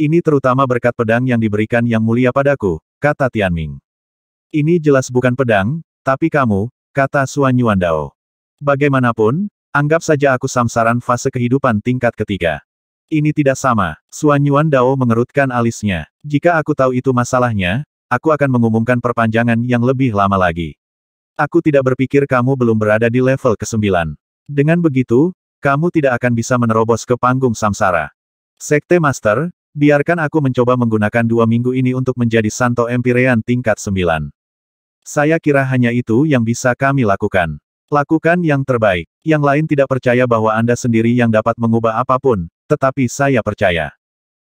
Ini terutama berkat pedang yang diberikan yang mulia padaku, kata Tianming. Ini jelas bukan pedang, tapi kamu, kata Xuan Dao. Bagaimanapun, anggap saja aku samsaran fase kehidupan tingkat ketiga. Ini tidak sama, Xuan Dao mengerutkan alisnya. Jika aku tahu itu masalahnya, aku akan mengumumkan perpanjangan yang lebih lama lagi. Aku tidak berpikir kamu belum berada di level ke-9. Dengan begitu, kamu tidak akan bisa menerobos ke panggung samsara. Sekte Master, Biarkan aku mencoba menggunakan dua minggu ini untuk menjadi Santo Empirean tingkat sembilan. Saya kira hanya itu yang bisa kami lakukan. Lakukan yang terbaik. Yang lain tidak percaya bahwa Anda sendiri yang dapat mengubah apapun, tetapi saya percaya.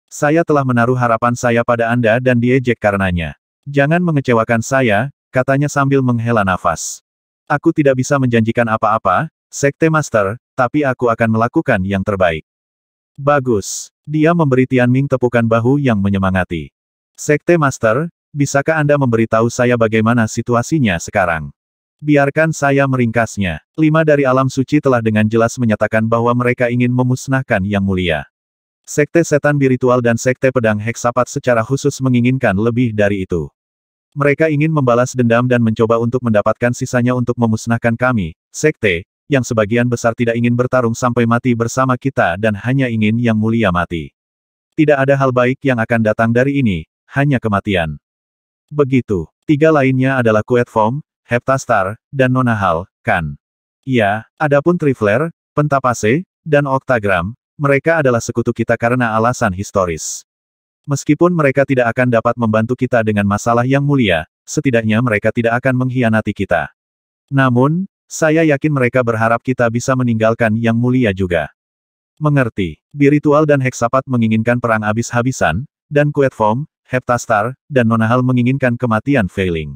Saya telah menaruh harapan saya pada Anda dan diejek karenanya. Jangan mengecewakan saya, katanya sambil menghela nafas. Aku tidak bisa menjanjikan apa-apa, Sekte Master, tapi aku akan melakukan yang terbaik. Bagus. Dia memberi Tianming tepukan bahu yang menyemangati. Sekte Master, bisakah Anda memberitahu saya bagaimana situasinya sekarang? Biarkan saya meringkasnya. Lima dari alam suci telah dengan jelas menyatakan bahwa mereka ingin memusnahkan Yang Mulia. Sekte setan spiritual dan sekte pedang heksapat secara khusus menginginkan lebih dari itu. Mereka ingin membalas dendam dan mencoba untuk mendapatkan sisanya untuk memusnahkan kami, sekte, yang sebagian besar tidak ingin bertarung sampai mati bersama kita dan hanya ingin yang mulia mati. Tidak ada hal baik yang akan datang dari ini, hanya kematian. Begitu. Tiga lainnya adalah Kuet Heptastar, dan Nonahal, Kan. Ya, adapun Trifler, Pentapase, dan Oktagram, mereka adalah sekutu kita karena alasan historis. Meskipun mereka tidak akan dapat membantu kita dengan masalah yang mulia, setidaknya mereka tidak akan mengkhianati kita. Namun, saya yakin mereka berharap kita bisa meninggalkan yang mulia juga. Mengerti, Biritual dan Heksapat menginginkan perang habis-habisan, dan Kuetform, Heptastar, dan Nonahal menginginkan kematian Failing.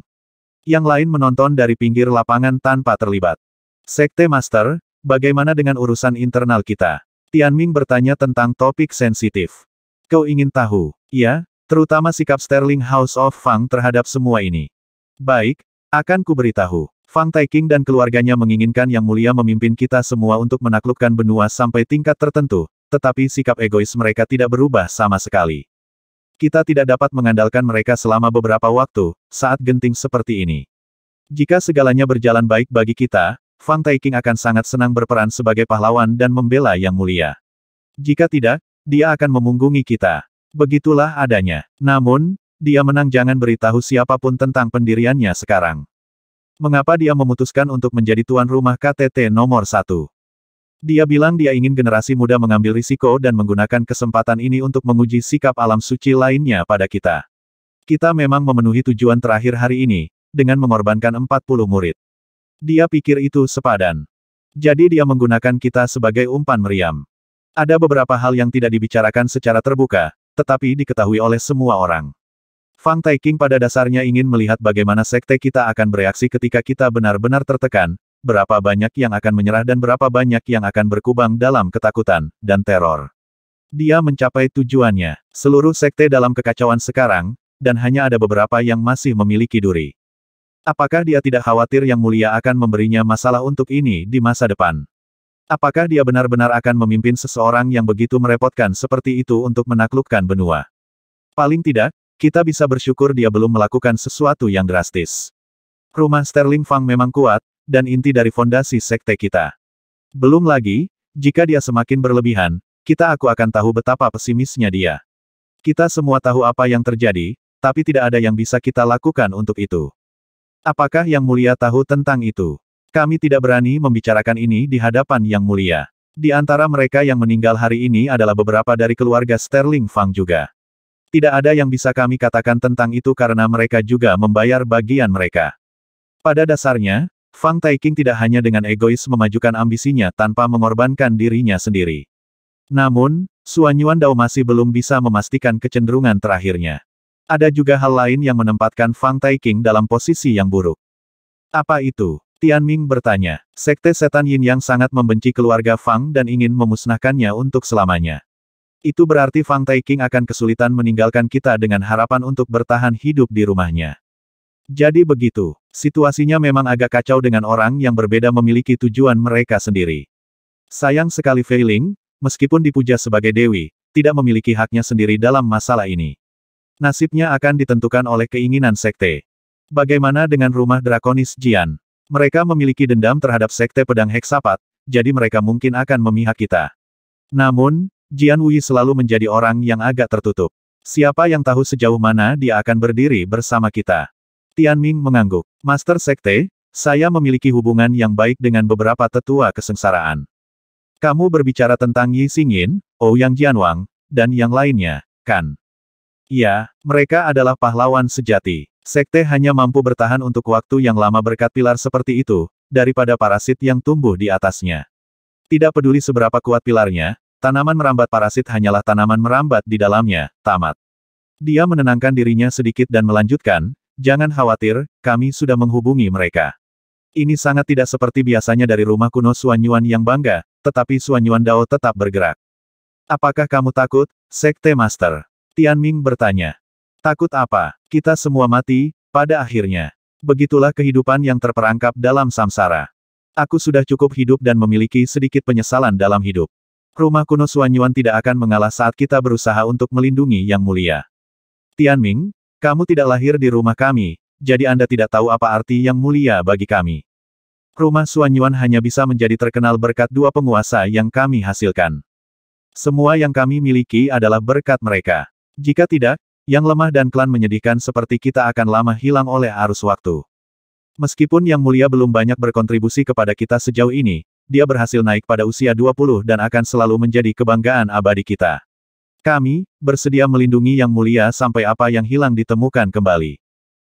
Yang lain menonton dari pinggir lapangan tanpa terlibat. Sekte Master, bagaimana dengan urusan internal kita? Tianming bertanya tentang topik sensitif. Kau ingin tahu, ya, terutama sikap Sterling House of Fang terhadap semua ini. Baik, akan kuberitahu. Fang Taiking dan keluarganya menginginkan Yang Mulia memimpin kita semua untuk menaklukkan benua sampai tingkat tertentu, tetapi sikap egois mereka tidak berubah sama sekali. Kita tidak dapat mengandalkan mereka selama beberapa waktu, saat genting seperti ini. Jika segalanya berjalan baik bagi kita, Fang Taiking akan sangat senang berperan sebagai pahlawan dan membela Yang Mulia. Jika tidak, dia akan memunggungi kita. Begitulah adanya. Namun, dia menang jangan beritahu siapapun tentang pendiriannya sekarang mengapa dia memutuskan untuk menjadi tuan rumah KTT nomor satu. Dia bilang dia ingin generasi muda mengambil risiko dan menggunakan kesempatan ini untuk menguji sikap alam suci lainnya pada kita. Kita memang memenuhi tujuan terakhir hari ini, dengan mengorbankan 40 murid. Dia pikir itu sepadan. Jadi dia menggunakan kita sebagai umpan meriam. Ada beberapa hal yang tidak dibicarakan secara terbuka, tetapi diketahui oleh semua orang. Fang Taiking pada dasarnya ingin melihat bagaimana sekte kita akan bereaksi ketika kita benar-benar tertekan, berapa banyak yang akan menyerah dan berapa banyak yang akan berkubang dalam ketakutan dan teror. Dia mencapai tujuannya. Seluruh sekte dalam kekacauan sekarang, dan hanya ada beberapa yang masih memiliki duri. Apakah dia tidak khawatir Yang Mulia akan memberinya masalah untuk ini di masa depan? Apakah dia benar-benar akan memimpin seseorang yang begitu merepotkan seperti itu untuk menaklukkan benua? Paling tidak, kita bisa bersyukur dia belum melakukan sesuatu yang drastis. Rumah Sterling Fang memang kuat, dan inti dari fondasi sekte kita. Belum lagi, jika dia semakin berlebihan, kita aku akan tahu betapa pesimisnya dia. Kita semua tahu apa yang terjadi, tapi tidak ada yang bisa kita lakukan untuk itu. Apakah Yang Mulia tahu tentang itu? Kami tidak berani membicarakan ini di hadapan Yang Mulia. Di antara mereka yang meninggal hari ini adalah beberapa dari keluarga Sterling Fang juga. Tidak ada yang bisa kami katakan tentang itu karena mereka juga membayar bagian mereka. Pada dasarnya, Fang Taiking tidak hanya dengan egois memajukan ambisinya tanpa mengorbankan dirinya sendiri. Namun, Suan Yuan Dao masih belum bisa memastikan kecenderungan terakhirnya. Ada juga hal lain yang menempatkan Fang Taiking dalam posisi yang buruk. Apa itu? Tian Ming bertanya. Sekte setan Yin yang sangat membenci keluarga Fang dan ingin memusnahkannya untuk selamanya. Itu berarti Fang Taiking akan kesulitan meninggalkan kita dengan harapan untuk bertahan hidup di rumahnya. Jadi begitu, situasinya memang agak kacau dengan orang yang berbeda memiliki tujuan mereka sendiri. Sayang sekali Feiling, meskipun dipuja sebagai dewi, tidak memiliki haknya sendiri dalam masalah ini. Nasibnya akan ditentukan oleh keinginan sekte. Bagaimana dengan rumah drakonis Jian? Mereka memiliki dendam terhadap sekte pedang heksapat, jadi mereka mungkin akan memihak kita. Namun, Jian Wei selalu menjadi orang yang agak tertutup. Siapa yang tahu sejauh mana dia akan berdiri bersama kita? Tian Ming mengangguk. Master Sekte, saya memiliki hubungan yang baik dengan beberapa tetua kesengsaraan. Kamu berbicara tentang Yi Xingyin, Ouyang oh Jianwang, dan yang lainnya, kan? Ya, mereka adalah pahlawan sejati. Sekte hanya mampu bertahan untuk waktu yang lama berkat pilar seperti itu, daripada parasit yang tumbuh di atasnya. Tidak peduli seberapa kuat pilarnya, Tanaman merambat parasit hanyalah tanaman merambat di dalamnya, tamat. Dia menenangkan dirinya sedikit dan melanjutkan, jangan khawatir, kami sudah menghubungi mereka. Ini sangat tidak seperti biasanya dari rumah kuno Suanyuan yang bangga, tetapi Suanyuan Dao tetap bergerak. Apakah kamu takut, Sekte Master? Tianming bertanya. Takut apa? Kita semua mati, pada akhirnya. Begitulah kehidupan yang terperangkap dalam samsara. Aku sudah cukup hidup dan memiliki sedikit penyesalan dalam hidup. Rumah kuno Suanyuan tidak akan mengalah saat kita berusaha untuk melindungi Yang Mulia. Tianming, kamu tidak lahir di rumah kami, jadi Anda tidak tahu apa arti Yang Mulia bagi kami. Rumah Suanyuan hanya bisa menjadi terkenal berkat dua penguasa yang kami hasilkan. Semua yang kami miliki adalah berkat mereka. Jika tidak, yang lemah dan klan menyedihkan seperti kita akan lama hilang oleh arus waktu. Meskipun Yang Mulia belum banyak berkontribusi kepada kita sejauh ini, dia berhasil naik pada usia 20 dan akan selalu menjadi kebanggaan abadi kita. Kami, bersedia melindungi yang mulia sampai apa yang hilang ditemukan kembali.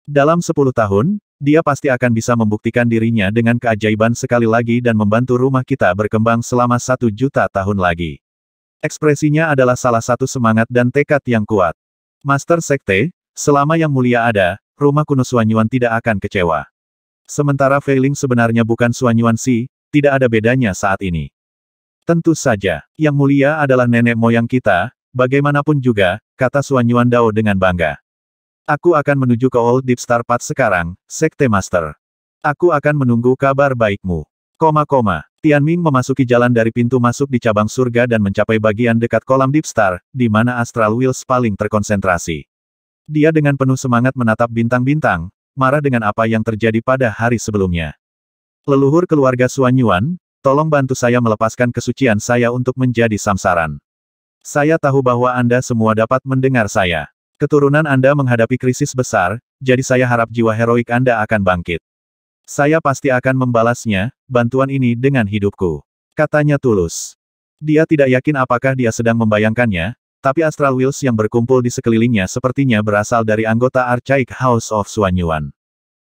Dalam 10 tahun, dia pasti akan bisa membuktikan dirinya dengan keajaiban sekali lagi dan membantu rumah kita berkembang selama satu juta tahun lagi. Ekspresinya adalah salah satu semangat dan tekad yang kuat. Master Sekte, selama yang mulia ada, rumah kuno Suanyuan tidak akan kecewa. Sementara Feiling sebenarnya bukan Suanyuan Si, tidak ada bedanya saat ini. Tentu saja, yang mulia adalah nenek moyang kita, bagaimanapun juga, kata Suan Yuan Dao dengan bangga. Aku akan menuju ke Old Deep Star Path sekarang, Sekte Master. Aku akan menunggu kabar baikmu. Koma koma, Tianming memasuki jalan dari pintu masuk di cabang surga dan mencapai bagian dekat kolam Deep Star, di mana Astral Wheels paling terkonsentrasi. Dia dengan penuh semangat menatap bintang-bintang, marah dengan apa yang terjadi pada hari sebelumnya. Leluhur keluarga Suanyuan, tolong bantu saya melepaskan kesucian saya untuk menjadi samsaran. Saya tahu bahwa Anda semua dapat mendengar saya. Keturunan Anda menghadapi krisis besar, jadi saya harap jiwa heroik Anda akan bangkit. Saya pasti akan membalasnya, bantuan ini dengan hidupku. Katanya tulus. Dia tidak yakin apakah dia sedang membayangkannya, tapi astral wheels yang berkumpul di sekelilingnya sepertinya berasal dari anggota archaic House of Suanyuan.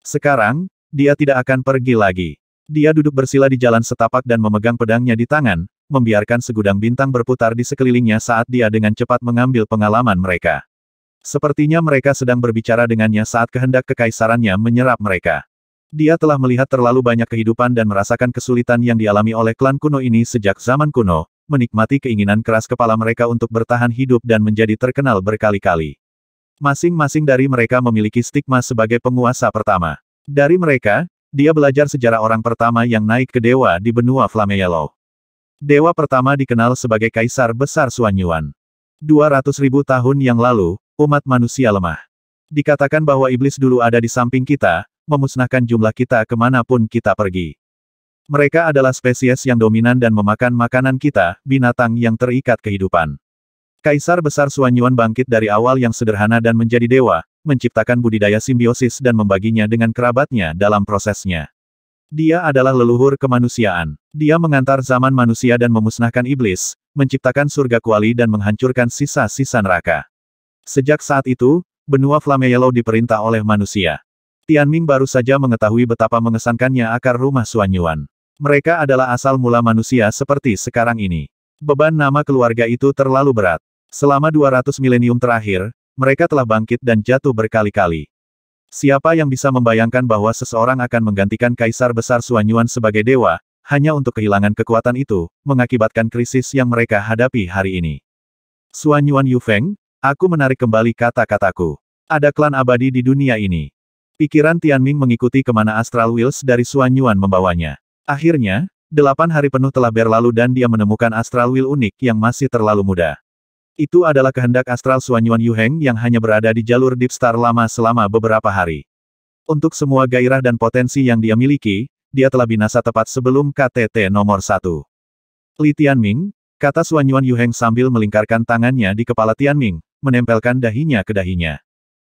Sekarang, dia tidak akan pergi lagi. Dia duduk bersila di jalan setapak dan memegang pedangnya di tangan, membiarkan segudang bintang berputar di sekelilingnya saat dia dengan cepat mengambil pengalaman mereka. Sepertinya mereka sedang berbicara dengannya saat kehendak kekaisarannya menyerap mereka. Dia telah melihat terlalu banyak kehidupan dan merasakan kesulitan yang dialami oleh klan kuno ini sejak zaman kuno, menikmati keinginan keras kepala mereka untuk bertahan hidup dan menjadi terkenal berkali-kali. Masing-masing dari mereka memiliki stigma sebagai penguasa pertama. Dari mereka, dia belajar sejarah orang pertama yang naik ke dewa di benua Flameyalo. Dewa pertama dikenal sebagai Kaisar Besar Suanyuan. 200 ribu tahun yang lalu, umat manusia lemah. Dikatakan bahwa iblis dulu ada di samping kita, memusnahkan jumlah kita kemanapun kita pergi. Mereka adalah spesies yang dominan dan memakan makanan kita, binatang yang terikat kehidupan. Kaisar Besar Suanyuan bangkit dari awal yang sederhana dan menjadi dewa, menciptakan budidaya simbiosis dan membaginya dengan kerabatnya dalam prosesnya. Dia adalah leluhur kemanusiaan. Dia mengantar zaman manusia dan memusnahkan iblis, menciptakan surga kuali dan menghancurkan sisa-sisa neraka. Sejak saat itu, benua Yellow diperintah oleh manusia. Tianming baru saja mengetahui betapa mengesankannya akar rumah Suanyuan. Mereka adalah asal mula manusia seperti sekarang ini. Beban nama keluarga itu terlalu berat. Selama 200 milenium terakhir, mereka telah bangkit dan jatuh berkali-kali. Siapa yang bisa membayangkan bahwa seseorang akan menggantikan Kaisar Besar Suanyuan sebagai dewa, hanya untuk kehilangan kekuatan itu, mengakibatkan krisis yang mereka hadapi hari ini. Suanyuan Yufeng, aku menarik kembali kata-kataku. Ada klan abadi di dunia ini. Pikiran Tianming mengikuti kemana Astral Wheels dari Suanyuan membawanya. Akhirnya, delapan hari penuh telah berlalu dan dia menemukan Astral Wheel unik yang masih terlalu muda. Itu adalah kehendak astral Suanyuan Yuheng yang hanya berada di jalur Deep Star lama selama beberapa hari. Untuk semua gairah dan potensi yang dia miliki, dia telah binasa tepat sebelum KTT nomor satu. Li Tianming, kata Suanyuan Yuheng sambil melingkarkan tangannya di kepala Tianming, menempelkan dahinya ke dahinya.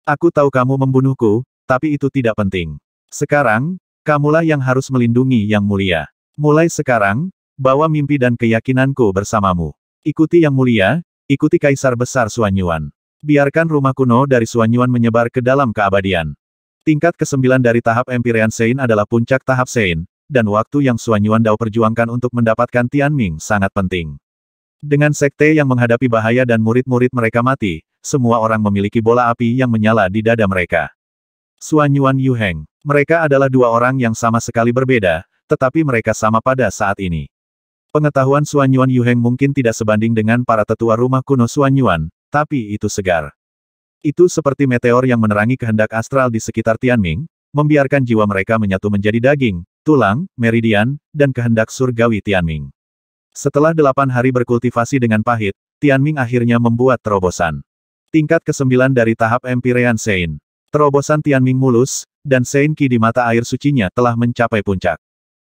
Aku tahu kamu membunuhku, tapi itu tidak penting. Sekarang, kamulah yang harus melindungi yang mulia. Mulai sekarang, bawa mimpi dan keyakinanku bersamamu. Ikuti yang mulia, Ikuti Kaisar Besar Suanyuan. Biarkan rumah kuno dari Suanyuan menyebar ke dalam keabadian. Tingkat ke-9 dari tahap Empyrean Sein adalah puncak tahap Sein, dan waktu yang Suanyuan Dao perjuangkan untuk mendapatkan Tianming sangat penting. Dengan sekte yang menghadapi bahaya dan murid-murid mereka mati, semua orang memiliki bola api yang menyala di dada mereka. Suanyuan Yuheng, Yu Heng. Mereka adalah dua orang yang sama sekali berbeda, tetapi mereka sama pada saat ini. Pengetahuan Suan Yuan Yuheng mungkin tidak sebanding dengan para tetua rumah kuno Suan Yuan, tapi itu segar. Itu seperti meteor yang menerangi kehendak astral di sekitar Tianming, membiarkan jiwa mereka menyatu menjadi daging, tulang, meridian, dan kehendak surgawi Tianming. Setelah delapan hari berkultivasi dengan pahit, Tianming akhirnya membuat terobosan. Tingkat ke-9 dari tahap Empyrean Sein. Terobosan Tianming mulus, dan Sein Qi di mata air sucinya telah mencapai puncak.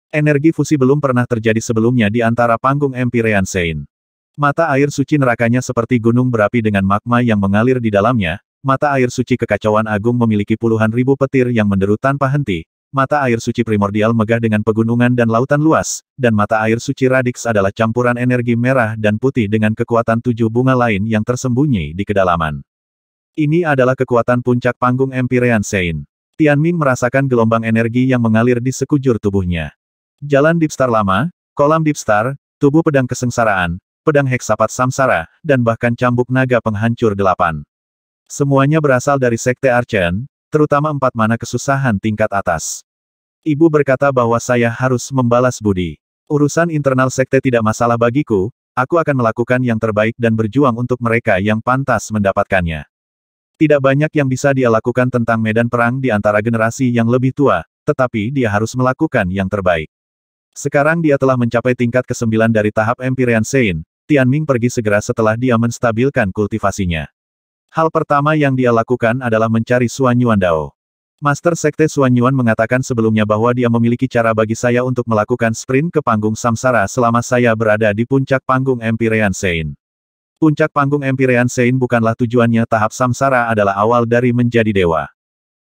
Energi fusi belum pernah terjadi sebelumnya di antara panggung Empyrean Sein. Mata air suci nerakanya seperti gunung berapi dengan magma yang mengalir di dalamnya, mata air suci kekacauan agung memiliki puluhan ribu petir yang menderu tanpa henti, mata air suci primordial megah dengan pegunungan dan lautan luas, dan mata air suci radix adalah campuran energi merah dan putih dengan kekuatan tujuh bunga lain yang tersembunyi di kedalaman. Ini adalah kekuatan puncak panggung Empyrean Sein. Tianming merasakan gelombang energi yang mengalir di sekujur tubuhnya. Jalan Dipstar lama, kolam Dipstar, tubuh pedang kesengsaraan, pedang heksapat samsara, dan bahkan cambuk naga penghancur delapan. Semuanya berasal dari Sekte Archen, terutama empat mana kesusahan tingkat atas. Ibu berkata bahwa saya harus membalas budi. Urusan internal Sekte tidak masalah bagiku, aku akan melakukan yang terbaik dan berjuang untuk mereka yang pantas mendapatkannya. Tidak banyak yang bisa dia lakukan tentang medan perang di antara generasi yang lebih tua, tetapi dia harus melakukan yang terbaik. Sekarang dia telah mencapai tingkat ke-9 dari tahap Empyrean Sein, Tianming pergi segera setelah dia menstabilkan kultivasinya. Hal pertama yang dia lakukan adalah mencari Suan Yuan Dao. Master Sekte Suan Yuan mengatakan sebelumnya bahwa dia memiliki cara bagi saya untuk melakukan sprint ke panggung samsara selama saya berada di puncak panggung Empyrean Sein. Puncak panggung Empyrean Sein bukanlah tujuannya tahap samsara adalah awal dari menjadi dewa.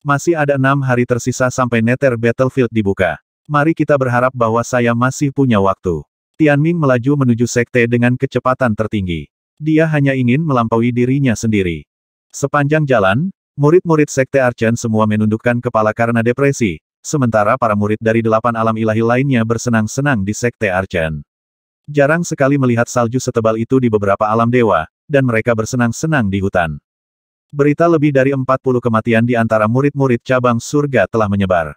Masih ada enam hari tersisa sampai Nether Battlefield dibuka. Mari kita berharap bahwa saya masih punya waktu. Tian Ming melaju menuju sekte dengan kecepatan tertinggi. Dia hanya ingin melampaui dirinya sendiri. Sepanjang jalan, murid-murid sekte Archen semua menundukkan kepala karena depresi, sementara para murid dari delapan alam ilahi lainnya bersenang-senang di sekte Archen. Jarang sekali melihat salju setebal itu di beberapa alam dewa, dan mereka bersenang-senang di hutan. Berita lebih dari 40 kematian di antara murid-murid cabang surga telah menyebar.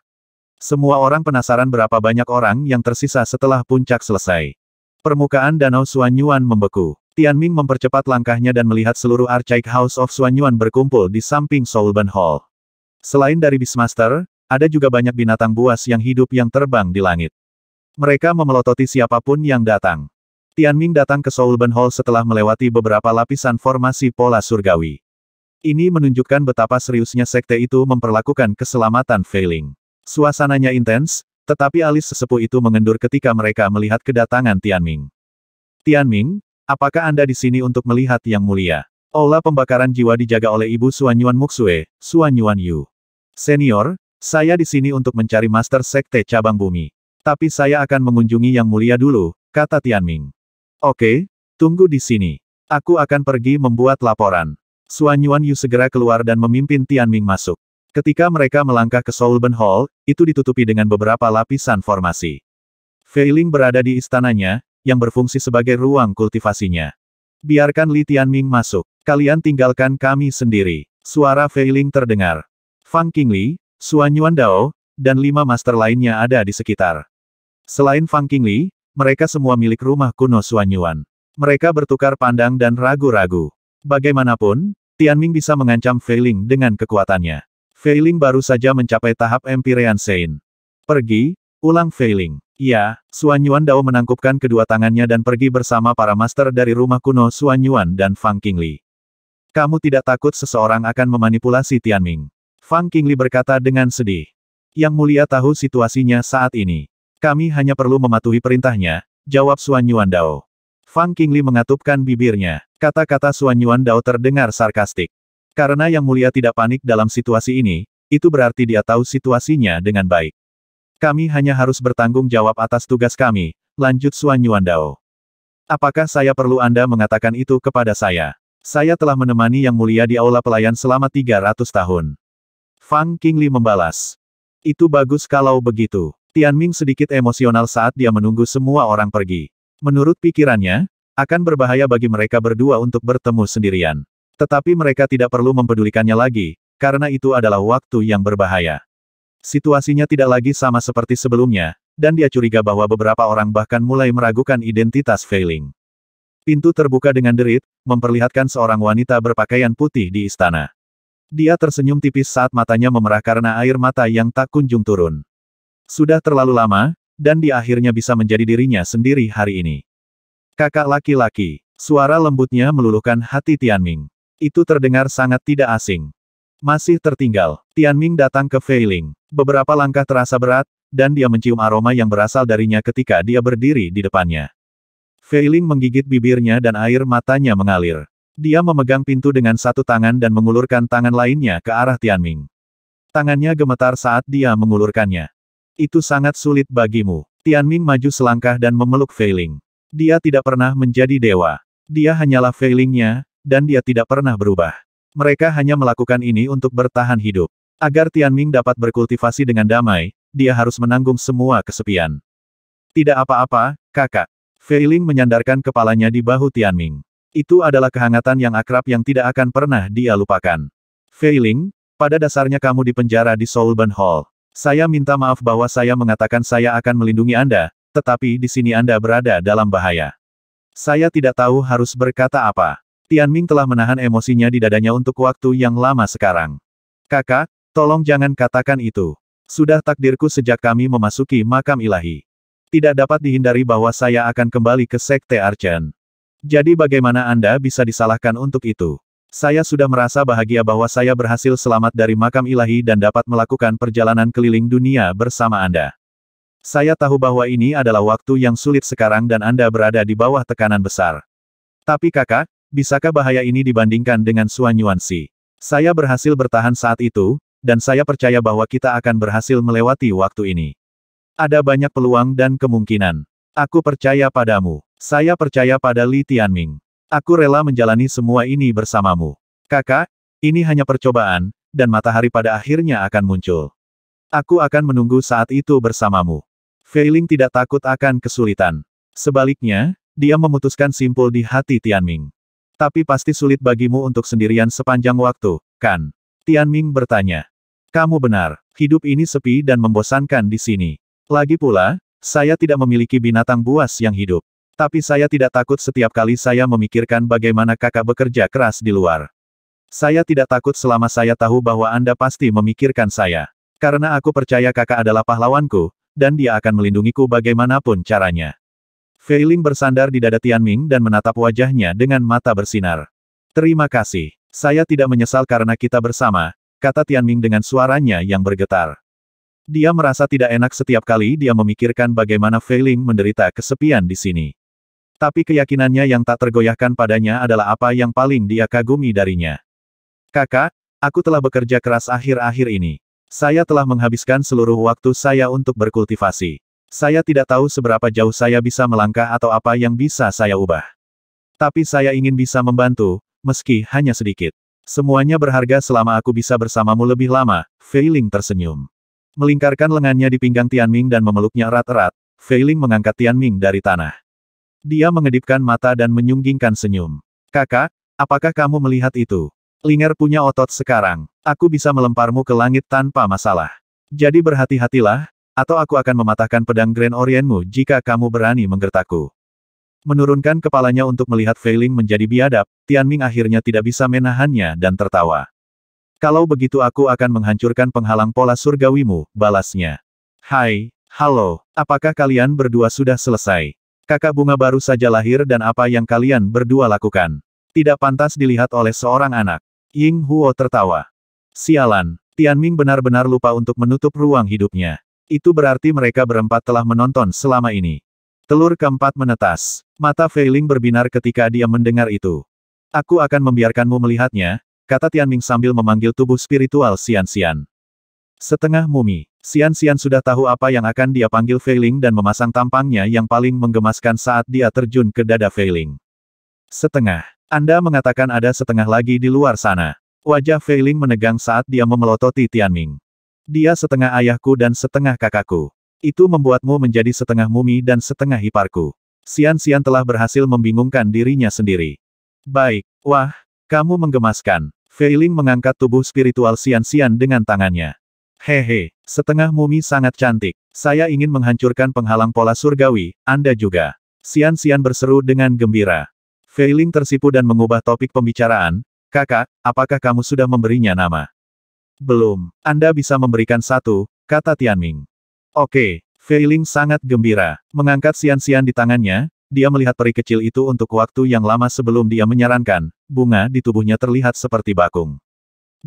Semua orang penasaran berapa banyak orang yang tersisa setelah puncak selesai. Permukaan Danau Suanyuan membeku. Tian Ming mempercepat langkahnya dan melihat seluruh Archaic House of Suanyuan berkumpul di samping Soulban Hall. Selain dari Beastmaster, ada juga banyak binatang buas yang hidup yang terbang di langit. Mereka memelototi siapapun yang datang. Tian Ming datang ke Soulban Hall setelah melewati beberapa lapisan formasi pola surgawi. Ini menunjukkan betapa seriusnya sekte itu memperlakukan keselamatan Failing. Suasananya intens, tetapi alis sesepuh itu mengendur ketika mereka melihat kedatangan Tianming. Tianming, apakah Anda di sini untuk melihat yang mulia? Olah pembakaran jiwa dijaga oleh Ibu Suan Suanyuan Muksue, Yuan Yu. Senior, saya di sini untuk mencari Master Sekte Cabang Bumi. Tapi saya akan mengunjungi Yang Mulia dulu, kata Tianming. Oke, tunggu di sini. Aku akan pergi membuat laporan. Suan Yuan Yu segera keluar dan memimpin Tianming masuk. Ketika mereka melangkah ke Solben Hall, itu ditutupi dengan beberapa lapisan formasi. Feiling berada di istananya, yang berfungsi sebagai ruang kultivasinya. Biarkan Li Tianming masuk. Kalian tinggalkan kami sendiri. Suara Feiling terdengar. Fang Qingli, Xuan Yuan Dao, dan lima master lainnya ada di sekitar. Selain Fang Qingli, mereka semua milik rumah kuno Xuan Yuan. Mereka bertukar pandang dan ragu-ragu. Bagaimanapun, Tianming bisa mengancam Feiling dengan kekuatannya. Feiling baru saja mencapai tahap Empyrean Saint. Pergi, ulang Feiling. Ya, Xuan Yuan Dao menangkupkan kedua tangannya dan pergi bersama para master dari rumah kuno Xuan Yuan dan Fang Qingli. Kamu tidak takut seseorang akan memanipulasi Tianming. Fang Qingli berkata dengan sedih. Yang mulia tahu situasinya saat ini. Kami hanya perlu mematuhi perintahnya, jawab Xuan Yuan Dao. Fang Qingli mengatupkan bibirnya. Kata-kata Xuan Yuan Dao terdengar sarkastik. Karena Yang Mulia tidak panik dalam situasi ini, itu berarti dia tahu situasinya dengan baik. Kami hanya harus bertanggung jawab atas tugas kami, lanjut Suan Yuan Dao. Apakah saya perlu Anda mengatakan itu kepada saya? Saya telah menemani Yang Mulia di Aula Pelayan selama 300 tahun. Fang Qingli membalas. Itu bagus kalau begitu. Tianming sedikit emosional saat dia menunggu semua orang pergi. Menurut pikirannya, akan berbahaya bagi mereka berdua untuk bertemu sendirian. Tetapi mereka tidak perlu mempedulikannya lagi, karena itu adalah waktu yang berbahaya. Situasinya tidak lagi sama seperti sebelumnya, dan dia curiga bahwa beberapa orang bahkan mulai meragukan identitas Feiling. Pintu terbuka dengan derit, memperlihatkan seorang wanita berpakaian putih di istana. Dia tersenyum tipis saat matanya memerah karena air mata yang tak kunjung turun. Sudah terlalu lama, dan dia akhirnya bisa menjadi dirinya sendiri hari ini. Kakak laki-laki, suara lembutnya meluluhkan hati Tianming. Itu terdengar sangat tidak asing. Masih tertinggal, Tian Ming datang ke Feiling. Beberapa langkah terasa berat, dan dia mencium aroma yang berasal darinya ketika dia berdiri di depannya. Feiling menggigit bibirnya dan air matanya mengalir. Dia memegang pintu dengan satu tangan dan mengulurkan tangan lainnya ke arah Tian Ming. Tangannya gemetar saat dia mengulurkannya. Itu sangat sulit bagimu. Tian Ming maju selangkah dan memeluk Feiling. Dia tidak pernah menjadi dewa. Dia hanyalah Feilingnya, dan dia tidak pernah berubah. Mereka hanya melakukan ini untuk bertahan hidup. Agar Tianming dapat berkultivasi dengan damai, dia harus menanggung semua kesepian. Tidak apa-apa, kakak. Fei Ling menyandarkan kepalanya di bahu Tianming. Itu adalah kehangatan yang akrab yang tidak akan pernah dia lupakan. Fei Ling, pada dasarnya kamu dipenjara di Soulburn Hall. Saya minta maaf bahwa saya mengatakan saya akan melindungi Anda, tetapi di sini Anda berada dalam bahaya. Saya tidak tahu harus berkata apa. Tian Ming telah menahan emosinya di dadanya untuk waktu yang lama sekarang. Kakak, tolong jangan katakan itu. Sudah takdirku sejak kami memasuki makam ilahi. Tidak dapat dihindari bahwa saya akan kembali ke Sekte Archen. Jadi bagaimana Anda bisa disalahkan untuk itu? Saya sudah merasa bahagia bahwa saya berhasil selamat dari makam ilahi dan dapat melakukan perjalanan keliling dunia bersama Anda. Saya tahu bahwa ini adalah waktu yang sulit sekarang dan Anda berada di bawah tekanan besar. Tapi kakak, Bisakah bahaya ini dibandingkan dengan Yuan Si? Saya berhasil bertahan saat itu, dan saya percaya bahwa kita akan berhasil melewati waktu ini. Ada banyak peluang dan kemungkinan. Aku percaya padamu. Saya percaya pada Li Tianming. Aku rela menjalani semua ini bersamamu. Kakak, ini hanya percobaan, dan matahari pada akhirnya akan muncul. Aku akan menunggu saat itu bersamamu. Feiling tidak takut akan kesulitan. Sebaliknya, dia memutuskan simpul di hati Tianming. Tapi pasti sulit bagimu untuk sendirian sepanjang waktu, kan? Tian Ming bertanya. Kamu benar, hidup ini sepi dan membosankan di sini. Lagi pula, saya tidak memiliki binatang buas yang hidup. Tapi saya tidak takut setiap kali saya memikirkan bagaimana kakak bekerja keras di luar. Saya tidak takut selama saya tahu bahwa Anda pasti memikirkan saya. Karena aku percaya kakak adalah pahlawanku, dan dia akan melindungiku bagaimanapun caranya. Feiling bersandar di dada Tianming dan menatap wajahnya dengan mata bersinar. Terima kasih. Saya tidak menyesal karena kita bersama, kata Tianming dengan suaranya yang bergetar. Dia merasa tidak enak setiap kali dia memikirkan bagaimana Fei Ling menderita kesepian di sini. Tapi keyakinannya yang tak tergoyahkan padanya adalah apa yang paling dia kagumi darinya. Kakak, aku telah bekerja keras akhir-akhir ini. Saya telah menghabiskan seluruh waktu saya untuk berkultivasi. Saya tidak tahu seberapa jauh saya bisa melangkah atau apa yang bisa saya ubah. Tapi saya ingin bisa membantu, meski hanya sedikit. Semuanya berharga selama aku bisa bersamamu lebih lama, Feiling tersenyum. Melingkarkan lengannya di pinggang Tianming dan memeluknya erat-erat, Feiling mengangkat Tianming dari tanah. Dia mengedipkan mata dan menyunggingkan senyum. Kakak, apakah kamu melihat itu? Linger punya otot sekarang. Aku bisa melemparmu ke langit tanpa masalah. Jadi berhati-hatilah, atau aku akan mematahkan pedang Grand Orientmu jika kamu berani menggertakku. Menurunkan kepalanya untuk melihat Feiling menjadi biadab, Tian Ming akhirnya tidak bisa menahannya dan tertawa. Kalau begitu aku akan menghancurkan penghalang pola surgawimu, balasnya. Hai, halo, apakah kalian berdua sudah selesai? Kakak bunga baru saja lahir dan apa yang kalian berdua lakukan? Tidak pantas dilihat oleh seorang anak. Ying Huo tertawa. Sialan, Tian Ming benar-benar lupa untuk menutup ruang hidupnya. Itu berarti mereka berempat telah menonton selama ini. Telur keempat menetas. Mata Feiling berbinar ketika dia mendengar itu. Aku akan membiarkanmu melihatnya, kata Tianming sambil memanggil tubuh spiritual Xian-Xian. Setengah mumi, Xian-Xian sudah tahu apa yang akan dia panggil Feiling dan memasang tampangnya yang paling menggemaskan saat dia terjun ke dada Feiling. Setengah. Anda mengatakan ada setengah lagi di luar sana. Wajah Feiling menegang saat dia memelototi Tianming. Dia setengah ayahku dan setengah kakakku. Itu membuatmu menjadi setengah mumi dan setengah hiparku. Sian-Sian telah berhasil membingungkan dirinya sendiri. Baik, wah, kamu menggemaskan. Feiling mengangkat tubuh spiritual Sian-Sian dengan tangannya. Hehe, setengah mumi sangat cantik. Saya ingin menghancurkan penghalang pola surgawi, Anda juga. Sian-Sian berseru dengan gembira. Feiling tersipu dan mengubah topik pembicaraan, Kakak, apakah kamu sudah memberinya nama? Belum, Anda bisa memberikan satu, kata Tianming. Oke, Feiling sangat gembira, mengangkat sian-sian di tangannya, dia melihat peri kecil itu untuk waktu yang lama sebelum dia menyarankan, bunga di tubuhnya terlihat seperti bakung.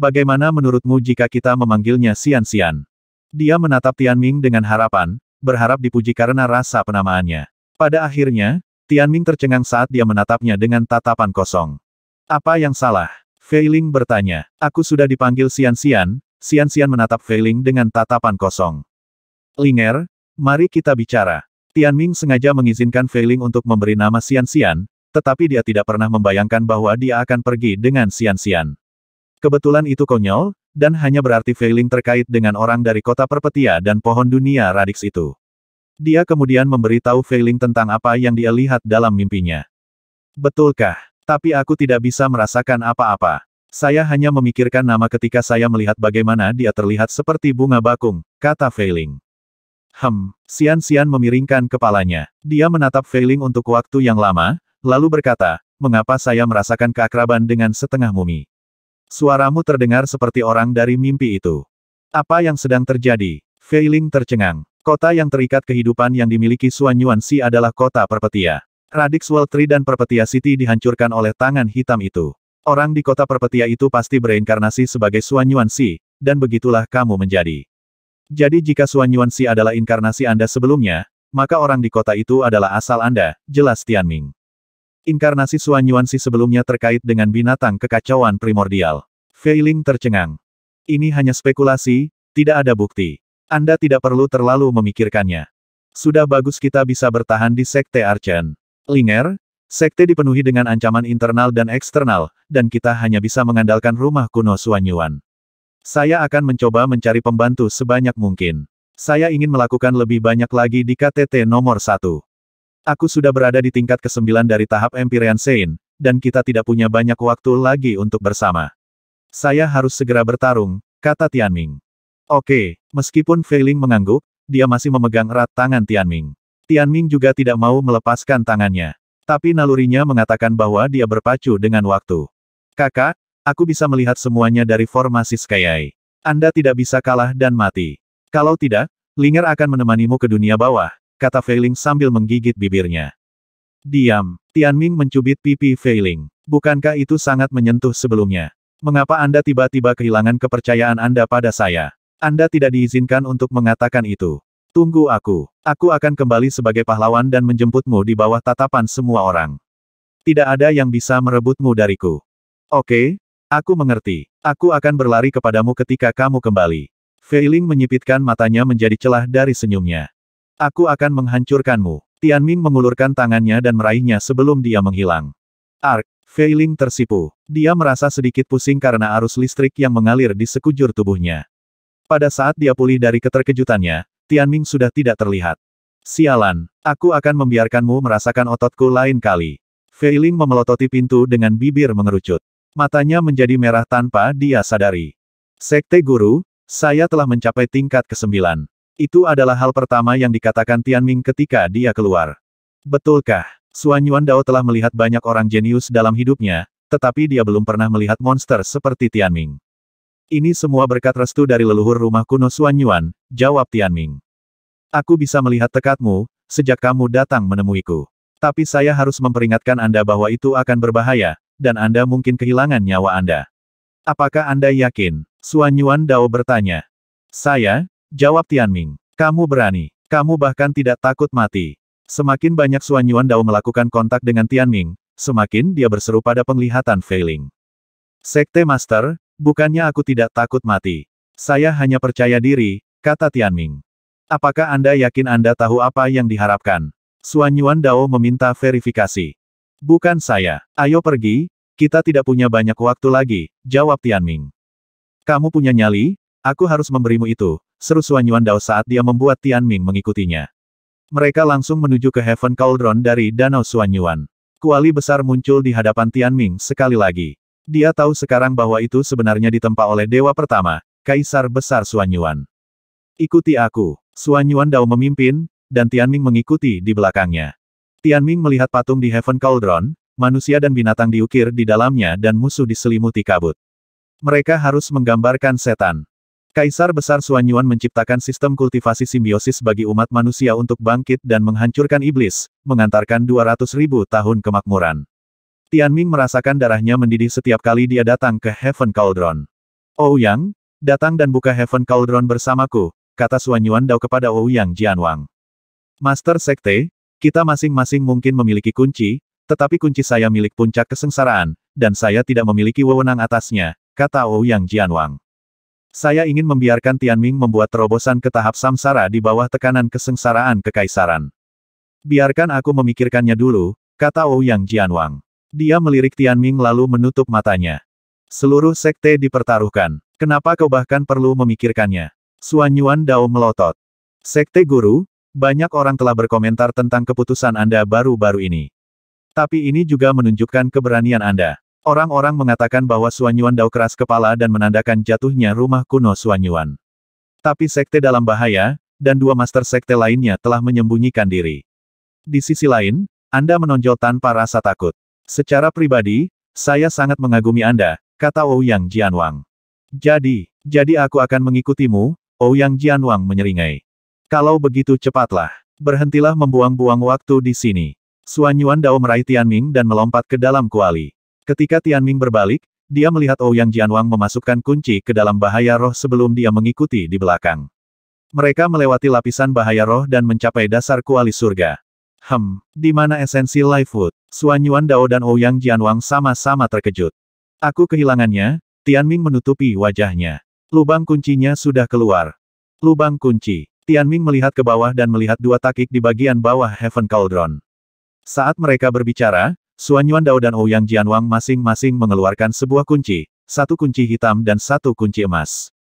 Bagaimana menurutmu jika kita memanggilnya sian-sian? Dia menatap Tianming dengan harapan, berharap dipuji karena rasa penamaannya. Pada akhirnya, Tianming tercengang saat dia menatapnya dengan tatapan kosong. Apa yang salah? Feiling bertanya. Aku sudah dipanggil Sian-Sian, Sian-Sian menatap Feiling dengan tatapan kosong. Linger, mari kita bicara. Tian Ming sengaja mengizinkan Feiling untuk memberi nama Sian-Sian, tetapi dia tidak pernah membayangkan bahwa dia akan pergi dengan Sian-Sian. Kebetulan itu konyol, dan hanya berarti Feiling terkait dengan orang dari kota Perpetia dan pohon dunia Radix itu. Dia kemudian memberitahu Feiling tentang apa yang dia lihat dalam mimpinya. Betulkah? Tapi aku tidak bisa merasakan apa-apa. Saya hanya memikirkan nama ketika saya melihat bagaimana dia terlihat seperti bunga bakung, kata Feiling. Hem, Sian Sian memiringkan kepalanya. Dia menatap Feiling untuk waktu yang lama, lalu berkata, mengapa saya merasakan keakraban dengan setengah mumi? Suaramu terdengar seperti orang dari mimpi itu. Apa yang sedang terjadi? Feiling tercengang. Kota yang terikat kehidupan yang dimiliki Suanyuan Yuan Si adalah kota perpetia. Radix World Tree dan Perpetia City dihancurkan oleh tangan hitam itu. Orang di kota Perpetia itu pasti bereinkarnasi sebagai Suan Yuan Si, dan begitulah kamu menjadi. Jadi jika Suan Yuan Si adalah inkarnasi Anda sebelumnya, maka orang di kota itu adalah asal Anda, jelas Tianming. Inkarnasi Suan Yuan Si sebelumnya terkait dengan binatang kekacauan primordial. Feiling tercengang. Ini hanya spekulasi, tidak ada bukti. Anda tidak perlu terlalu memikirkannya. Sudah bagus kita bisa bertahan di Sekte Archen. Linger, sekte dipenuhi dengan ancaman internal dan eksternal, dan kita hanya bisa mengandalkan rumah kuno Suanyuan. Saya akan mencoba mencari pembantu sebanyak mungkin. Saya ingin melakukan lebih banyak lagi di KTT nomor satu. Aku sudah berada di tingkat ke-9 dari tahap Empyrean Sein, dan kita tidak punya banyak waktu lagi untuk bersama. Saya harus segera bertarung, kata Tianming. Oke, meskipun Feiling mengangguk, dia masih memegang erat tangan Tianming. Tian Ming juga tidak mau melepaskan tangannya. Tapi nalurinya mengatakan bahwa dia berpacu dengan waktu. Kakak, aku bisa melihat semuanya dari formasi Skyai. Anda tidak bisa kalah dan mati. Kalau tidak, Linger akan menemanimu ke dunia bawah, kata Feiling sambil menggigit bibirnya. Diam, Tian Ming mencubit pipi Feiling. Bukankah itu sangat menyentuh sebelumnya? Mengapa Anda tiba-tiba kehilangan kepercayaan Anda pada saya? Anda tidak diizinkan untuk mengatakan itu. Tunggu aku. Aku akan kembali sebagai pahlawan dan menjemputmu di bawah tatapan semua orang. Tidak ada yang bisa merebutmu dariku. Oke, aku mengerti. Aku akan berlari kepadamu ketika kamu kembali. Feiling menyipitkan matanya menjadi celah dari senyumnya. Aku akan menghancurkanmu. Tianming mengulurkan tangannya dan meraihnya sebelum dia menghilang. Ark, Feiling tersipu. Dia merasa sedikit pusing karena arus listrik yang mengalir di sekujur tubuhnya. Pada saat dia pulih dari keterkejutannya, Tianming sudah tidak terlihat. Sialan, aku akan membiarkanmu merasakan ototku lain kali. Feiling memelototi pintu dengan bibir mengerucut. Matanya menjadi merah tanpa dia sadari. Sekte Guru, saya telah mencapai tingkat kesembilan. Itu adalah hal pertama yang dikatakan Tianming ketika dia keluar. Betulkah? Suan Yuan Dao telah melihat banyak orang jenius dalam hidupnya, tetapi dia belum pernah melihat monster seperti Tianming. Ini semua berkat restu dari leluhur rumah kuno Suanyuan, Yuan, jawab Tianming. Aku bisa melihat tekadmu, sejak kamu datang menemuiku. Tapi saya harus memperingatkan Anda bahwa itu akan berbahaya, dan Anda mungkin kehilangan nyawa Anda. Apakah Anda yakin? Suanyuan Yuan Dao bertanya. Saya? Jawab Tianming. Kamu berani. Kamu bahkan tidak takut mati. Semakin banyak Suanyuan Yuan Dao melakukan kontak dengan Tianming, semakin dia berseru pada penglihatan failing. Sekte Master, Bukannya aku tidak takut mati. Saya hanya percaya diri, kata Tianming. Apakah Anda yakin Anda tahu apa yang diharapkan? Suan Yuan Dao meminta verifikasi. Bukan saya. Ayo pergi, kita tidak punya banyak waktu lagi, jawab Tianming. Kamu punya nyali, aku harus memberimu itu, seru Suan Yuan Dao saat dia membuat Tianming mengikutinya. Mereka langsung menuju ke Heaven Cauldron dari Danau Suan Yuan. Kuali besar muncul di hadapan Tianming sekali lagi. Dia tahu sekarang bahwa itu sebenarnya ditempa oleh dewa pertama, Kaisar Besar Suanyuan. Ikuti aku. Suanyuan Dao memimpin, dan Tianming mengikuti di belakangnya. Tianming melihat patung di Heaven Cauldron, manusia dan binatang diukir di dalamnya dan musuh diselimuti kabut. Mereka harus menggambarkan setan. Kaisar Besar Suanyuan menciptakan sistem kultivasi simbiosis bagi umat manusia untuk bangkit dan menghancurkan iblis, mengantarkan 200 tahun kemakmuran. Tian Ming merasakan darahnya mendidih setiap kali dia datang ke Heaven Cauldron. Ouyang, oh, datang dan buka Heaven Cauldron bersamaku, kata Suan Yuan Dao kepada Ouyang Jianwang. Master Sekte, kita masing-masing mungkin memiliki kunci, tetapi kunci saya milik puncak kesengsaraan, dan saya tidak memiliki wewenang atasnya, kata Ouyang Jianwang. Saya ingin membiarkan Tian Ming membuat terobosan ke tahap samsara di bawah tekanan kesengsaraan kekaisaran. Biarkan aku memikirkannya dulu, kata Ouyang Jianwang. Dia melirik Tianming lalu menutup matanya. Seluruh sekte dipertaruhkan. Kenapa kau bahkan perlu memikirkannya? Suan Yuan Dao melotot. Sekte guru, banyak orang telah berkomentar tentang keputusan Anda baru-baru ini. Tapi ini juga menunjukkan keberanian Anda. Orang-orang mengatakan bahwa Suan Yuan Dao keras kepala dan menandakan jatuhnya rumah kuno Suan Yuan. Tapi sekte dalam bahaya, dan dua master sekte lainnya telah menyembunyikan diri. Di sisi lain, Anda menonjol tanpa rasa takut. Secara pribadi, saya sangat mengagumi Anda, kata Ouyang Jianwang. Jadi, jadi aku akan mengikutimu, Ouyang Jianwang menyeringai. Kalau begitu cepatlah, berhentilah membuang-buang waktu di sini. Suan Yuan Dao meraih Tianming dan melompat ke dalam kuali. Ketika Tianming berbalik, dia melihat Ouyang Jianwang memasukkan kunci ke dalam bahaya roh sebelum dia mengikuti di belakang. Mereka melewati lapisan bahaya roh dan mencapai dasar kuali surga. Hem, di mana esensi Life Food? Xuan Yuan Dao dan Ouyang oh Jianwang sama-sama terkejut. Aku kehilangannya, Tianming menutupi wajahnya. Lubang kuncinya sudah keluar. Lubang kunci. Tianming melihat ke bawah dan melihat dua takik di bagian bawah Heaven Cauldron. Saat mereka berbicara, Xuan Yuan Dao dan Ouyang oh Jianwang masing-masing mengeluarkan sebuah kunci, satu kunci hitam dan satu kunci emas.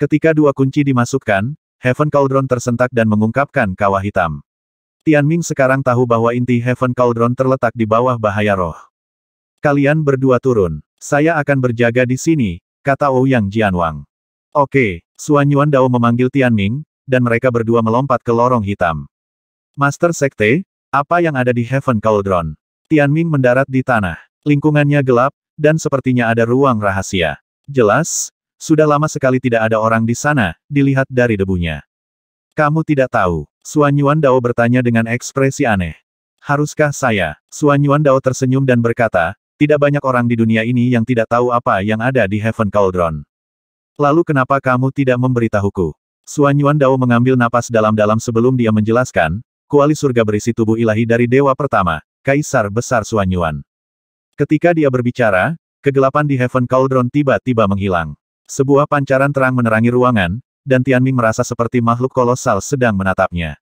Ketika dua kunci dimasukkan, Heaven Cauldron tersentak dan mengungkapkan kawah hitam. Tian Ming sekarang tahu bahwa inti Heaven Cauldron terletak di bawah bahaya roh. Kalian berdua turun. Saya akan berjaga di sini, kata Ouyang Jianwang. Oke, Suan Yuan Dao memanggil Tian Ming, dan mereka berdua melompat ke lorong hitam. Master Sekte, apa yang ada di Heaven Cauldron? Ming mendarat di tanah. Lingkungannya gelap, dan sepertinya ada ruang rahasia. Jelas, sudah lama sekali tidak ada orang di sana, dilihat dari debunya. Kamu tidak tahu. Suan Yuan Dao bertanya dengan ekspresi aneh. Haruskah saya? Suan Yuan Dao tersenyum dan berkata, tidak banyak orang di dunia ini yang tidak tahu apa yang ada di Heaven Cauldron. Lalu kenapa kamu tidak memberitahuku? Suan Yuan Dao mengambil napas dalam-dalam sebelum dia menjelaskan, kuali surga berisi tubuh ilahi dari dewa pertama, Kaisar Besar Suan Yuan. Ketika dia berbicara, kegelapan di Heaven Cauldron tiba-tiba menghilang. Sebuah pancaran terang menerangi ruangan, dan Tianming merasa seperti makhluk kolosal sedang menatapnya.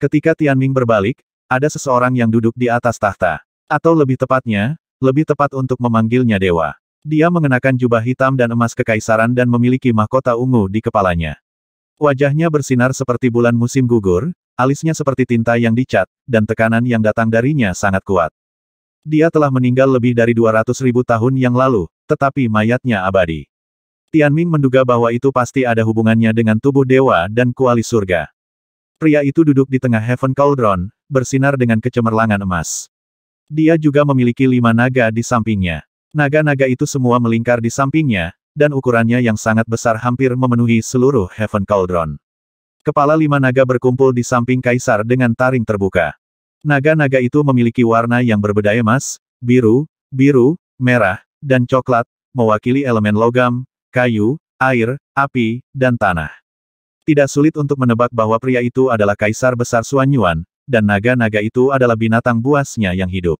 Ketika Tianming berbalik, ada seseorang yang duduk di atas tahta. Atau lebih tepatnya, lebih tepat untuk memanggilnya dewa. Dia mengenakan jubah hitam dan emas kekaisaran dan memiliki mahkota ungu di kepalanya. Wajahnya bersinar seperti bulan musim gugur, alisnya seperti tinta yang dicat, dan tekanan yang datang darinya sangat kuat. Dia telah meninggal lebih dari 200 ribu tahun yang lalu, tetapi mayatnya abadi. Tianming menduga bahwa itu pasti ada hubungannya dengan tubuh dewa dan kuali surga. Pria itu duduk di tengah Heaven Cauldron, bersinar dengan kecemerlangan emas. Dia juga memiliki lima naga di sampingnya. Naga-naga itu semua melingkar di sampingnya, dan ukurannya yang sangat besar hampir memenuhi seluruh Heaven Cauldron. Kepala lima naga berkumpul di samping kaisar dengan taring terbuka. Naga-naga itu memiliki warna yang berbeda emas, biru, biru, merah, dan coklat, mewakili elemen logam, kayu, air, api, dan tanah. Tidak sulit untuk menebak bahwa pria itu adalah Kaisar Besar Suanyuan, dan naga-naga itu adalah binatang buasnya yang hidup.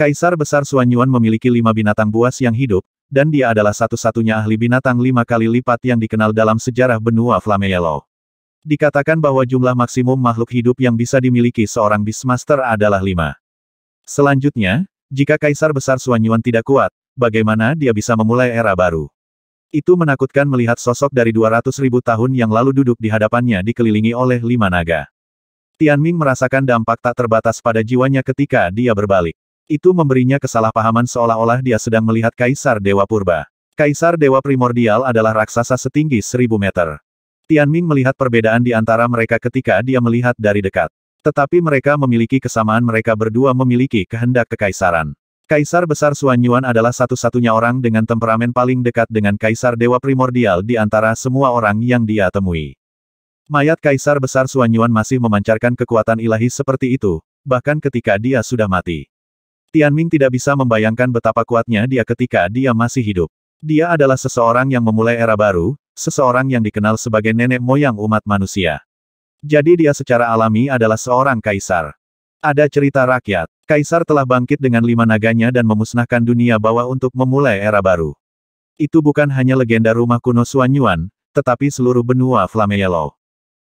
Kaisar Besar Suanyuan memiliki lima binatang buas yang hidup, dan dia adalah satu-satunya ahli binatang lima kali lipat yang dikenal dalam sejarah benua Flameyelo. Dikatakan bahwa jumlah maksimum makhluk hidup yang bisa dimiliki seorang Beastmaster adalah lima. Selanjutnya, jika Kaisar Besar Suanyuan tidak kuat, bagaimana dia bisa memulai era baru? Itu menakutkan melihat sosok dari 200 ribu tahun yang lalu duduk di hadapannya dikelilingi oleh lima naga. Tian Ming merasakan dampak tak terbatas pada jiwanya ketika dia berbalik. Itu memberinya kesalahpahaman seolah-olah dia sedang melihat Kaisar Dewa Purba. Kaisar Dewa Primordial adalah raksasa setinggi seribu meter. Tian Ming melihat perbedaan di antara mereka ketika dia melihat dari dekat. Tetapi mereka memiliki kesamaan mereka berdua memiliki kehendak kekaisaran. Kaisar Besar Xuan Yuan adalah satu-satunya orang dengan temperamen paling dekat dengan Kaisar Dewa Primordial di antara semua orang yang dia temui. Mayat Kaisar Besar Xuan Yuan masih memancarkan kekuatan ilahi seperti itu, bahkan ketika dia sudah mati. Tianming tidak bisa membayangkan betapa kuatnya dia ketika dia masih hidup. Dia adalah seseorang yang memulai era baru, seseorang yang dikenal sebagai nenek moyang umat manusia. Jadi dia secara alami adalah seorang kaisar. Ada cerita rakyat. Kaisar telah bangkit dengan lima naganya dan memusnahkan dunia bawah untuk memulai era baru. Itu bukan hanya legenda rumah kuno Suanyuan, tetapi seluruh benua Flameyelow.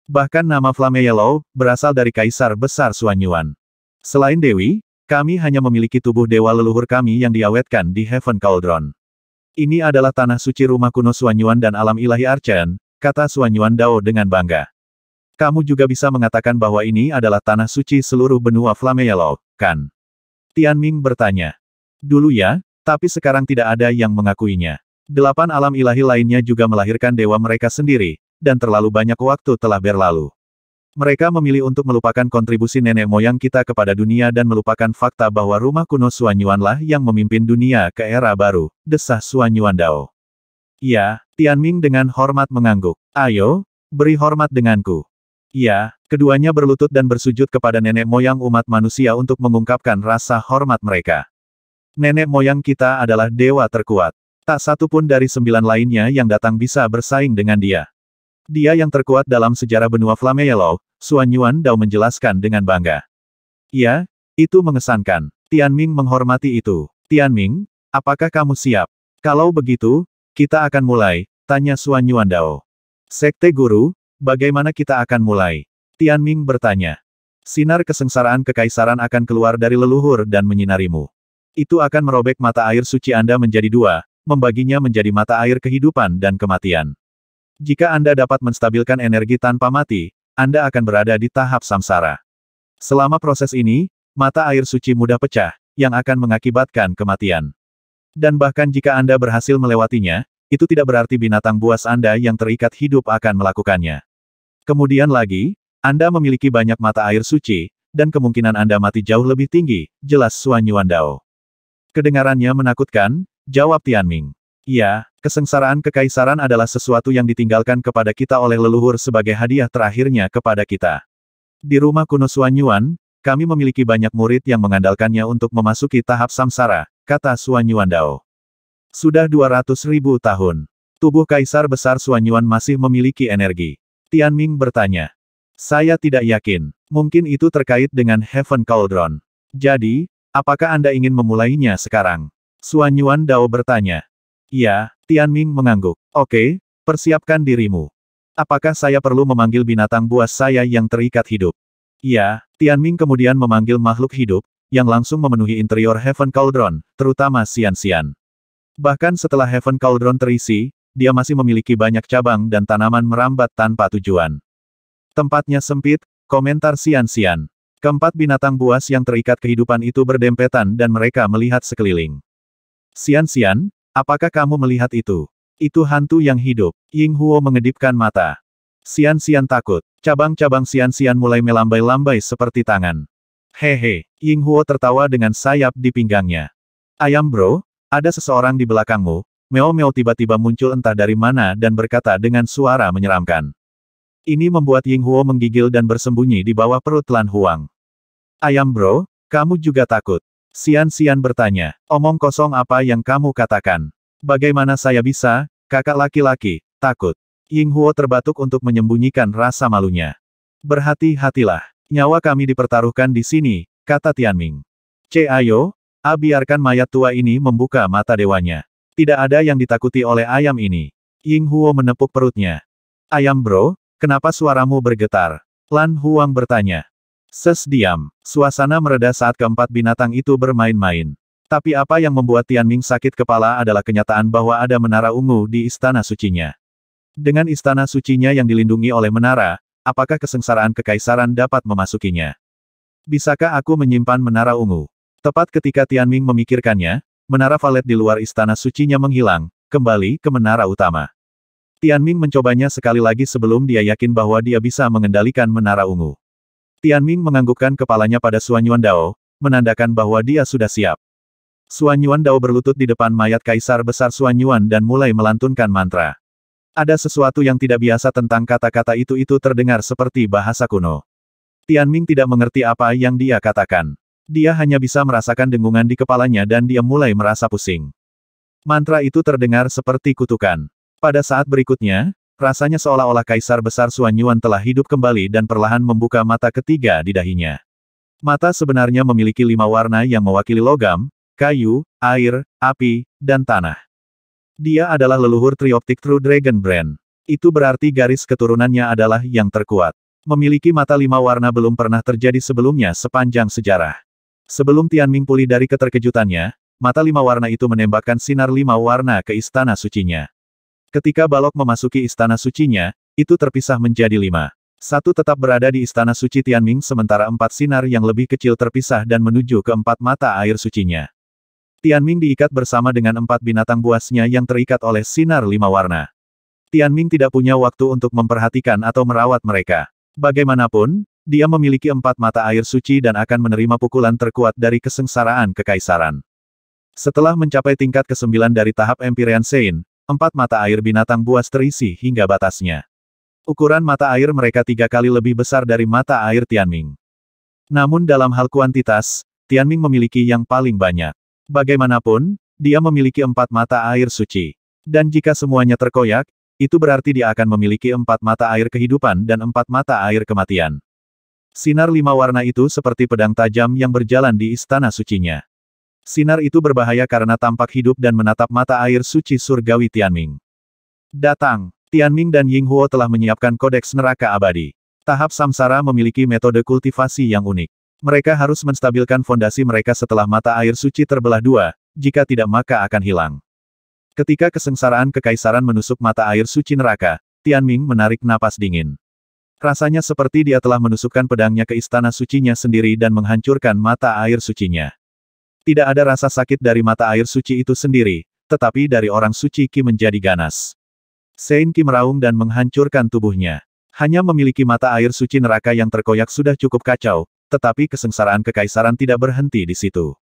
Bahkan nama Flameyelow berasal dari Kaisar Besar Suanyuan. Selain Dewi, kami hanya memiliki tubuh dewa leluhur kami yang diawetkan di Heaven Cauldron. Ini adalah tanah suci rumah kuno Suanyuan dan alam ilahi Archen, kata Suanyuan Dao dengan bangga. Kamu juga bisa mengatakan bahwa ini adalah tanah suci seluruh benua Flameolo, kan? Tianming bertanya. Dulu ya, tapi sekarang tidak ada yang mengakuinya. Delapan alam ilahi lainnya juga melahirkan dewa mereka sendiri, dan terlalu banyak waktu telah berlalu. Mereka memilih untuk melupakan kontribusi nenek moyang kita kepada dunia dan melupakan fakta bahwa rumah kuno Suanyuanlah yang memimpin dunia ke era baru, desah Suanyuan Dao. Ya, Tianming dengan hormat mengangguk. Ayo, beri hormat denganku. Iya, keduanya berlutut dan bersujud kepada nenek moyang umat manusia untuk mengungkapkan rasa hormat mereka. Nenek moyang kita adalah dewa terkuat. Tak satu pun dari sembilan lainnya yang datang bisa bersaing dengan dia. Dia yang terkuat dalam sejarah benua Flameyelo, Suan Yuan Dao menjelaskan dengan bangga. Iya, itu mengesankan. Tian Ming menghormati itu. Tian Ming, apakah kamu siap? Kalau begitu, kita akan mulai, tanya Suan Yuan Dao. Sekte Guru, Bagaimana kita akan mulai? Tian Ming bertanya. Sinar kesengsaraan kekaisaran akan keluar dari leluhur dan menyinarimu. Itu akan merobek mata air suci Anda menjadi dua, membaginya menjadi mata air kehidupan dan kematian. Jika Anda dapat menstabilkan energi tanpa mati, Anda akan berada di tahap samsara. Selama proses ini, mata air suci mudah pecah, yang akan mengakibatkan kematian. Dan bahkan jika Anda berhasil melewatinya, itu tidak berarti binatang buas Anda yang terikat hidup akan melakukannya. Kemudian lagi, Anda memiliki banyak mata air suci, dan kemungkinan Anda mati jauh lebih tinggi, jelas Suan Yuan Dao. Kedengarannya menakutkan, jawab Tianming. Iya, kesengsaraan kekaisaran adalah sesuatu yang ditinggalkan kepada kita oleh leluhur sebagai hadiah terakhirnya kepada kita. Di rumah kuno Suan Yuan, kami memiliki banyak murid yang mengandalkannya untuk memasuki tahap samsara, kata Suan Yuan Dao. Sudah 200 ribu tahun. Tubuh kaisar besar Suan Yuan masih memiliki energi. Tian Ming bertanya. Saya tidak yakin. Mungkin itu terkait dengan Heaven Cauldron. Jadi, apakah Anda ingin memulainya sekarang? Suan Yuan Dao bertanya. Ya, Tian Ming mengangguk. Oke, persiapkan dirimu. Apakah saya perlu memanggil binatang buas saya yang terikat hidup? Ya, Tian Ming kemudian memanggil makhluk hidup, yang langsung memenuhi interior Heaven Cauldron, terutama Xian Xian. Bahkan setelah Heaven Cauldron terisi, dia masih memiliki banyak cabang dan tanaman merambat tanpa tujuan. Tempatnya sempit, komentar sian-sian. Keempat binatang buas yang terikat kehidupan itu berdempetan dan mereka melihat sekeliling. Sian-sian, apakah kamu melihat itu? Itu hantu yang hidup. Ying Huo mengedipkan mata. Sian-sian takut. Cabang-cabang sian-sian mulai melambai-lambai seperti tangan. Hehe, Ying Huo tertawa dengan sayap di pinggangnya. Ayam bro, ada seseorang di belakangmu, Meo Meo tiba-tiba muncul entah dari mana dan berkata dengan suara menyeramkan. Ini membuat Ying Huo menggigil dan bersembunyi di bawah perut Lan Huang. Ayam bro, kamu juga takut. Sian Sian bertanya, omong kosong apa yang kamu katakan? Bagaimana saya bisa, kakak laki-laki, takut. Ying Huo terbatuk untuk menyembunyikan rasa malunya. Berhati-hatilah, nyawa kami dipertaruhkan di sini, kata Tianming. Ming. Ayo, A biarkan mayat tua ini membuka mata dewanya. Tidak ada yang ditakuti oleh ayam ini. Ying Huo menepuk perutnya. Ayam bro, kenapa suaramu bergetar? Lan Huang bertanya. Ses diam. Suasana mereda saat keempat binatang itu bermain-main. Tapi apa yang membuat Tian Ming sakit kepala adalah kenyataan bahwa ada menara ungu di istana sucinya. Dengan istana sucinya yang dilindungi oleh menara, apakah kesengsaraan kekaisaran dapat memasukinya? Bisakah aku menyimpan menara ungu? Tepat ketika Tian Ming memikirkannya, menara valet di luar istana sucinya menghilang, kembali ke menara utama. Tian Ming mencobanya sekali lagi sebelum dia yakin bahwa dia bisa mengendalikan menara ungu. Tian Ming menganggukkan kepalanya pada Suan Yuan Dao, menandakan bahwa dia sudah siap. Suan Yuan Dao berlutut di depan mayat kaisar besar Suan Yuan dan mulai melantunkan mantra. Ada sesuatu yang tidak biasa tentang kata-kata itu itu terdengar seperti bahasa kuno. Tian Ming tidak mengerti apa yang dia katakan. Dia hanya bisa merasakan dengungan di kepalanya dan dia mulai merasa pusing. Mantra itu terdengar seperti kutukan. Pada saat berikutnya, rasanya seolah-olah kaisar besar Suan Yuan telah hidup kembali dan perlahan membuka mata ketiga di dahinya. Mata sebenarnya memiliki lima warna yang mewakili logam, kayu, air, api, dan tanah. Dia adalah leluhur trioptik True Dragon Brand. Itu berarti garis keturunannya adalah yang terkuat. Memiliki mata lima warna belum pernah terjadi sebelumnya sepanjang sejarah. Sebelum Tianming pulih dari keterkejutannya, mata lima warna itu menembakkan sinar lima warna ke istana sucinya. Ketika Balok memasuki istana sucinya, itu terpisah menjadi lima. Satu tetap berada di istana suci Tianming sementara empat sinar yang lebih kecil terpisah dan menuju ke empat mata air sucinya. Tianming diikat bersama dengan empat binatang buasnya yang terikat oleh sinar lima warna. Tianming tidak punya waktu untuk memperhatikan atau merawat mereka. Bagaimanapun, dia memiliki empat mata air suci dan akan menerima pukulan terkuat dari kesengsaraan kekaisaran. Setelah mencapai tingkat ke-9 dari tahap Empyrean Sein, empat mata air binatang buas terisi hingga batasnya. Ukuran mata air mereka tiga kali lebih besar dari mata air Tianming. Namun dalam hal kuantitas, Tianming memiliki yang paling banyak. Bagaimanapun, dia memiliki empat mata air suci. Dan jika semuanya terkoyak, itu berarti dia akan memiliki empat mata air kehidupan dan empat mata air kematian. Sinar lima warna itu seperti pedang tajam yang berjalan di istana sucinya. Sinar itu berbahaya karena tampak hidup dan menatap mata air suci surgawi Tianming. Datang, Tianming dan Ying Huo telah menyiapkan kodeks neraka abadi. Tahap samsara memiliki metode kultivasi yang unik. Mereka harus menstabilkan fondasi mereka setelah mata air suci terbelah dua, jika tidak maka akan hilang. Ketika kesengsaraan kekaisaran menusuk mata air suci neraka, Tianming menarik napas dingin. Rasanya seperti dia telah menusukkan pedangnya ke istana sucinya sendiri dan menghancurkan mata air sucinya. Tidak ada rasa sakit dari mata air suci itu sendiri, tetapi dari orang suci Ki menjadi ganas. Sein Ki meraung dan menghancurkan tubuhnya. Hanya memiliki mata air suci neraka yang terkoyak sudah cukup kacau, tetapi kesengsaraan kekaisaran tidak berhenti di situ.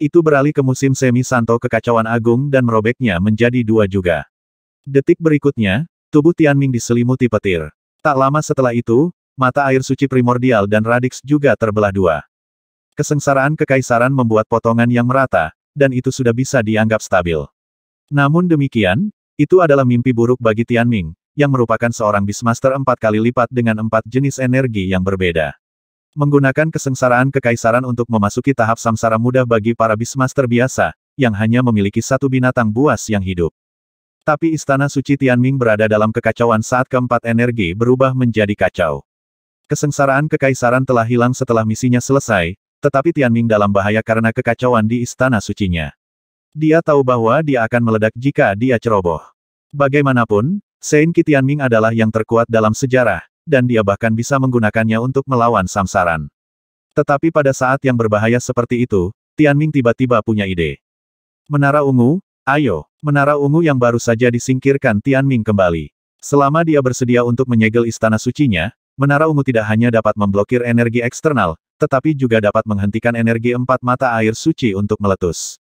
Itu beralih ke musim semi santo kekacauan agung dan merobeknya menjadi dua juga. Detik berikutnya, tubuh Tianming diselimuti petir. Tak lama setelah itu, mata air suci primordial dan Radix juga terbelah dua. Kesengsaraan kekaisaran membuat potongan yang merata, dan itu sudah bisa dianggap stabil. Namun demikian, itu adalah mimpi buruk bagi Tianming, yang merupakan seorang Beastmaster empat kali lipat dengan empat jenis energi yang berbeda. Menggunakan kesengsaraan kekaisaran untuk memasuki tahap samsara mudah bagi para Beastmaster biasa, yang hanya memiliki satu binatang buas yang hidup. Tapi istana suci Tianming berada dalam kekacauan saat keempat energi berubah menjadi kacau. Kesengsaraan kekaisaran telah hilang setelah misinya selesai, tetapi Tianming dalam bahaya karena kekacauan di istana sucinya. Dia tahu bahwa dia akan meledak jika dia ceroboh. Bagaimanapun, Sein Tianming adalah yang terkuat dalam sejarah, dan dia bahkan bisa menggunakannya untuk melawan samsaran. Tetapi pada saat yang berbahaya seperti itu, Tianming tiba-tiba punya ide. Menara Ungu, ayo! Menara ungu yang baru saja disingkirkan Tianming kembali. Selama dia bersedia untuk menyegel istana sucinya, menara ungu tidak hanya dapat memblokir energi eksternal, tetapi juga dapat menghentikan energi empat mata air suci untuk meletus.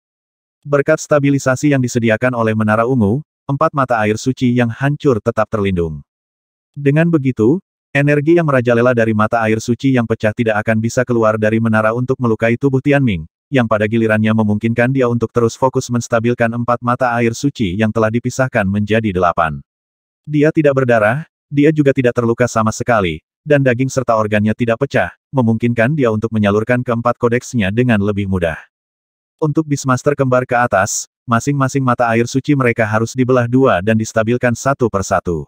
Berkat stabilisasi yang disediakan oleh menara ungu, empat mata air suci yang hancur tetap terlindung. Dengan begitu, energi yang merajalela dari mata air suci yang pecah tidak akan bisa keluar dari menara untuk melukai tubuh Tianming, yang pada gilirannya memungkinkan dia untuk terus fokus menstabilkan empat mata air suci yang telah dipisahkan menjadi delapan. Dia tidak berdarah, dia juga tidak terluka sama sekali, dan daging serta organnya tidak pecah, memungkinkan dia untuk menyalurkan keempat kodeksnya dengan lebih mudah. Untuk Bismaster kembar ke atas, masing-masing mata air suci mereka harus dibelah dua dan distabilkan satu persatu.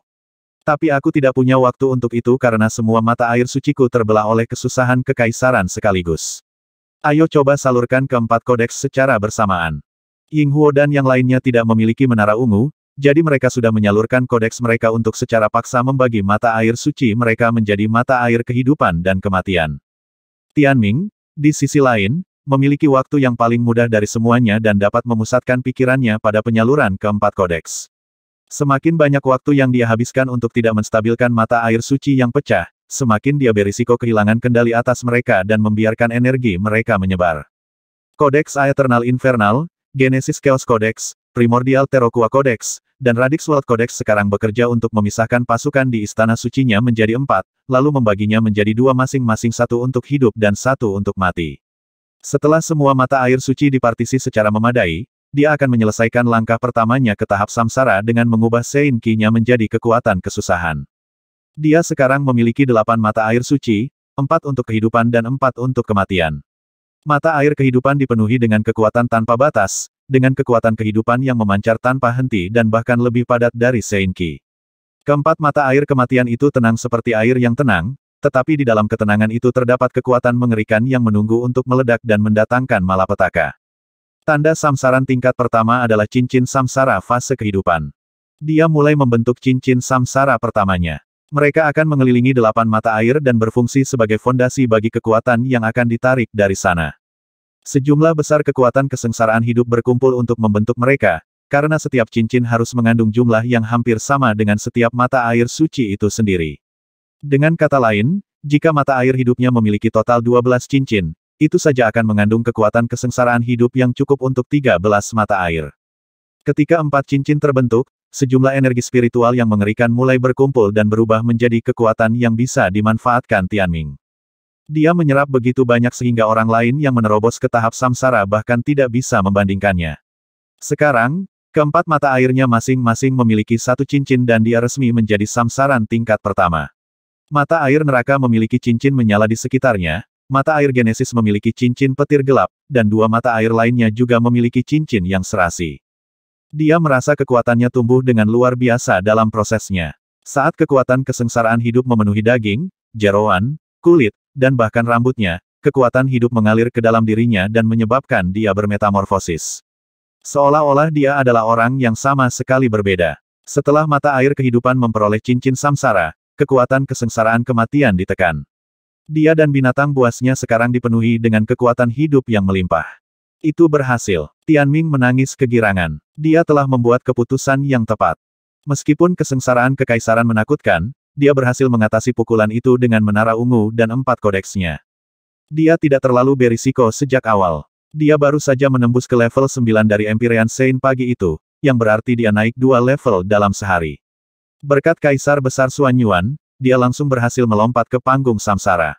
Tapi aku tidak punya waktu untuk itu karena semua mata air suciku terbelah oleh kesusahan kekaisaran sekaligus. Ayo coba salurkan keempat kodeks secara bersamaan. Ying Huo dan yang lainnya tidak memiliki menara ungu, jadi mereka sudah menyalurkan kodeks mereka untuk secara paksa membagi mata air suci mereka menjadi mata air kehidupan dan kematian. Tianming, di sisi lain, memiliki waktu yang paling mudah dari semuanya dan dapat memusatkan pikirannya pada penyaluran keempat kodeks. Semakin banyak waktu yang dia habiskan untuk tidak menstabilkan mata air suci yang pecah, semakin dia berisiko kehilangan kendali atas mereka dan membiarkan energi mereka menyebar. Kodeks Aeternal Infernal, Genesis Chaos Codex, Primordial Terokua Codex, dan Radix World Codex sekarang bekerja untuk memisahkan pasukan di istana sucinya menjadi empat, lalu membaginya menjadi dua masing-masing satu untuk hidup dan satu untuk mati. Setelah semua mata air suci dipartisi secara memadai, dia akan menyelesaikan langkah pertamanya ke tahap samsara dengan mengubah Sein ki menjadi kekuatan kesusahan. Dia sekarang memiliki delapan mata air suci, empat untuk kehidupan dan empat untuk kematian. Mata air kehidupan dipenuhi dengan kekuatan tanpa batas, dengan kekuatan kehidupan yang memancar tanpa henti dan bahkan lebih padat dari Seinki. Keempat mata air kematian itu tenang seperti air yang tenang, tetapi di dalam ketenangan itu terdapat kekuatan mengerikan yang menunggu untuk meledak dan mendatangkan malapetaka. Tanda samsaran tingkat pertama adalah cincin samsara fase kehidupan. Dia mulai membentuk cincin samsara pertamanya. Mereka akan mengelilingi delapan mata air dan berfungsi sebagai fondasi bagi kekuatan yang akan ditarik dari sana. Sejumlah besar kekuatan kesengsaraan hidup berkumpul untuk membentuk mereka, karena setiap cincin harus mengandung jumlah yang hampir sama dengan setiap mata air suci itu sendiri. Dengan kata lain, jika mata air hidupnya memiliki total 12 cincin, itu saja akan mengandung kekuatan kesengsaraan hidup yang cukup untuk 13 mata air. Ketika empat cincin terbentuk, sejumlah energi spiritual yang mengerikan mulai berkumpul dan berubah menjadi kekuatan yang bisa dimanfaatkan Tianming. Dia menyerap begitu banyak sehingga orang lain yang menerobos ke tahap samsara bahkan tidak bisa membandingkannya. Sekarang, keempat mata airnya masing-masing memiliki satu cincin dan dia resmi menjadi samsaran tingkat pertama. Mata air neraka memiliki cincin menyala di sekitarnya, mata air genesis memiliki cincin petir gelap, dan dua mata air lainnya juga memiliki cincin yang serasi. Dia merasa kekuatannya tumbuh dengan luar biasa dalam prosesnya. Saat kekuatan kesengsaraan hidup memenuhi daging, jeroan, kulit, dan bahkan rambutnya, kekuatan hidup mengalir ke dalam dirinya dan menyebabkan dia bermetamorfosis. Seolah-olah dia adalah orang yang sama sekali berbeda. Setelah mata air kehidupan memperoleh cincin samsara, kekuatan kesengsaraan kematian ditekan. Dia dan binatang buasnya sekarang dipenuhi dengan kekuatan hidup yang melimpah. Itu berhasil. Tian Ming menangis kegirangan. Dia telah membuat keputusan yang tepat. Meskipun kesengsaraan kekaisaran menakutkan, dia berhasil mengatasi pukulan itu dengan menara ungu dan empat kodeksnya. Dia tidak terlalu berisiko sejak awal. Dia baru saja menembus ke level 9 dari Empyrean Saint pagi itu, yang berarti dia naik dua level dalam sehari. Berkat Kaisar Besar Xuan Yuan, dia langsung berhasil melompat ke panggung samsara.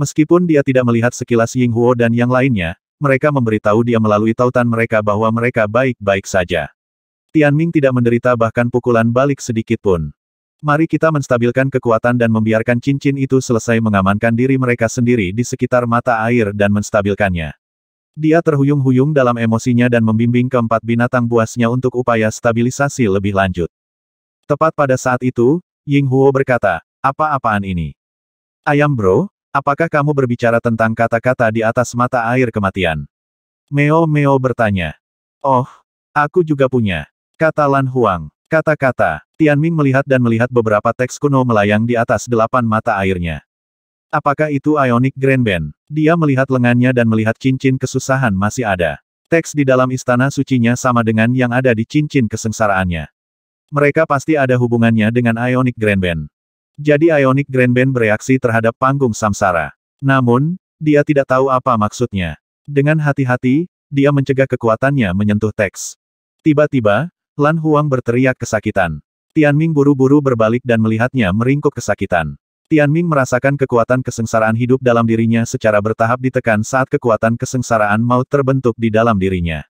Meskipun dia tidak melihat sekilas Ying Huo dan yang lainnya, mereka memberitahu dia melalui tautan mereka bahwa mereka baik-baik saja. Tianming tidak menderita bahkan pukulan balik sedikit pun. Mari kita menstabilkan kekuatan dan membiarkan cincin itu selesai mengamankan diri mereka sendiri di sekitar mata air dan menstabilkannya. Dia terhuyung-huyung dalam emosinya dan membimbing keempat binatang buasnya untuk upaya stabilisasi lebih lanjut. Tepat pada saat itu, Ying Huo berkata, apa-apaan ini? Ayam bro, Apakah kamu berbicara tentang kata-kata di atas mata air kematian? Meo Meo bertanya. Oh, aku juga punya. Kata Lan Huang. Kata-kata, Tianming melihat dan melihat beberapa teks kuno melayang di atas delapan mata airnya. Apakah itu Ionic Grand Band? Dia melihat lengannya dan melihat cincin kesusahan masih ada. Teks di dalam istana sucinya sama dengan yang ada di cincin kesengsaraannya. Mereka pasti ada hubungannya dengan Ionic Grand Band. Jadi Ionic Grand Band bereaksi terhadap panggung samsara. Namun, dia tidak tahu apa maksudnya. Dengan hati-hati, dia mencegah kekuatannya menyentuh teks. Tiba-tiba, Lan Huang berteriak kesakitan. Tianming buru-buru berbalik dan melihatnya meringkuk kesakitan. Tianming merasakan kekuatan kesengsaraan hidup dalam dirinya secara bertahap ditekan saat kekuatan kesengsaraan maut terbentuk di dalam dirinya.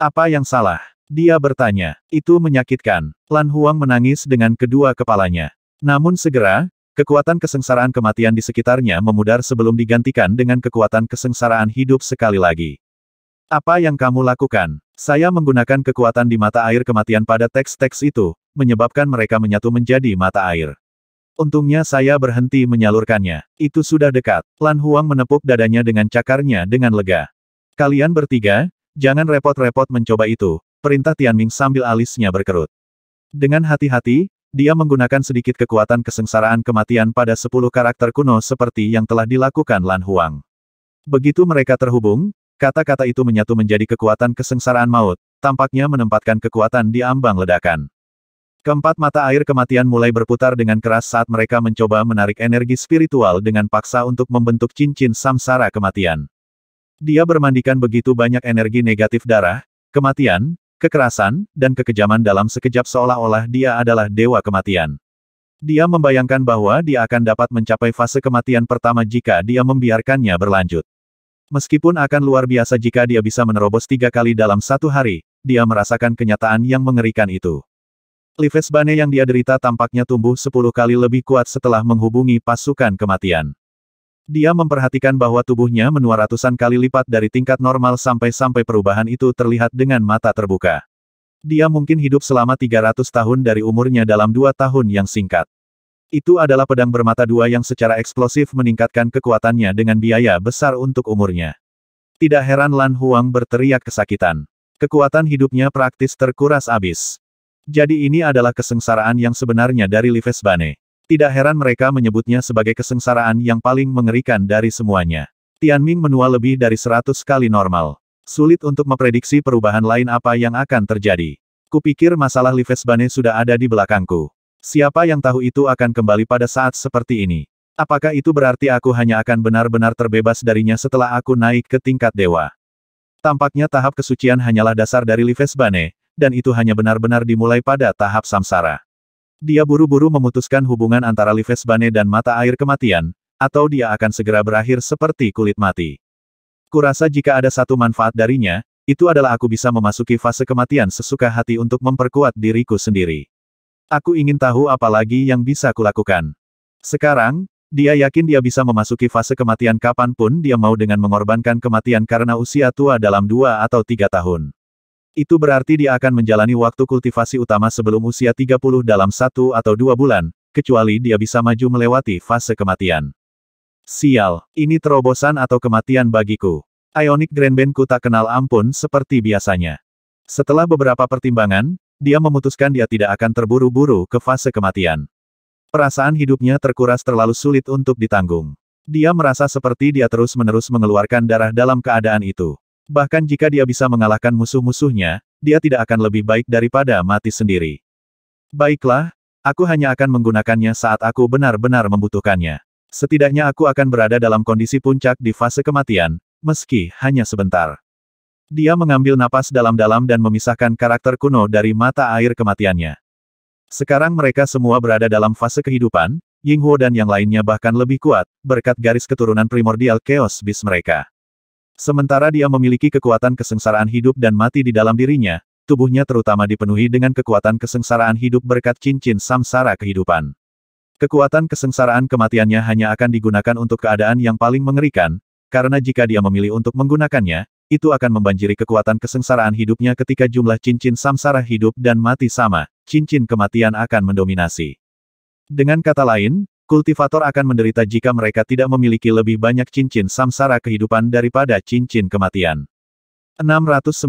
Apa yang salah? Dia bertanya. Itu menyakitkan. Lan Huang menangis dengan kedua kepalanya. Namun segera, kekuatan kesengsaraan kematian di sekitarnya memudar sebelum digantikan dengan kekuatan kesengsaraan hidup sekali lagi. Apa yang kamu lakukan? Saya menggunakan kekuatan di mata air kematian pada teks-teks itu, menyebabkan mereka menyatu menjadi mata air. Untungnya saya berhenti menyalurkannya. Itu sudah dekat. Lan Huang menepuk dadanya dengan cakarnya dengan lega. Kalian bertiga, jangan repot-repot mencoba itu, perintah Tianming sambil alisnya berkerut. Dengan hati-hati, dia menggunakan sedikit kekuatan kesengsaraan kematian pada sepuluh karakter kuno seperti yang telah dilakukan Lan Huang. Begitu mereka terhubung, kata-kata itu menyatu menjadi kekuatan kesengsaraan maut, tampaknya menempatkan kekuatan di ambang ledakan. Keempat mata air kematian mulai berputar dengan keras saat mereka mencoba menarik energi spiritual dengan paksa untuk membentuk cincin samsara kematian. Dia bermandikan begitu banyak energi negatif darah, kematian, kekerasan, dan kekejaman dalam sekejap seolah-olah dia adalah dewa kematian. Dia membayangkan bahwa dia akan dapat mencapai fase kematian pertama jika dia membiarkannya berlanjut. Meskipun akan luar biasa jika dia bisa menerobos tiga kali dalam satu hari, dia merasakan kenyataan yang mengerikan itu. Livesbane yang dia derita tampaknya tumbuh sepuluh kali lebih kuat setelah menghubungi pasukan kematian. Dia memperhatikan bahwa tubuhnya menua ratusan kali lipat dari tingkat normal sampai-sampai perubahan itu terlihat dengan mata terbuka. Dia mungkin hidup selama 300 tahun dari umurnya dalam dua tahun yang singkat. Itu adalah pedang bermata dua yang secara eksplosif meningkatkan kekuatannya dengan biaya besar untuk umurnya. Tidak heran Lan Huang berteriak kesakitan. Kekuatan hidupnya praktis terkuras abis. Jadi ini adalah kesengsaraan yang sebenarnya dari Livesbane. Bane. Tidak heran mereka menyebutnya sebagai kesengsaraan yang paling mengerikan dari semuanya. Tianming menua lebih dari seratus kali normal. Sulit untuk memprediksi perubahan lain apa yang akan terjadi. Kupikir masalah Livesbane sudah ada di belakangku. Siapa yang tahu itu akan kembali pada saat seperti ini. Apakah itu berarti aku hanya akan benar-benar terbebas darinya setelah aku naik ke tingkat dewa? Tampaknya tahap kesucian hanyalah dasar dari Livesbane, dan itu hanya benar-benar dimulai pada tahap samsara. Dia buru-buru memutuskan hubungan antara Livesbane dan mata air kematian, atau dia akan segera berakhir seperti kulit mati. Kurasa jika ada satu manfaat darinya, itu adalah aku bisa memasuki fase kematian sesuka hati untuk memperkuat diriku sendiri. Aku ingin tahu apa lagi yang bisa kulakukan. Sekarang, dia yakin dia bisa memasuki fase kematian kapanpun dia mau dengan mengorbankan kematian karena usia tua dalam dua atau tiga tahun. Itu berarti dia akan menjalani waktu kultivasi utama sebelum usia 30 dalam satu atau dua bulan, kecuali dia bisa maju melewati fase kematian. Sial, ini terobosan atau kematian bagiku. Ionic Grand ku tak kenal ampun seperti biasanya. Setelah beberapa pertimbangan, dia memutuskan dia tidak akan terburu-buru ke fase kematian. Perasaan hidupnya terkuras terlalu sulit untuk ditanggung. Dia merasa seperti dia terus-menerus mengeluarkan darah dalam keadaan itu. Bahkan jika dia bisa mengalahkan musuh-musuhnya, dia tidak akan lebih baik daripada mati sendiri. Baiklah, aku hanya akan menggunakannya saat aku benar-benar membutuhkannya. Setidaknya aku akan berada dalam kondisi puncak di fase kematian, meski hanya sebentar. Dia mengambil napas dalam-dalam dan memisahkan karakter kuno dari mata air kematiannya. Sekarang mereka semua berada dalam fase kehidupan, Ying Huo dan yang lainnya bahkan lebih kuat, berkat garis keturunan primordial Chaos bis mereka. Sementara dia memiliki kekuatan kesengsaraan hidup dan mati di dalam dirinya, tubuhnya terutama dipenuhi dengan kekuatan kesengsaraan hidup berkat cincin samsara kehidupan. Kekuatan kesengsaraan kematiannya hanya akan digunakan untuk keadaan yang paling mengerikan, karena jika dia memilih untuk menggunakannya, itu akan membanjiri kekuatan kesengsaraan hidupnya ketika jumlah cincin samsara hidup dan mati sama, cincin kematian akan mendominasi. Dengan kata lain, Kultivator akan menderita jika mereka tidak memiliki lebih banyak cincin samsara kehidupan daripada cincin kematian. 695.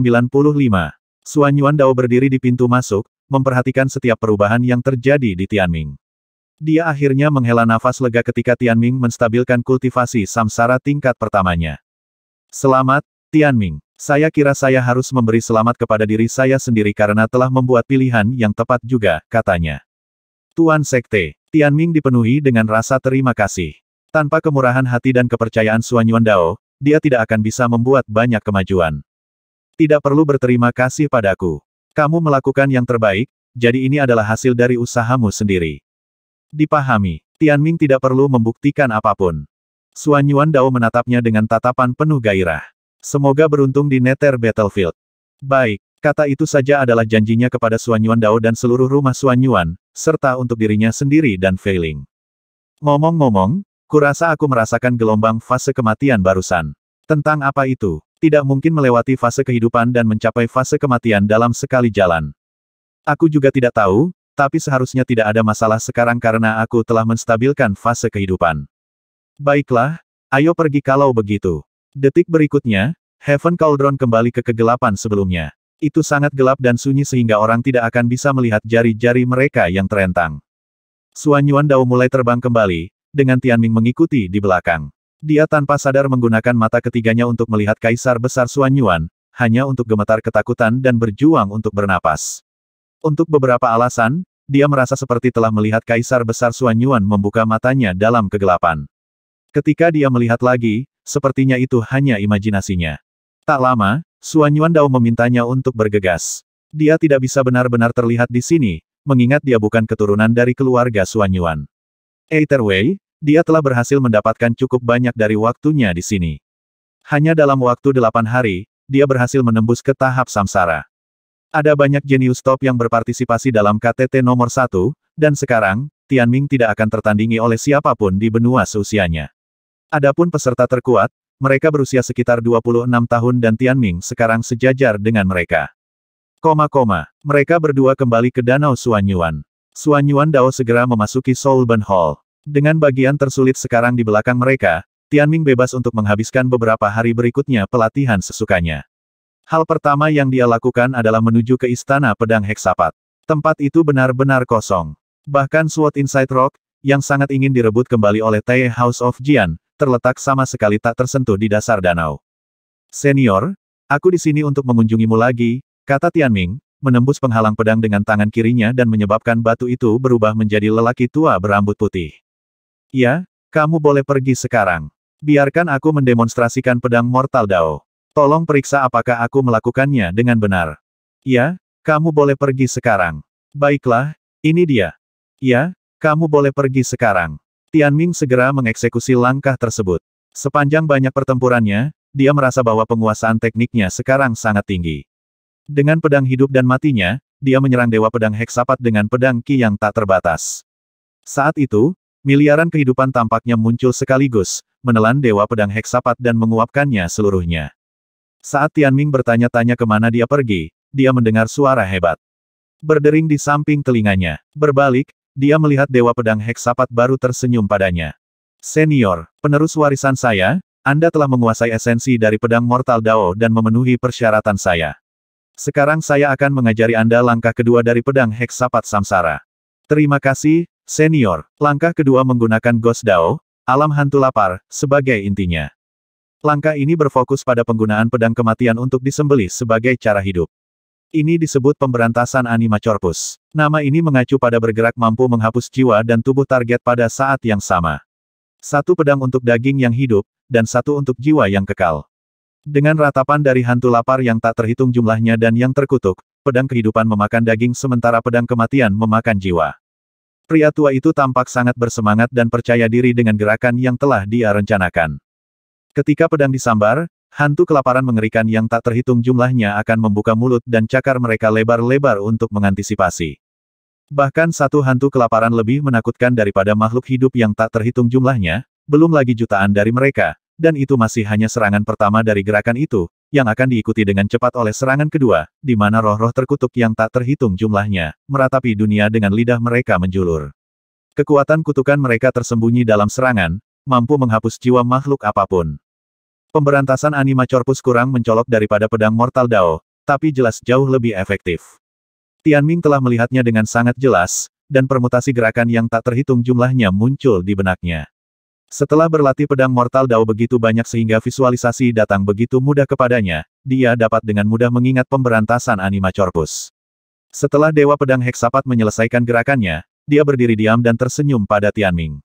Suan Yuan Dao berdiri di pintu masuk, memperhatikan setiap perubahan yang terjadi di Tianming. Dia akhirnya menghela nafas lega ketika Tianming menstabilkan kultivasi samsara tingkat pertamanya. Selamat, Tianming. Saya kira saya harus memberi selamat kepada diri saya sendiri karena telah membuat pilihan yang tepat juga, katanya. Tuan Sekte, Tianming dipenuhi dengan rasa terima kasih. Tanpa kemurahan hati dan kepercayaan Suan Yuan Dao, dia tidak akan bisa membuat banyak kemajuan. Tidak perlu berterima kasih padaku. Kamu melakukan yang terbaik, jadi ini adalah hasil dari usahamu sendiri. Dipahami, Tianming tidak perlu membuktikan apapun. Suan Yuan Dao menatapnya dengan tatapan penuh gairah. Semoga beruntung di Nether Battlefield. Baik, kata itu saja adalah janjinya kepada Suan Yuan Dao dan seluruh rumah Suan Yuan, serta untuk dirinya sendiri dan failing. Ngomong-ngomong, kurasa aku merasakan gelombang fase kematian barusan. Tentang apa itu? Tidak mungkin melewati fase kehidupan dan mencapai fase kematian dalam sekali jalan. Aku juga tidak tahu, tapi seharusnya tidak ada masalah sekarang karena aku telah menstabilkan fase kehidupan. Baiklah, ayo pergi kalau begitu. Detik berikutnya, Heaven Cauldron kembali ke kegelapan sebelumnya. Itu sangat gelap dan sunyi sehingga orang tidak akan bisa melihat jari-jari mereka yang terentang. Suanyuan Dao mulai terbang kembali, dengan Tianming mengikuti di belakang. Dia tanpa sadar menggunakan mata ketiganya untuk melihat kaisar besar Suanyuan, hanya untuk gemetar ketakutan dan berjuang untuk bernapas. Untuk beberapa alasan, dia merasa seperti telah melihat kaisar besar Suanyuan membuka matanya dalam kegelapan. Ketika dia melihat lagi, sepertinya itu hanya imajinasinya. Tak lama, Suan Yuan Dao memintanya untuk bergegas. Dia tidak bisa benar-benar terlihat di sini, mengingat dia bukan keturunan dari keluarga Suan Yuan. Either way, dia telah berhasil mendapatkan cukup banyak dari waktunya di sini. Hanya dalam waktu delapan hari, dia berhasil menembus ke tahap samsara. Ada banyak jenius top yang berpartisipasi dalam KTT nomor satu, dan sekarang, Tianming tidak akan tertandingi oleh siapapun di benua seusianya. Adapun peserta terkuat, mereka berusia sekitar 26 tahun dan Tianming sekarang sejajar dengan mereka. Koma koma, mereka berdua kembali ke Danau Suanyuan. Suanyuan Dao segera memasuki Solben Hall. Dengan bagian tersulit sekarang di belakang mereka, Tianming bebas untuk menghabiskan beberapa hari berikutnya pelatihan sesukanya. Hal pertama yang dia lakukan adalah menuju ke Istana Pedang Heksapat. Tempat itu benar-benar kosong. Bahkan Sword Inside Rock, yang sangat ingin direbut kembali oleh Tae House of Jian, terletak sama sekali tak tersentuh di dasar danau. Senior, aku di sini untuk mengunjungimu lagi, kata Tianming, menembus penghalang pedang dengan tangan kirinya dan menyebabkan batu itu berubah menjadi lelaki tua berambut putih. Ya, kamu boleh pergi sekarang. Biarkan aku mendemonstrasikan pedang Mortal Dao. Tolong periksa apakah aku melakukannya dengan benar. Ya, kamu boleh pergi sekarang. Baiklah, ini dia. Ya, kamu boleh pergi sekarang. Tian Ming segera mengeksekusi langkah tersebut. Sepanjang banyak pertempurannya, dia merasa bahwa penguasaan tekniknya sekarang sangat tinggi. Dengan pedang hidup dan matinya, dia menyerang Dewa Pedang Heksapat dengan pedang Ki yang tak terbatas. Saat itu, miliaran kehidupan tampaknya muncul sekaligus, menelan Dewa Pedang Heksapat dan menguapkannya seluruhnya. Saat Tian Ming bertanya-tanya kemana dia pergi, dia mendengar suara hebat. Berdering di samping telinganya. Berbalik, dia melihat Dewa Pedang Heksapat baru tersenyum padanya. Senior, penerus warisan saya, Anda telah menguasai esensi dari pedang Mortal Dao dan memenuhi persyaratan saya. Sekarang saya akan mengajari Anda langkah kedua dari pedang Heksapat Samsara. Terima kasih, Senior. Langkah kedua menggunakan Ghost Dao, alam hantu lapar, sebagai intinya. Langkah ini berfokus pada penggunaan pedang kematian untuk disembelih sebagai cara hidup. Ini disebut pemberantasan anima corpus. Nama ini mengacu pada bergerak mampu menghapus jiwa dan tubuh target pada saat yang sama. Satu pedang untuk daging yang hidup, dan satu untuk jiwa yang kekal. Dengan ratapan dari hantu lapar yang tak terhitung jumlahnya dan yang terkutuk, pedang kehidupan memakan daging sementara pedang kematian memakan jiwa. Pria tua itu tampak sangat bersemangat dan percaya diri dengan gerakan yang telah dia rencanakan. Ketika pedang disambar, Hantu kelaparan mengerikan yang tak terhitung jumlahnya akan membuka mulut dan cakar mereka lebar-lebar untuk mengantisipasi. Bahkan satu hantu kelaparan lebih menakutkan daripada makhluk hidup yang tak terhitung jumlahnya, belum lagi jutaan dari mereka, dan itu masih hanya serangan pertama dari gerakan itu, yang akan diikuti dengan cepat oleh serangan kedua, di mana roh-roh terkutuk yang tak terhitung jumlahnya, meratapi dunia dengan lidah mereka menjulur. Kekuatan kutukan mereka tersembunyi dalam serangan, mampu menghapus jiwa makhluk apapun. Pemberantasan anima corpus kurang mencolok daripada pedang Mortal Dao, tapi jelas jauh lebih efektif. Tianming telah melihatnya dengan sangat jelas, dan permutasi gerakan yang tak terhitung jumlahnya muncul di benaknya. Setelah berlatih pedang Mortal Dao begitu banyak sehingga visualisasi datang begitu mudah kepadanya, dia dapat dengan mudah mengingat pemberantasan anima corpus. Setelah Dewa Pedang Heksapat menyelesaikan gerakannya, dia berdiri diam dan tersenyum pada Tianming.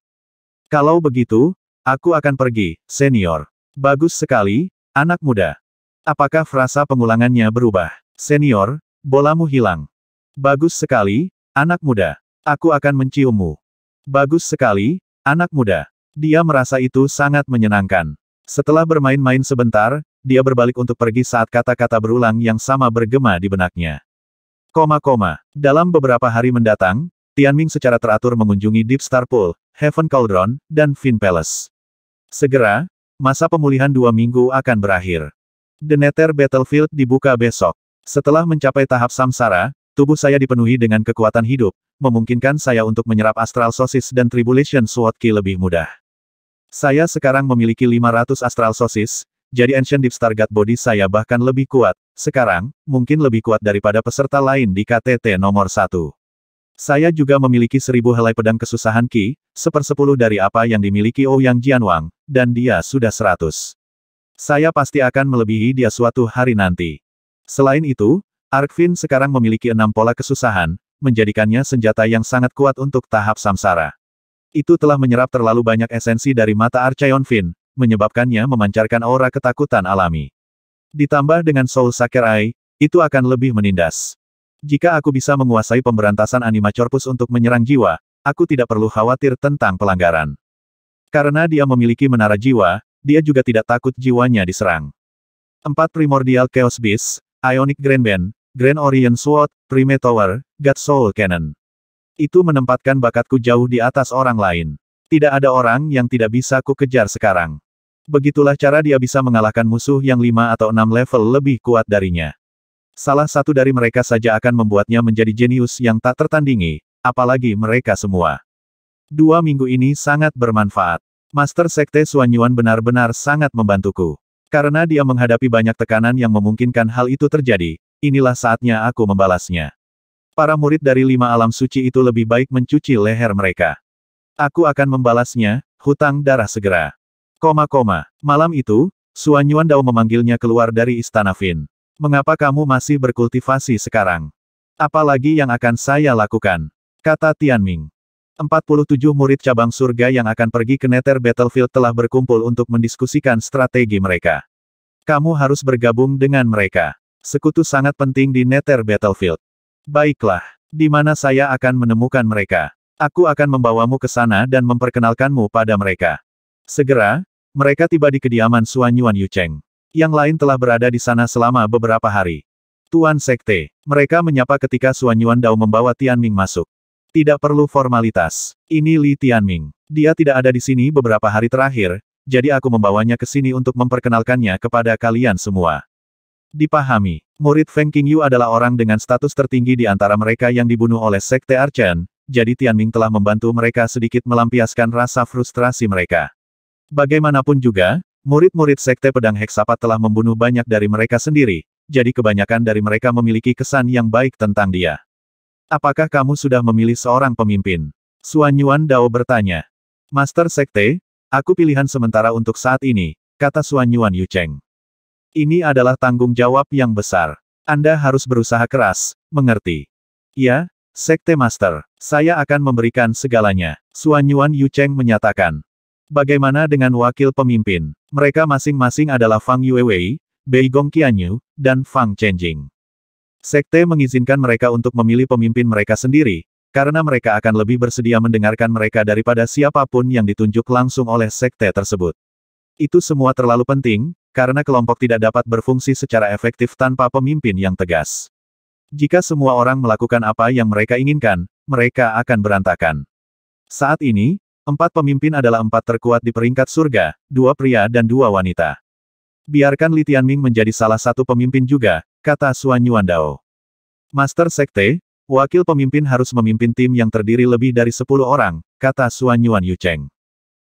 Kalau begitu, aku akan pergi, senior. Bagus sekali, anak muda. Apakah frasa pengulangannya berubah? Senior, bolamu hilang. Bagus sekali, anak muda. Aku akan menciummu. Bagus sekali, anak muda. Dia merasa itu sangat menyenangkan. Setelah bermain-main sebentar, dia berbalik untuk pergi saat kata-kata berulang yang sama bergema di benaknya. Koma-koma. Dalam beberapa hari mendatang, Tianming secara teratur mengunjungi Deep Star Pool, Heaven Cauldron, dan Fin Palace. Segera, masa pemulihan dua minggu akan berakhir. Deneter Battlefield dibuka besok. Setelah mencapai tahap samsara, tubuh saya dipenuhi dengan kekuatan hidup, memungkinkan saya untuk menyerap Astral Sosis dan Tribulation Sword Key lebih mudah. Saya sekarang memiliki 500 Astral Sosis, jadi Ancient Deep star Stargate Body saya bahkan lebih kuat, sekarang, mungkin lebih kuat daripada peserta lain di KTT nomor 1. Saya juga memiliki seribu helai pedang kesusahan Ki, sepersepuluh dari apa yang dimiliki Ouyang oh Jianwang, dan dia sudah seratus. Saya pasti akan melebihi dia suatu hari nanti. Selain itu, Arkvin sekarang memiliki enam pola kesusahan, menjadikannya senjata yang sangat kuat untuk tahap samsara. Itu telah menyerap terlalu banyak esensi dari mata Archaeon Fin, menyebabkannya memancarkan aura ketakutan alami. Ditambah dengan Soul Sakerai, itu akan lebih menindas. Jika aku bisa menguasai pemberantasan anima corpus untuk menyerang jiwa, aku tidak perlu khawatir tentang pelanggaran. Karena dia memiliki menara jiwa, dia juga tidak takut jiwanya diserang. Empat primordial Chaos Beast, Ionic Grand Band, Grand Orient Sword, Prime Tower, God Soul Cannon. Itu menempatkan bakatku jauh di atas orang lain. Tidak ada orang yang tidak bisa ku kejar sekarang. Begitulah cara dia bisa mengalahkan musuh yang lima atau enam level lebih kuat darinya. Salah satu dari mereka saja akan membuatnya menjadi jenius yang tak tertandingi, apalagi mereka semua. Dua minggu ini sangat bermanfaat. Master Sekte Suanyuan benar-benar sangat membantuku. Karena dia menghadapi banyak tekanan yang memungkinkan hal itu terjadi, inilah saatnya aku membalasnya. Para murid dari lima alam suci itu lebih baik mencuci leher mereka. Aku akan membalasnya, hutang darah segera. Koma koma. Malam itu, Suanyuan Dao memanggilnya keluar dari istana Fin. Mengapa kamu masih berkultivasi sekarang? Apalagi yang akan saya lakukan? Kata Tianming. 47 murid cabang surga yang akan pergi ke Nether Battlefield telah berkumpul untuk mendiskusikan strategi mereka. Kamu harus bergabung dengan mereka. Sekutu sangat penting di Nether Battlefield. Baiklah, di mana saya akan menemukan mereka. Aku akan membawamu ke sana dan memperkenalkanmu pada mereka. Segera, mereka tiba di kediaman Suanyuan Yuan Yucheng. Yang lain telah berada di sana selama beberapa hari. Tuan Sekte, mereka menyapa ketika Suan Yuan Dao membawa Tianming masuk. Tidak perlu formalitas. Ini Li Tianming. Dia tidak ada di sini beberapa hari terakhir, jadi aku membawanya ke sini untuk memperkenalkannya kepada kalian semua. Dipahami, murid Feng Qingyu adalah orang dengan status tertinggi di antara mereka yang dibunuh oleh Sekte Archen, jadi Tianming telah membantu mereka sedikit melampiaskan rasa frustrasi mereka. Bagaimanapun juga, Murid-murid Sekte Pedang Heksapat telah membunuh banyak dari mereka sendiri, jadi kebanyakan dari mereka memiliki kesan yang baik tentang dia. Apakah kamu sudah memilih seorang pemimpin? Suanyuan Dao bertanya. Master Sekte, aku pilihan sementara untuk saat ini, kata Suanyuan Yuan Cheng. Ini adalah tanggung jawab yang besar. Anda harus berusaha keras, mengerti? Ya, Sekte Master, saya akan memberikan segalanya. Suanyuan Yuan Cheng menyatakan. Bagaimana dengan wakil pemimpin? Mereka masing-masing adalah Fang Yuewei, Bei Gong Qianyu, dan Fang Chenjing. Sekte mengizinkan mereka untuk memilih pemimpin mereka sendiri, karena mereka akan lebih bersedia mendengarkan mereka daripada siapapun yang ditunjuk langsung oleh sekte tersebut. Itu semua terlalu penting, karena kelompok tidak dapat berfungsi secara efektif tanpa pemimpin yang tegas. Jika semua orang melakukan apa yang mereka inginkan, mereka akan berantakan. Saat ini, Empat pemimpin adalah empat terkuat di peringkat surga, dua pria dan dua wanita. Biarkan Li Tianming menjadi salah satu pemimpin juga, kata Xuan Yuandao. Master Sekte, wakil pemimpin harus memimpin tim yang terdiri lebih dari sepuluh orang, kata Xuan Yuan Yucheng.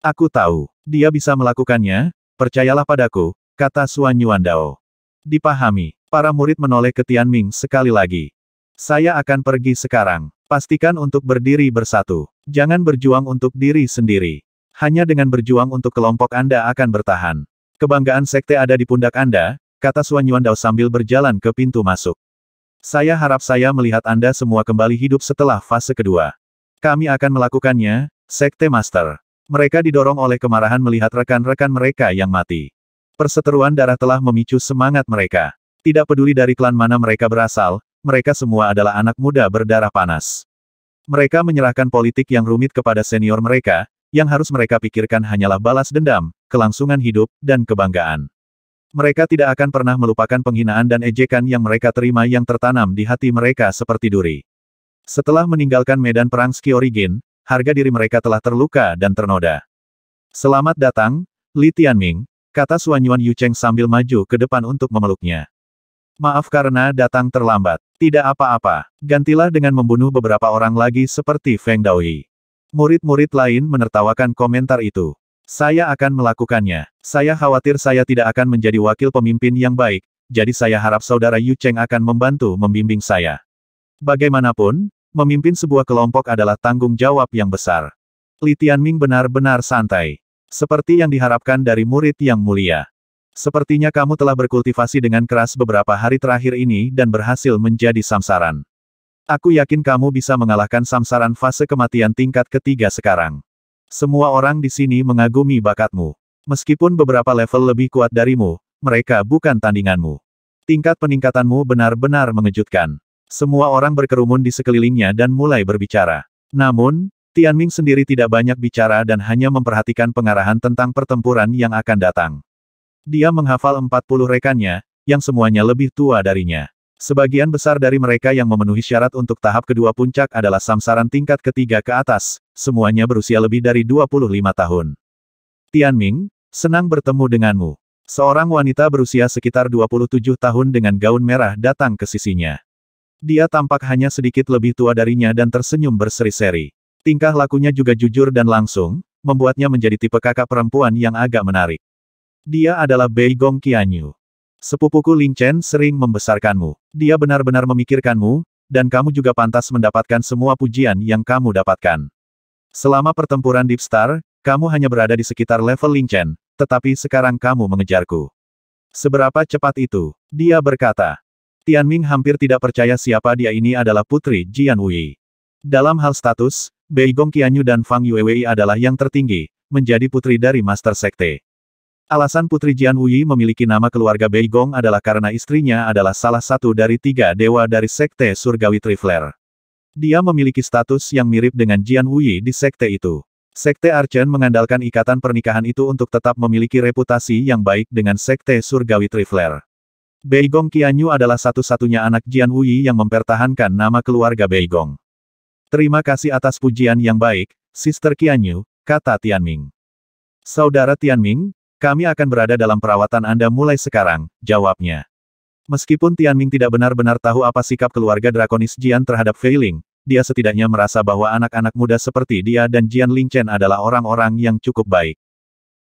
Aku tahu, dia bisa melakukannya, percayalah padaku, kata Xuan Yuandao. Dipahami, para murid menoleh ke Tianming sekali lagi. Saya akan pergi sekarang. Pastikan untuk berdiri bersatu. Jangan berjuang untuk diri sendiri. Hanya dengan berjuang untuk kelompok Anda akan bertahan. Kebanggaan sekte ada di pundak Anda, kata Suan Yuan Dao sambil berjalan ke pintu masuk. Saya harap saya melihat Anda semua kembali hidup setelah fase kedua. Kami akan melakukannya, Sekte Master. Mereka didorong oleh kemarahan melihat rekan-rekan mereka yang mati. Perseteruan darah telah memicu semangat mereka. Tidak peduli dari klan mana mereka berasal, mereka semua adalah anak muda berdarah panas. Mereka menyerahkan politik yang rumit kepada senior mereka, yang harus mereka pikirkan hanyalah balas dendam, kelangsungan hidup, dan kebanggaan. Mereka tidak akan pernah melupakan penghinaan dan ejekan yang mereka terima yang tertanam di hati mereka seperti duri. Setelah meninggalkan medan perang Origin, harga diri mereka telah terluka dan ternoda. Selamat datang, Li Tianming, kata Suan Yuan Yucheng sambil maju ke depan untuk memeluknya. Maaf karena datang terlambat. Tidak apa-apa. Gantilah dengan membunuh beberapa orang lagi seperti Feng Daoyi. Murid-murid lain menertawakan komentar itu. Saya akan melakukannya. Saya khawatir saya tidak akan menjadi wakil pemimpin yang baik, jadi saya harap saudara Yu Cheng akan membantu membimbing saya. Bagaimanapun, memimpin sebuah kelompok adalah tanggung jawab yang besar. Li Tianming benar-benar santai. Seperti yang diharapkan dari murid yang mulia. Sepertinya kamu telah berkultivasi dengan keras beberapa hari terakhir ini dan berhasil menjadi samsaran. Aku yakin kamu bisa mengalahkan samsaran fase kematian tingkat ketiga sekarang. Semua orang di sini mengagumi bakatmu. Meskipun beberapa level lebih kuat darimu, mereka bukan tandinganmu. Tingkat peningkatanmu benar-benar mengejutkan. Semua orang berkerumun di sekelilingnya dan mulai berbicara. Namun, Tianming sendiri tidak banyak bicara dan hanya memperhatikan pengarahan tentang pertempuran yang akan datang. Dia menghafal 40 rekannya, yang semuanya lebih tua darinya. Sebagian besar dari mereka yang memenuhi syarat untuk tahap kedua puncak adalah samsaran tingkat ketiga ke atas, semuanya berusia lebih dari 25 tahun. Tianming, senang bertemu denganmu. Seorang wanita berusia sekitar 27 tahun dengan gaun merah datang ke sisinya. Dia tampak hanya sedikit lebih tua darinya dan tersenyum berseri-seri. Tingkah lakunya juga jujur dan langsung, membuatnya menjadi tipe kakak perempuan yang agak menarik. Dia adalah Bei Gong Qianyu. Sepupuku Ling Chen sering membesarkanmu. Dia benar-benar memikirkanmu, dan kamu juga pantas mendapatkan semua pujian yang kamu dapatkan. Selama pertempuran Deep Star, kamu hanya berada di sekitar level Ling Chen, tetapi sekarang kamu mengejarku. Seberapa cepat itu? Dia berkata. Tian Ming hampir tidak percaya siapa dia ini adalah putri Jian Wei. Dalam hal status, Bei Gong Qianyu dan Fang Yuewei adalah yang tertinggi, menjadi putri dari Master Sekte. Alasan Putri Jian Wuyi memiliki nama keluarga Bei Gong adalah karena istrinya adalah salah satu dari tiga dewa dari Sekte Surgawi Trifler. Dia memiliki status yang mirip dengan Jian Wuyi di Sekte itu. Sekte Archen mengandalkan ikatan pernikahan itu untuk tetap memiliki reputasi yang baik dengan Sekte Surgawi Trifler. Bei Beigong Qianyu adalah satu-satunya anak Jian Wuyi yang mempertahankan nama keluarga Bei Gong. Terima kasih atas pujian yang baik, Sister Qianyu, kata Tianming. Saudara Tianming, kami akan berada dalam perawatan Anda mulai sekarang, jawabnya. Meskipun Tianming tidak benar-benar tahu apa sikap keluarga drakonis Jian terhadap Feiling, dia setidaknya merasa bahwa anak-anak muda seperti dia dan Jian Lingchen adalah orang-orang yang cukup baik.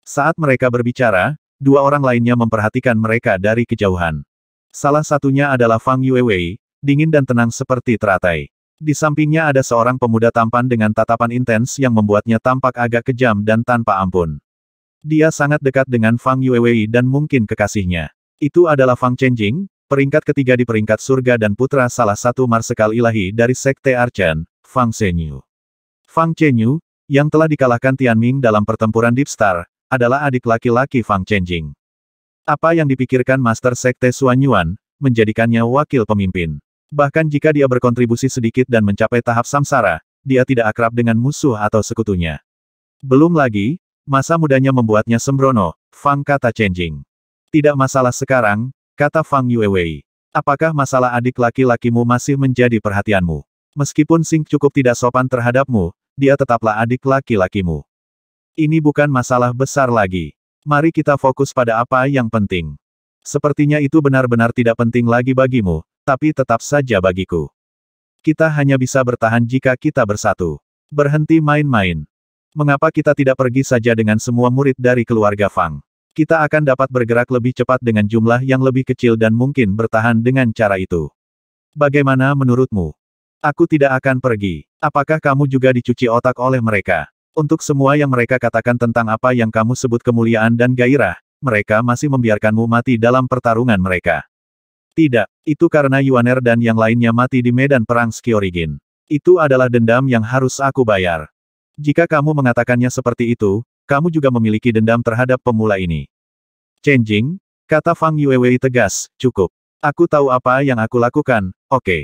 Saat mereka berbicara, dua orang lainnya memperhatikan mereka dari kejauhan. Salah satunya adalah Fang Yuewei, dingin dan tenang seperti teratai. Di sampingnya ada seorang pemuda tampan dengan tatapan intens yang membuatnya tampak agak kejam dan tanpa ampun. Dia sangat dekat dengan Fang Yuewei dan mungkin kekasihnya. Itu adalah Fang Chenjing, peringkat ketiga di peringkat surga dan putra salah satu marsekal ilahi dari Sekte Archen, Fang Chenyu. Fang Chenyu, yang telah dikalahkan Tianming dalam pertempuran Deep Star, adalah adik laki-laki Fang Chenjing. Apa yang dipikirkan Master Sekte Suanyuan, menjadikannya wakil pemimpin. Bahkan jika dia berkontribusi sedikit dan mencapai tahap samsara, dia tidak akrab dengan musuh atau sekutunya. Belum lagi, Masa mudanya membuatnya sembrono, Fang kata changing. Tidak masalah sekarang, kata Fang Yuewei. Apakah masalah adik laki-lakimu masih menjadi perhatianmu? Meskipun Sing cukup tidak sopan terhadapmu, dia tetaplah adik laki-lakimu. Ini bukan masalah besar lagi. Mari kita fokus pada apa yang penting. Sepertinya itu benar-benar tidak penting lagi bagimu, tapi tetap saja bagiku. Kita hanya bisa bertahan jika kita bersatu. Berhenti main-main. Mengapa kita tidak pergi saja dengan semua murid dari keluarga Fang? Kita akan dapat bergerak lebih cepat dengan jumlah yang lebih kecil dan mungkin bertahan dengan cara itu. Bagaimana menurutmu? Aku tidak akan pergi. Apakah kamu juga dicuci otak oleh mereka? Untuk semua yang mereka katakan tentang apa yang kamu sebut kemuliaan dan gairah, mereka masih membiarkanmu mati dalam pertarungan mereka. Tidak, itu karena Yuaner dan yang lainnya mati di medan perang Skiorigin. Itu adalah dendam yang harus aku bayar. Jika kamu mengatakannya seperti itu, kamu juga memiliki dendam terhadap pemula ini. Changing, kata Fang Yuewei tegas, cukup. Aku tahu apa yang aku lakukan, oke. Okay.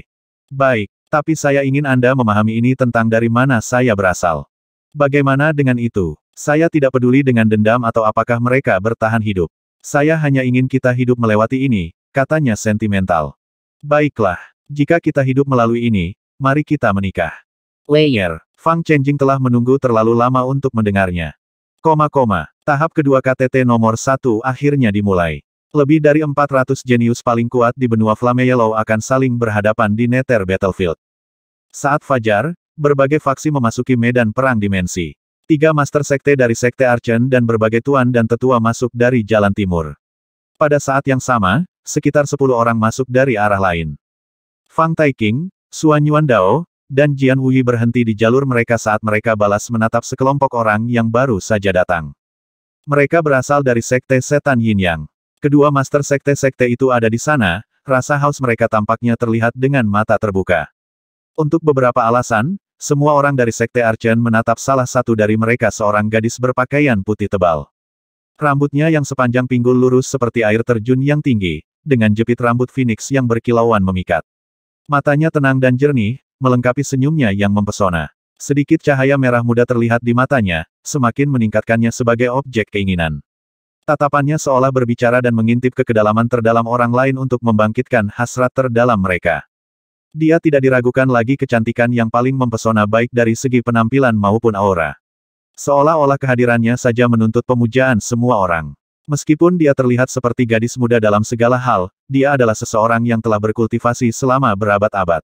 Baik, tapi saya ingin Anda memahami ini tentang dari mana saya berasal. Bagaimana dengan itu? Saya tidak peduli dengan dendam atau apakah mereka bertahan hidup. Saya hanya ingin kita hidup melewati ini, katanya sentimental. Baiklah, jika kita hidup melalui ini, mari kita menikah. Layer Fang Chenjing telah menunggu terlalu lama untuk mendengarnya. Koma koma, tahap kedua KTT nomor satu akhirnya dimulai. Lebih dari 400 jenius paling kuat di benua Flame Yellow akan saling berhadapan di Nether Battlefield. Saat fajar, berbagai faksi memasuki medan perang dimensi. Tiga master sekte dari sekte Archen dan berbagai tuan dan tetua masuk dari jalan timur. Pada saat yang sama, sekitar 10 orang masuk dari arah lain. Fang Taiking, Xuan Yuan Dao, dan Jian Wuyi berhenti di jalur mereka saat mereka balas menatap sekelompok orang yang baru saja datang. Mereka berasal dari Sekte Setan Yin Yang. Kedua master sekte-sekte itu ada di sana, rasa haus mereka tampaknya terlihat dengan mata terbuka. Untuk beberapa alasan, semua orang dari Sekte Archen menatap salah satu dari mereka seorang gadis berpakaian putih tebal. Rambutnya yang sepanjang pinggul lurus seperti air terjun yang tinggi, dengan jepit rambut phoenix yang berkilauan memikat. Matanya tenang dan jernih, melengkapi senyumnya yang mempesona. Sedikit cahaya merah muda terlihat di matanya, semakin meningkatkannya sebagai objek keinginan. Tatapannya seolah berbicara dan mengintip ke kedalaman terdalam orang lain untuk membangkitkan hasrat terdalam mereka. Dia tidak diragukan lagi kecantikan yang paling mempesona baik dari segi penampilan maupun aura. Seolah-olah kehadirannya saja menuntut pemujaan semua orang. Meskipun dia terlihat seperti gadis muda dalam segala hal, dia adalah seseorang yang telah berkultivasi selama berabad-abad.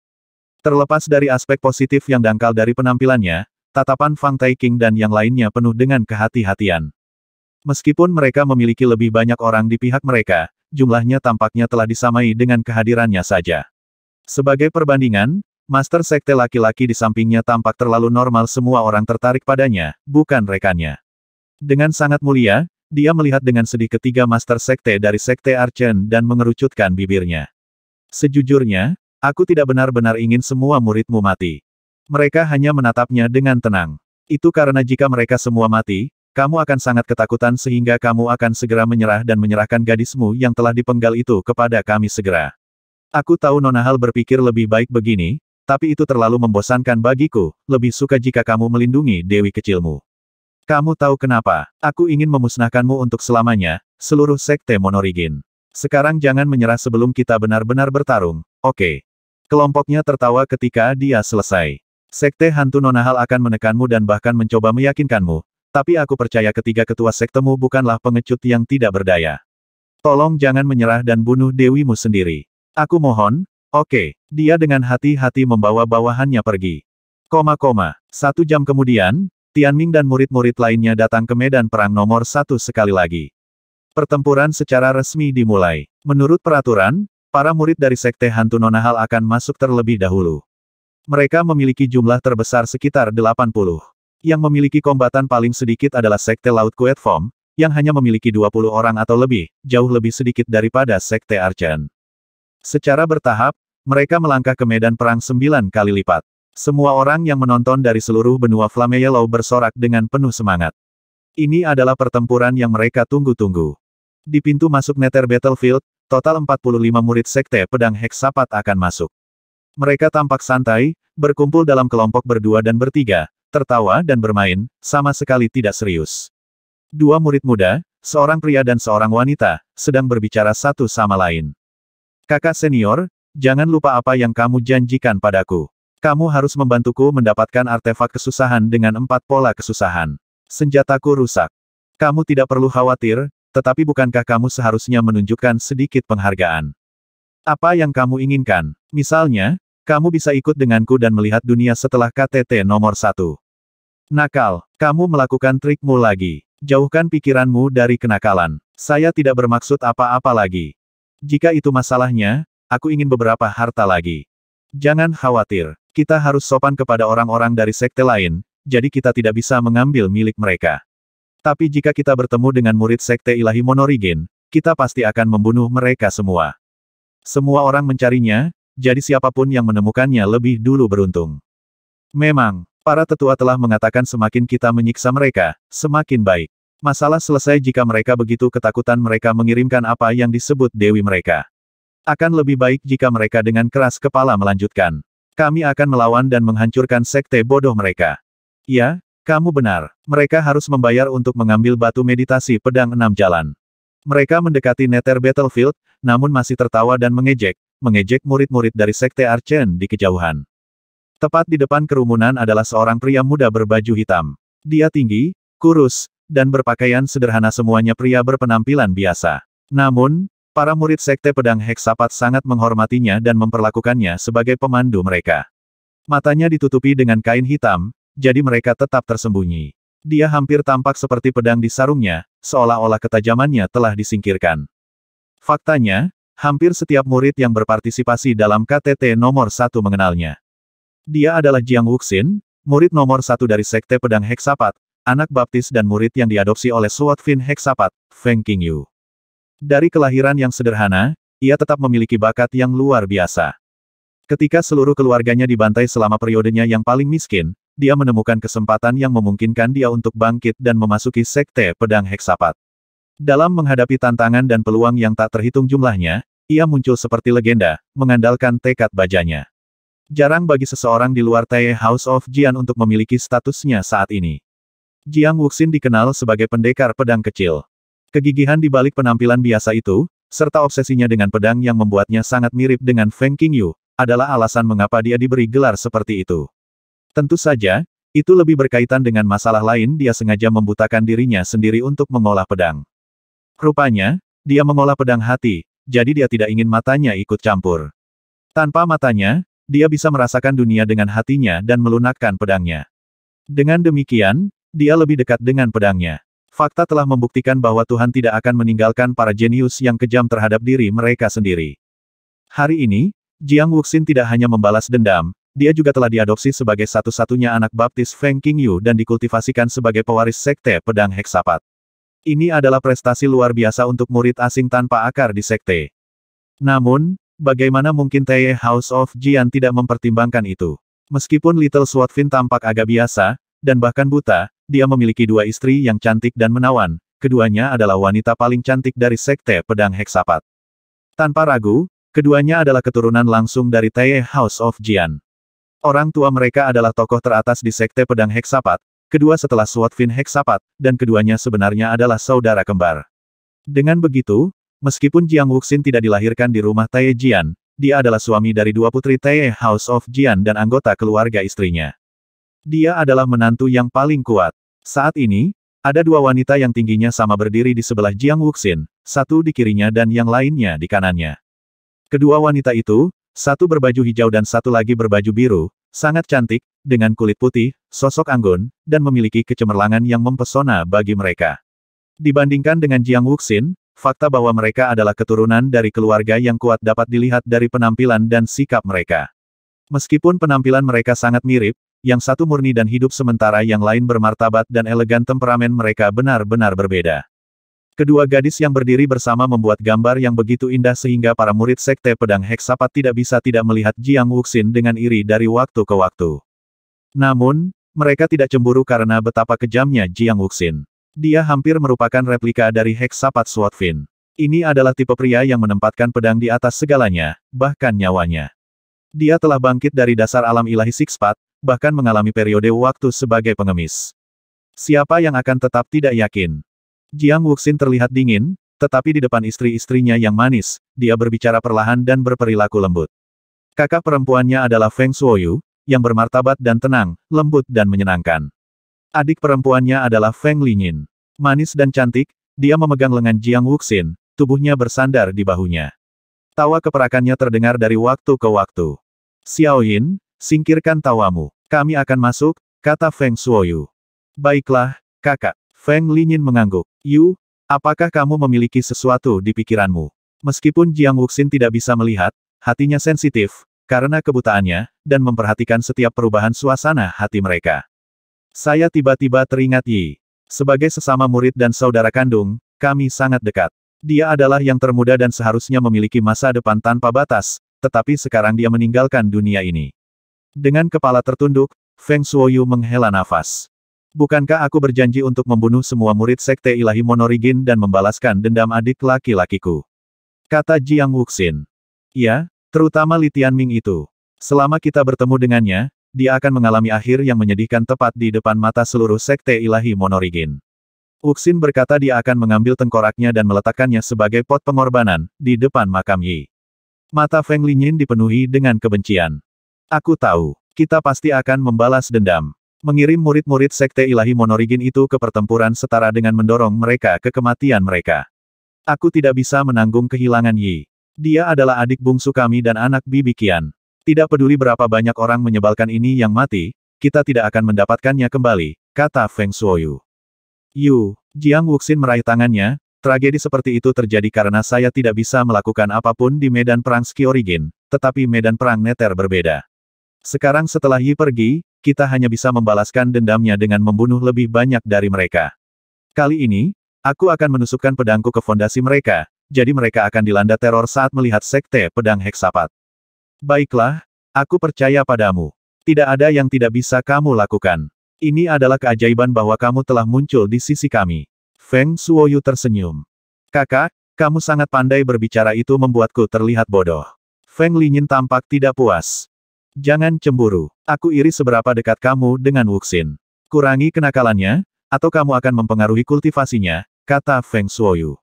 Terlepas dari aspek positif yang dangkal dari penampilannya, tatapan Fang Taiking dan yang lainnya penuh dengan kehati-hatian. Meskipun mereka memiliki lebih banyak orang di pihak mereka, jumlahnya tampaknya telah disamai dengan kehadirannya saja. Sebagai perbandingan, Master Sekte laki-laki di sampingnya tampak terlalu normal semua orang tertarik padanya, bukan rekannya. Dengan sangat mulia, dia melihat dengan sedih ketiga Master Sekte dari Sekte Archen dan mengerucutkan bibirnya. Sejujurnya, Aku tidak benar-benar ingin semua muridmu mati. Mereka hanya menatapnya dengan tenang. Itu karena jika mereka semua mati, kamu akan sangat ketakutan sehingga kamu akan segera menyerah dan menyerahkan gadismu yang telah dipenggal itu kepada kami segera. Aku tahu Nona Hal berpikir lebih baik begini, tapi itu terlalu membosankan bagiku, lebih suka jika kamu melindungi dewi kecilmu. Kamu tahu kenapa? Aku ingin memusnahkanmu untuk selamanya, seluruh sekte monorigin. Sekarang jangan menyerah sebelum kita benar-benar bertarung, oke? Okay. Kelompoknya tertawa ketika dia selesai. Sekte hantu nonahal akan menekanmu dan bahkan mencoba meyakinkanmu, tapi aku percaya ketiga ketua sektemu bukanlah pengecut yang tidak berdaya. Tolong jangan menyerah dan bunuh dewimu sendiri. Aku mohon, oke, okay. dia dengan hati-hati membawa bawahannya pergi. Koma koma, satu jam kemudian, Tianming dan murid-murid lainnya datang ke medan perang nomor satu sekali lagi. Pertempuran secara resmi dimulai. Menurut peraturan, Para murid dari Sekte Hantu Nonahal akan masuk terlebih dahulu. Mereka memiliki jumlah terbesar sekitar 80. Yang memiliki kombatan paling sedikit adalah Sekte Laut Kuetform, yang hanya memiliki 20 orang atau lebih, jauh lebih sedikit daripada Sekte Archan. Secara bertahap, mereka melangkah ke medan perang sembilan kali lipat. Semua orang yang menonton dari seluruh benua Flame Yellow bersorak dengan penuh semangat. Ini adalah pertempuran yang mereka tunggu-tunggu. Di pintu masuk Nether Battlefield, total 45 murid Sekte Pedang Heksapat akan masuk. Mereka tampak santai, berkumpul dalam kelompok berdua dan bertiga, tertawa dan bermain, sama sekali tidak serius. Dua murid muda, seorang pria dan seorang wanita, sedang berbicara satu sama lain. Kakak senior, jangan lupa apa yang kamu janjikan padaku. Kamu harus membantuku mendapatkan artefak kesusahan dengan empat pola kesusahan. Senjataku rusak. Kamu tidak perlu khawatir, tetapi bukankah kamu seharusnya menunjukkan sedikit penghargaan? Apa yang kamu inginkan? Misalnya, kamu bisa ikut denganku dan melihat dunia setelah KTT nomor satu. Nakal, kamu melakukan trikmu lagi. Jauhkan pikiranmu dari kenakalan. Saya tidak bermaksud apa-apa lagi. Jika itu masalahnya, aku ingin beberapa harta lagi. Jangan khawatir, kita harus sopan kepada orang-orang dari sekte lain, jadi kita tidak bisa mengambil milik mereka. Tapi jika kita bertemu dengan murid Sekte Ilahi Monorigen, kita pasti akan membunuh mereka semua. Semua orang mencarinya, jadi siapapun yang menemukannya lebih dulu beruntung. Memang, para tetua telah mengatakan semakin kita menyiksa mereka, semakin baik. Masalah selesai jika mereka begitu ketakutan mereka mengirimkan apa yang disebut Dewi mereka. Akan lebih baik jika mereka dengan keras kepala melanjutkan. Kami akan melawan dan menghancurkan sekte bodoh mereka. Ya, kamu benar, mereka harus membayar untuk mengambil batu meditasi pedang enam jalan. Mereka mendekati Nether Battlefield, namun masih tertawa dan mengejek, mengejek murid-murid dari Sekte Archen di kejauhan. Tepat di depan kerumunan adalah seorang pria muda berbaju hitam. Dia tinggi, kurus, dan berpakaian sederhana semuanya pria berpenampilan biasa. Namun, para murid Sekte Pedang Heksapat sangat menghormatinya dan memperlakukannya sebagai pemandu mereka. Matanya ditutupi dengan kain hitam, jadi mereka tetap tersembunyi. Dia hampir tampak seperti pedang di sarungnya, seolah-olah ketajamannya telah disingkirkan. Faktanya, hampir setiap murid yang berpartisipasi dalam KTT nomor satu mengenalnya. Dia adalah Jiang Wuxin, murid nomor satu dari Sekte Pedang Heksapat, anak baptis dan murid yang diadopsi oleh Fin Heksapat, Feng Qingyu. Dari kelahiran yang sederhana, ia tetap memiliki bakat yang luar biasa. Ketika seluruh keluarganya dibantai selama periodenya yang paling miskin, dia menemukan kesempatan yang memungkinkan dia untuk bangkit dan memasuki sekte pedang heksapat. Dalam menghadapi tantangan dan peluang yang tak terhitung jumlahnya, ia muncul seperti legenda, mengandalkan tekad bajanya. Jarang bagi seseorang di luar Tae House of Jian untuk memiliki statusnya saat ini. Jiang Wuxin dikenal sebagai pendekar pedang kecil. Kegigihan di balik penampilan biasa itu, serta obsesinya dengan pedang yang membuatnya sangat mirip dengan Feng Qingyu, adalah alasan mengapa dia diberi gelar seperti itu. Tentu saja, itu lebih berkaitan dengan masalah lain dia sengaja membutakan dirinya sendiri untuk mengolah pedang. Rupanya, dia mengolah pedang hati, jadi dia tidak ingin matanya ikut campur. Tanpa matanya, dia bisa merasakan dunia dengan hatinya dan melunakkan pedangnya. Dengan demikian, dia lebih dekat dengan pedangnya. Fakta telah membuktikan bahwa Tuhan tidak akan meninggalkan para jenius yang kejam terhadap diri mereka sendiri. Hari ini, Jiang Wuxin tidak hanya membalas dendam, dia juga telah diadopsi sebagai satu-satunya anak baptis Feng Qingyu dan dikultivasikan sebagai pewaris sekte pedang heksapat. Ini adalah prestasi luar biasa untuk murid asing tanpa akar di sekte. Namun, bagaimana mungkin Tae House of Jian tidak mempertimbangkan itu? Meskipun Little Swatfin tampak agak biasa, dan bahkan buta, dia memiliki dua istri yang cantik dan menawan, keduanya adalah wanita paling cantik dari sekte pedang heksapat. Tanpa ragu, keduanya adalah keturunan langsung dari Tae House of Jian. Orang tua mereka adalah tokoh teratas di Sekte Pedang Heksapat, kedua setelah Swatvin Heksapat, dan keduanya sebenarnya adalah saudara kembar. Dengan begitu, meskipun Jiang Wuxin tidak dilahirkan di rumah Tae Jian, dia adalah suami dari dua putri Tae House of Jian dan anggota keluarga istrinya. Dia adalah menantu yang paling kuat. Saat ini, ada dua wanita yang tingginya sama berdiri di sebelah Jiang Wuxin, satu di kirinya dan yang lainnya di kanannya. Kedua wanita itu, satu berbaju hijau dan satu lagi berbaju biru, sangat cantik, dengan kulit putih, sosok anggun, dan memiliki kecemerlangan yang mempesona bagi mereka. Dibandingkan dengan Jiang Wuxin, fakta bahwa mereka adalah keturunan dari keluarga yang kuat dapat dilihat dari penampilan dan sikap mereka. Meskipun penampilan mereka sangat mirip, yang satu murni dan hidup sementara yang lain bermartabat dan elegan temperamen mereka benar-benar berbeda. Kedua gadis yang berdiri bersama membuat gambar yang begitu indah sehingga para murid Sekte Pedang Heksapat tidak bisa tidak melihat Jiang Wuxin dengan iri dari waktu ke waktu. Namun, mereka tidak cemburu karena betapa kejamnya Jiang Wuxin. Dia hampir merupakan replika dari Heksapat Swatfin. Ini adalah tipe pria yang menempatkan pedang di atas segalanya, bahkan nyawanya. Dia telah bangkit dari dasar alam ilahi Sixpat, bahkan mengalami periode waktu sebagai pengemis. Siapa yang akan tetap tidak yakin? Jiang Wuxin terlihat dingin, tetapi di depan istri-istrinya yang manis, dia berbicara perlahan dan berperilaku lembut. Kakak perempuannya adalah Feng Shuoyu, yang bermartabat dan tenang, lembut dan menyenangkan. Adik perempuannya adalah Feng Lingyin. Manis dan cantik, dia memegang lengan Jiang Wuxin, tubuhnya bersandar di bahunya. Tawa keperakannya terdengar dari waktu ke waktu. Xiao Yin, singkirkan tawamu. Kami akan masuk, kata Feng Shuoyu. Baiklah, kakak. Feng Linyin mengangguk. Yu, apakah kamu memiliki sesuatu di pikiranmu? Meskipun Jiang Wuxin tidak bisa melihat, hatinya sensitif, karena kebutaannya, dan memperhatikan setiap perubahan suasana hati mereka. Saya tiba-tiba teringat Yi. Sebagai sesama murid dan saudara kandung, kami sangat dekat. Dia adalah yang termuda dan seharusnya memiliki masa depan tanpa batas, tetapi sekarang dia meninggalkan dunia ini. Dengan kepala tertunduk, Feng Shuoyu menghela nafas. Bukankah aku berjanji untuk membunuh semua murid Sekte Ilahi Monorigin dan membalaskan dendam adik laki-lakiku? Kata Jiang Wuxin. Ya, terutama Li Tianming itu. Selama kita bertemu dengannya, dia akan mengalami akhir yang menyedihkan tepat di depan mata seluruh Sekte Ilahi Monorigin. Wuxin berkata dia akan mengambil tengkoraknya dan meletakkannya sebagai pot pengorbanan, di depan makam Yi. Mata Feng Linyin dipenuhi dengan kebencian. Aku tahu, kita pasti akan membalas dendam mengirim murid-murid sekte ilahi monorigin itu ke pertempuran setara dengan mendorong mereka ke kematian mereka. Aku tidak bisa menanggung kehilangan Yi. Dia adalah adik bungsu kami dan anak bibi Kian. Tidak peduli berapa banyak orang menyebalkan ini yang mati, kita tidak akan mendapatkannya kembali, kata Feng Shuoyu. Yu, Jiang Wuxin meraih tangannya, tragedi seperti itu terjadi karena saya tidak bisa melakukan apapun di medan perang Skiorigin, tetapi medan perang Neter berbeda. Sekarang setelah Yi pergi, kita hanya bisa membalaskan dendamnya dengan membunuh lebih banyak dari mereka. Kali ini, aku akan menusukkan pedangku ke fondasi mereka, jadi mereka akan dilanda teror saat melihat sekte pedang heksapat. Baiklah, aku percaya padamu. Tidak ada yang tidak bisa kamu lakukan. Ini adalah keajaiban bahwa kamu telah muncul di sisi kami. Feng Suoyu tersenyum. Kakak, kamu sangat pandai berbicara itu membuatku terlihat bodoh. Feng Linyin tampak tidak puas. Jangan cemburu. Aku iri seberapa dekat kamu dengan Wuxin. Kurangi kenakalannya, atau kamu akan mempengaruhi kultivasinya, kata Feng Shuoyu.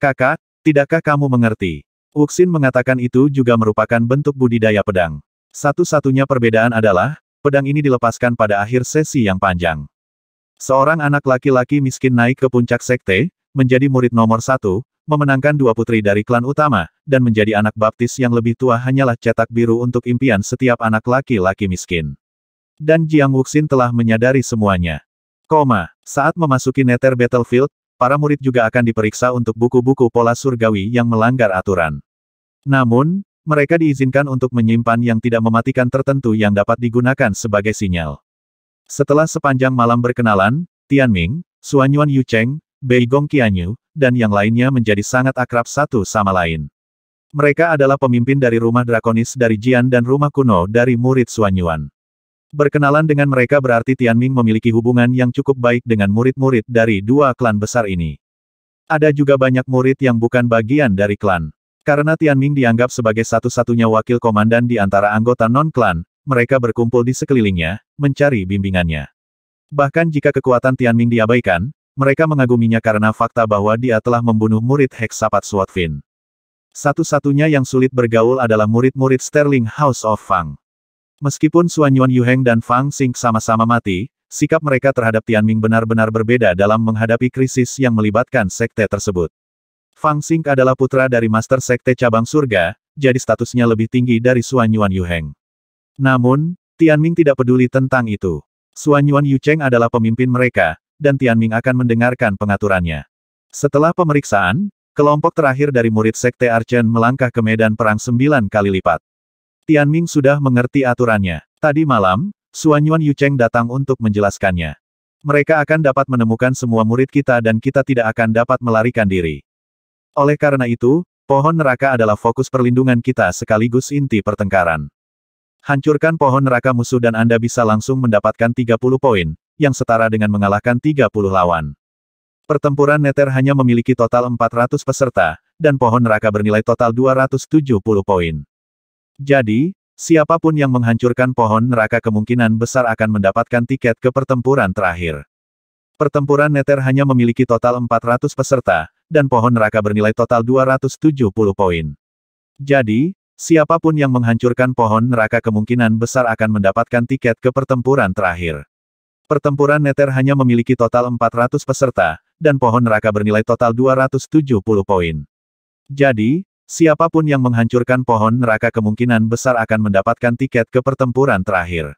Kakak, tidakkah kamu mengerti? Wuxin mengatakan itu juga merupakan bentuk budidaya pedang. Satu-satunya perbedaan adalah, pedang ini dilepaskan pada akhir sesi yang panjang. Seorang anak laki-laki miskin naik ke puncak sekte, menjadi murid nomor satu, memenangkan dua putri dari klan utama, dan menjadi anak baptis yang lebih tua hanyalah cetak biru untuk impian setiap anak laki-laki miskin. Dan Jiang Wuxin telah menyadari semuanya. Koma, saat memasuki Nether Battlefield, para murid juga akan diperiksa untuk buku-buku pola surgawi yang melanggar aturan. Namun, mereka diizinkan untuk menyimpan yang tidak mematikan tertentu yang dapat digunakan sebagai sinyal. Setelah sepanjang malam berkenalan, Tian Ming, Suanyuan Yucheng, Gong Qianyu, dan yang lainnya menjadi sangat akrab satu sama lain. Mereka adalah pemimpin dari rumah drakonis dari Jian dan rumah kuno dari murid Suanyuan. Berkenalan dengan mereka berarti Tianming memiliki hubungan yang cukup baik dengan murid-murid dari dua klan besar ini. Ada juga banyak murid yang bukan bagian dari klan. Karena Tianming dianggap sebagai satu-satunya wakil komandan di antara anggota non-klan, mereka berkumpul di sekelilingnya, mencari bimbingannya. Bahkan jika kekuatan Tianming diabaikan, mereka mengaguminya karena fakta bahwa dia telah membunuh murid Heksapat Swatvin. Satu-satunya yang sulit bergaul adalah murid-murid Sterling House of Fang. Meskipun Xuan Yuan Heng dan Fang Xing sama-sama mati, sikap mereka terhadap Tianming benar-benar berbeda dalam menghadapi krisis yang melibatkan sekte tersebut. Fang Xing adalah putra dari Master Sekte Cabang Surga, jadi statusnya lebih tinggi dari Xuan Yuan Heng. Namun, Tianming tidak peduli tentang itu. Xuan Yuan Cheng adalah pemimpin mereka, dan Tianming akan mendengarkan pengaturannya. Setelah pemeriksaan, kelompok terakhir dari murid Sekte Archen melangkah ke medan perang sembilan kali lipat. Tianming sudah mengerti aturannya. Tadi malam, Xuan Yuan Yucheng datang untuk menjelaskannya. Mereka akan dapat menemukan semua murid kita dan kita tidak akan dapat melarikan diri. Oleh karena itu, pohon neraka adalah fokus perlindungan kita sekaligus inti pertengkaran. Hancurkan pohon neraka musuh dan Anda bisa langsung mendapatkan 30 poin, yang setara dengan mengalahkan 30 lawan. Pertempuran Neter hanya memiliki total 400 peserta, dan pohon neraka bernilai total 270 poin. Jadi, siapapun yang menghancurkan pohon neraka kemungkinan besar akan mendapatkan tiket ke pertempuran terakhir. Pertempuran Neter hanya memiliki total 400 peserta, dan pohon neraka bernilai total 270 poin. Jadi, siapapun yang menghancurkan pohon neraka kemungkinan besar akan mendapatkan tiket ke pertempuran terakhir. Pertempuran Neter hanya memiliki total 400 peserta, dan pohon neraka bernilai total 270 poin. Jadi, siapapun yang menghancurkan pohon neraka kemungkinan besar akan mendapatkan tiket ke pertempuran terakhir.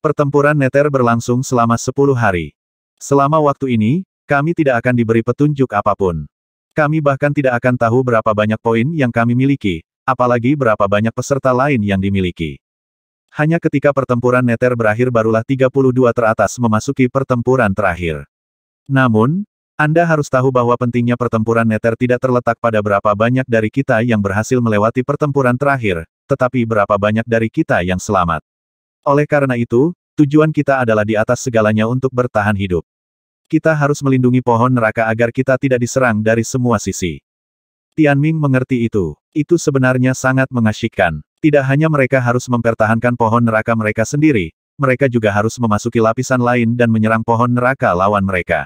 Pertempuran Neter berlangsung selama 10 hari. Selama waktu ini, kami tidak akan diberi petunjuk apapun. Kami bahkan tidak akan tahu berapa banyak poin yang kami miliki, apalagi berapa banyak peserta lain yang dimiliki. Hanya ketika pertempuran Neter berakhir barulah 32 teratas memasuki pertempuran terakhir. Namun, Anda harus tahu bahwa pentingnya pertempuran Neter tidak terletak pada berapa banyak dari kita yang berhasil melewati pertempuran terakhir, tetapi berapa banyak dari kita yang selamat. Oleh karena itu, tujuan kita adalah di atas segalanya untuk bertahan hidup. Kita harus melindungi pohon neraka agar kita tidak diserang dari semua sisi. Tianming mengerti itu. Itu sebenarnya sangat mengasyikkan. Tidak hanya mereka harus mempertahankan pohon neraka mereka sendiri, mereka juga harus memasuki lapisan lain dan menyerang pohon neraka lawan mereka.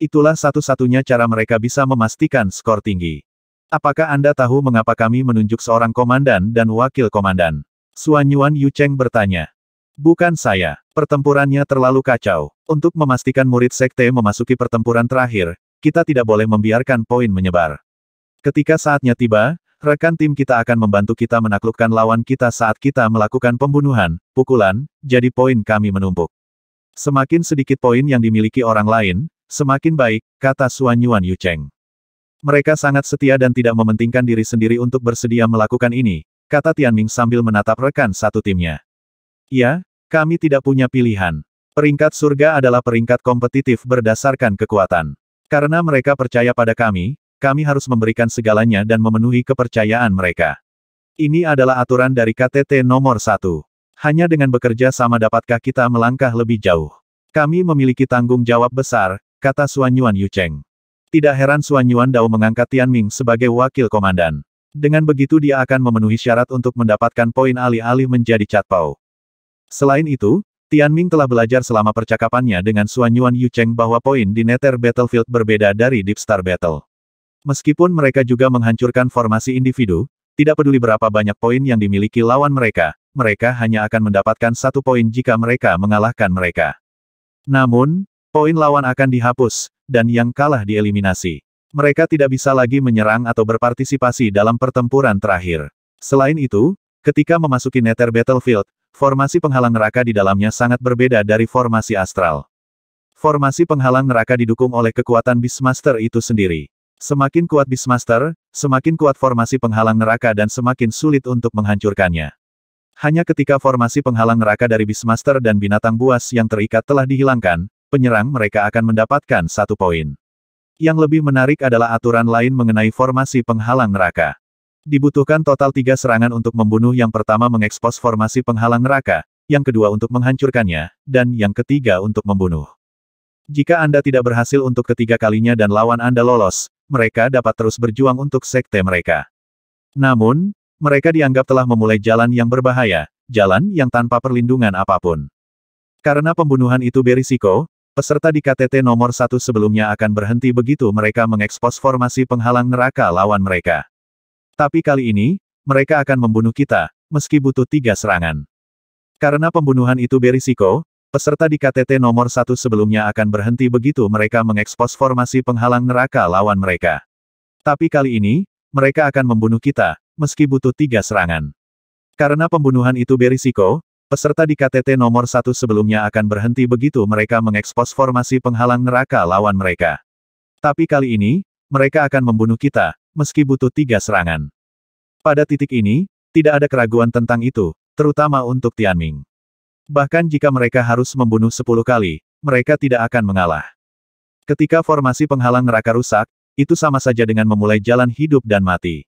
Itulah satu-satunya cara mereka bisa memastikan skor tinggi. Apakah Anda tahu mengapa kami menunjuk seorang komandan dan wakil komandan? Suan Yuan Cheng bertanya. Bukan saya. Pertempurannya terlalu kacau. Untuk memastikan murid sekte memasuki pertempuran terakhir, kita tidak boleh membiarkan poin menyebar. Ketika saatnya tiba, Rekan tim kita akan membantu kita menaklukkan lawan kita saat kita melakukan pembunuhan, pukulan, jadi poin kami menumpuk. Semakin sedikit poin yang dimiliki orang lain, semakin baik, kata Suan Yuan Yucheng. Mereka sangat setia dan tidak mementingkan diri sendiri untuk bersedia melakukan ini, kata Tianming sambil menatap rekan satu timnya. Ya, kami tidak punya pilihan. Peringkat surga adalah peringkat kompetitif berdasarkan kekuatan. Karena mereka percaya pada kami, kami harus memberikan segalanya dan memenuhi kepercayaan mereka. Ini adalah aturan dari KTT nomor satu. Hanya dengan bekerja sama dapatkah kita melangkah lebih jauh. Kami memiliki tanggung jawab besar, kata Suanyuan Yuan Yucheng. Tidak heran Suanyuan Yuan Dao mengangkat Tian Ming sebagai wakil komandan. Dengan begitu dia akan memenuhi syarat untuk mendapatkan poin alih-alih menjadi catpau. Selain itu, Tian Ming telah belajar selama percakapannya dengan Suanyuan Yuan Yucheng bahwa poin di Nether Battlefield berbeda dari Deep Star Battle. Meskipun mereka juga menghancurkan formasi individu, tidak peduli berapa banyak poin yang dimiliki lawan mereka, mereka hanya akan mendapatkan satu poin jika mereka mengalahkan mereka. Namun, poin lawan akan dihapus, dan yang kalah dieliminasi. Mereka tidak bisa lagi menyerang atau berpartisipasi dalam pertempuran terakhir. Selain itu, ketika memasuki Nether Battlefield, formasi penghalang neraka di dalamnya sangat berbeda dari formasi astral. Formasi penghalang neraka didukung oleh kekuatan Beastmaster itu sendiri. Semakin kuat Beastmaster, semakin kuat formasi penghalang neraka dan semakin sulit untuk menghancurkannya. Hanya ketika formasi penghalang neraka dari Beastmaster dan binatang buas yang terikat telah dihilangkan, penyerang mereka akan mendapatkan satu poin. Yang lebih menarik adalah aturan lain mengenai formasi penghalang neraka. Dibutuhkan total tiga serangan untuk membunuh yang pertama mengekspos formasi penghalang neraka, yang kedua untuk menghancurkannya, dan yang ketiga untuk membunuh. Jika Anda tidak berhasil untuk ketiga kalinya dan lawan Anda lolos, mereka dapat terus berjuang untuk sekte mereka. Namun, mereka dianggap telah memulai jalan yang berbahaya, jalan yang tanpa perlindungan apapun. Karena pembunuhan itu berisiko, peserta di KTT nomor satu sebelumnya akan berhenti begitu mereka mengekspos formasi penghalang neraka lawan mereka. Tapi kali ini, mereka akan membunuh kita, meski butuh tiga serangan. Karena pembunuhan itu berisiko, Peserta di KTT nomor satu sebelumnya akan berhenti begitu mereka mengekspos formasi penghalang neraka lawan mereka. Tapi kali ini, mereka akan membunuh kita, meski butuh tiga serangan. Karena pembunuhan itu berisiko, peserta di KTT nomor satu sebelumnya akan berhenti begitu mereka mengekspos formasi penghalang neraka lawan mereka. Tapi kali ini, mereka akan membunuh kita, meski butuh tiga serangan. Pada titik ini, tidak ada keraguan tentang itu, terutama untuk Tianming. Bahkan jika mereka harus membunuh sepuluh kali, mereka tidak akan mengalah. Ketika formasi penghalang neraka rusak, itu sama saja dengan memulai jalan hidup dan mati.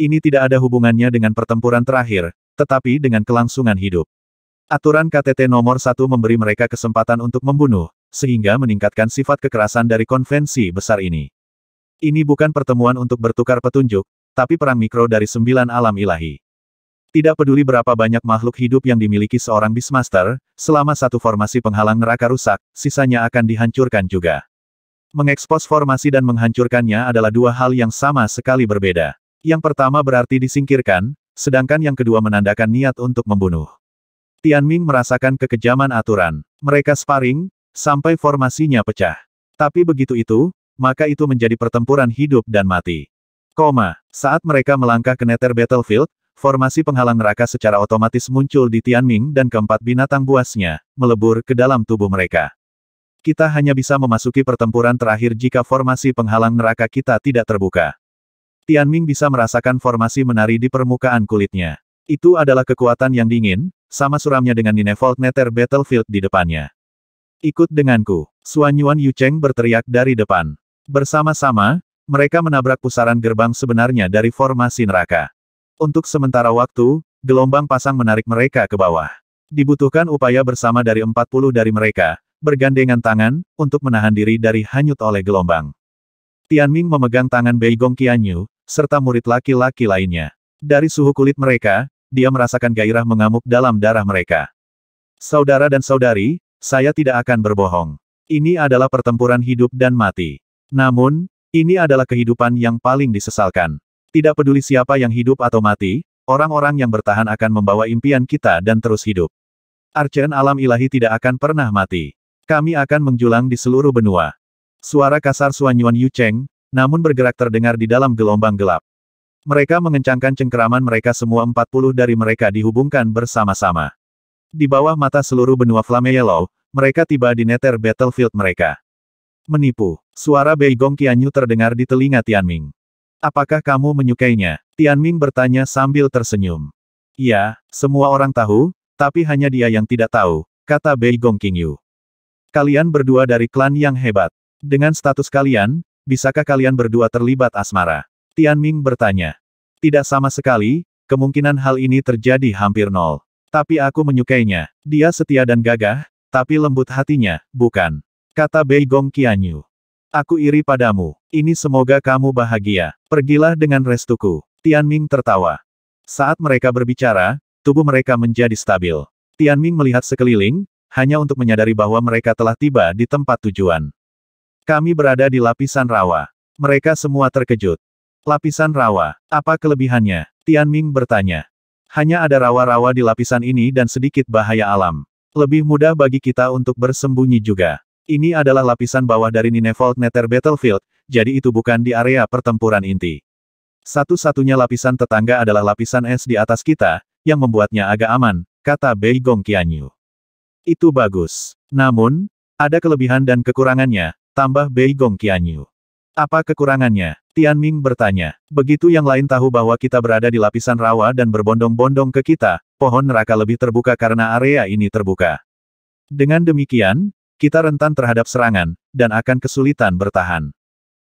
Ini tidak ada hubungannya dengan pertempuran terakhir, tetapi dengan kelangsungan hidup. Aturan KTT nomor satu memberi mereka kesempatan untuk membunuh, sehingga meningkatkan sifat kekerasan dari konvensi besar ini. Ini bukan pertemuan untuk bertukar petunjuk, tapi perang mikro dari sembilan alam ilahi. Tidak peduli berapa banyak makhluk hidup yang dimiliki seorang Beastmaster, selama satu formasi penghalang neraka rusak, sisanya akan dihancurkan juga. Mengekspos formasi dan menghancurkannya adalah dua hal yang sama sekali berbeda. Yang pertama berarti disingkirkan, sedangkan yang kedua menandakan niat untuk membunuh. Tian Ming merasakan kekejaman aturan. Mereka sparring, sampai formasinya pecah. Tapi begitu itu, maka itu menjadi pertempuran hidup dan mati. Koma, saat mereka melangkah ke Nether Battlefield, formasi penghalang neraka secara otomatis muncul di Tianming dan keempat binatang buasnya, melebur ke dalam tubuh mereka. Kita hanya bisa memasuki pertempuran terakhir jika formasi penghalang neraka kita tidak terbuka. Tianming bisa merasakan formasi menari di permukaan kulitnya. Itu adalah kekuatan yang dingin, sama suramnya dengan Ninevolt Nether Battlefield di depannya. Ikut denganku, Suan Yuan Yucheng berteriak dari depan. Bersama-sama, mereka menabrak pusaran gerbang sebenarnya dari formasi neraka. Untuk sementara waktu, gelombang pasang menarik mereka ke bawah. Dibutuhkan upaya bersama dari 40 dari mereka, bergandengan tangan, untuk menahan diri dari hanyut oleh gelombang. Tian Ming memegang tangan Bei Gong Qianyu, serta murid laki-laki lainnya. Dari suhu kulit mereka, dia merasakan gairah mengamuk dalam darah mereka. Saudara dan saudari, saya tidak akan berbohong. Ini adalah pertempuran hidup dan mati. Namun, ini adalah kehidupan yang paling disesalkan. Tidak peduli siapa yang hidup atau mati, orang-orang yang bertahan akan membawa impian kita dan terus hidup. Archen alam ilahi tidak akan pernah mati. Kami akan menjulang di seluruh benua. Suara kasar Suan Yuan Yu Cheng, namun bergerak terdengar di dalam gelombang gelap. Mereka mengencangkan cengkeraman mereka semua 40 dari mereka dihubungkan bersama-sama. Di bawah mata seluruh benua Flame Yellow, mereka tiba di Netter battlefield mereka. Menipu. Suara Bei Gong Qianyu terdengar di telinga Tianming. Apakah kamu menyukainya? Tian Ming bertanya sambil tersenyum. Ya, semua orang tahu, tapi hanya dia yang tidak tahu, kata Bei Gong King Yu. Kalian berdua dari klan yang hebat. Dengan status kalian, bisakah kalian berdua terlibat asmara? Tian Ming bertanya. Tidak sama sekali, kemungkinan hal ini terjadi hampir nol. Tapi aku menyukainya. Dia setia dan gagah, tapi lembut hatinya, bukan. Kata Bei Gong Qianyu. Aku iri padamu. Ini semoga kamu bahagia. Pergilah dengan restuku. Tianming tertawa. Saat mereka berbicara, tubuh mereka menjadi stabil. Tianming melihat sekeliling, hanya untuk menyadari bahwa mereka telah tiba di tempat tujuan. Kami berada di lapisan rawa. Mereka semua terkejut. Lapisan rawa, apa kelebihannya? Tianming bertanya. Hanya ada rawa-rawa di lapisan ini dan sedikit bahaya alam. Lebih mudah bagi kita untuk bersembunyi juga. Ini adalah lapisan bawah dari Ninevolt Nether Battlefield, jadi itu bukan di area pertempuran inti. Satu-satunya lapisan tetangga adalah lapisan es di atas kita, yang membuatnya agak aman, kata Bei Gong Qianyu. Itu bagus. Namun, ada kelebihan dan kekurangannya, tambah Bei Gong Qianyu. Apa kekurangannya? Tian Ming bertanya. Begitu yang lain tahu bahwa kita berada di lapisan rawa dan berbondong-bondong ke kita, pohon neraka lebih terbuka karena area ini terbuka. Dengan demikian, kita rentan terhadap serangan, dan akan kesulitan bertahan.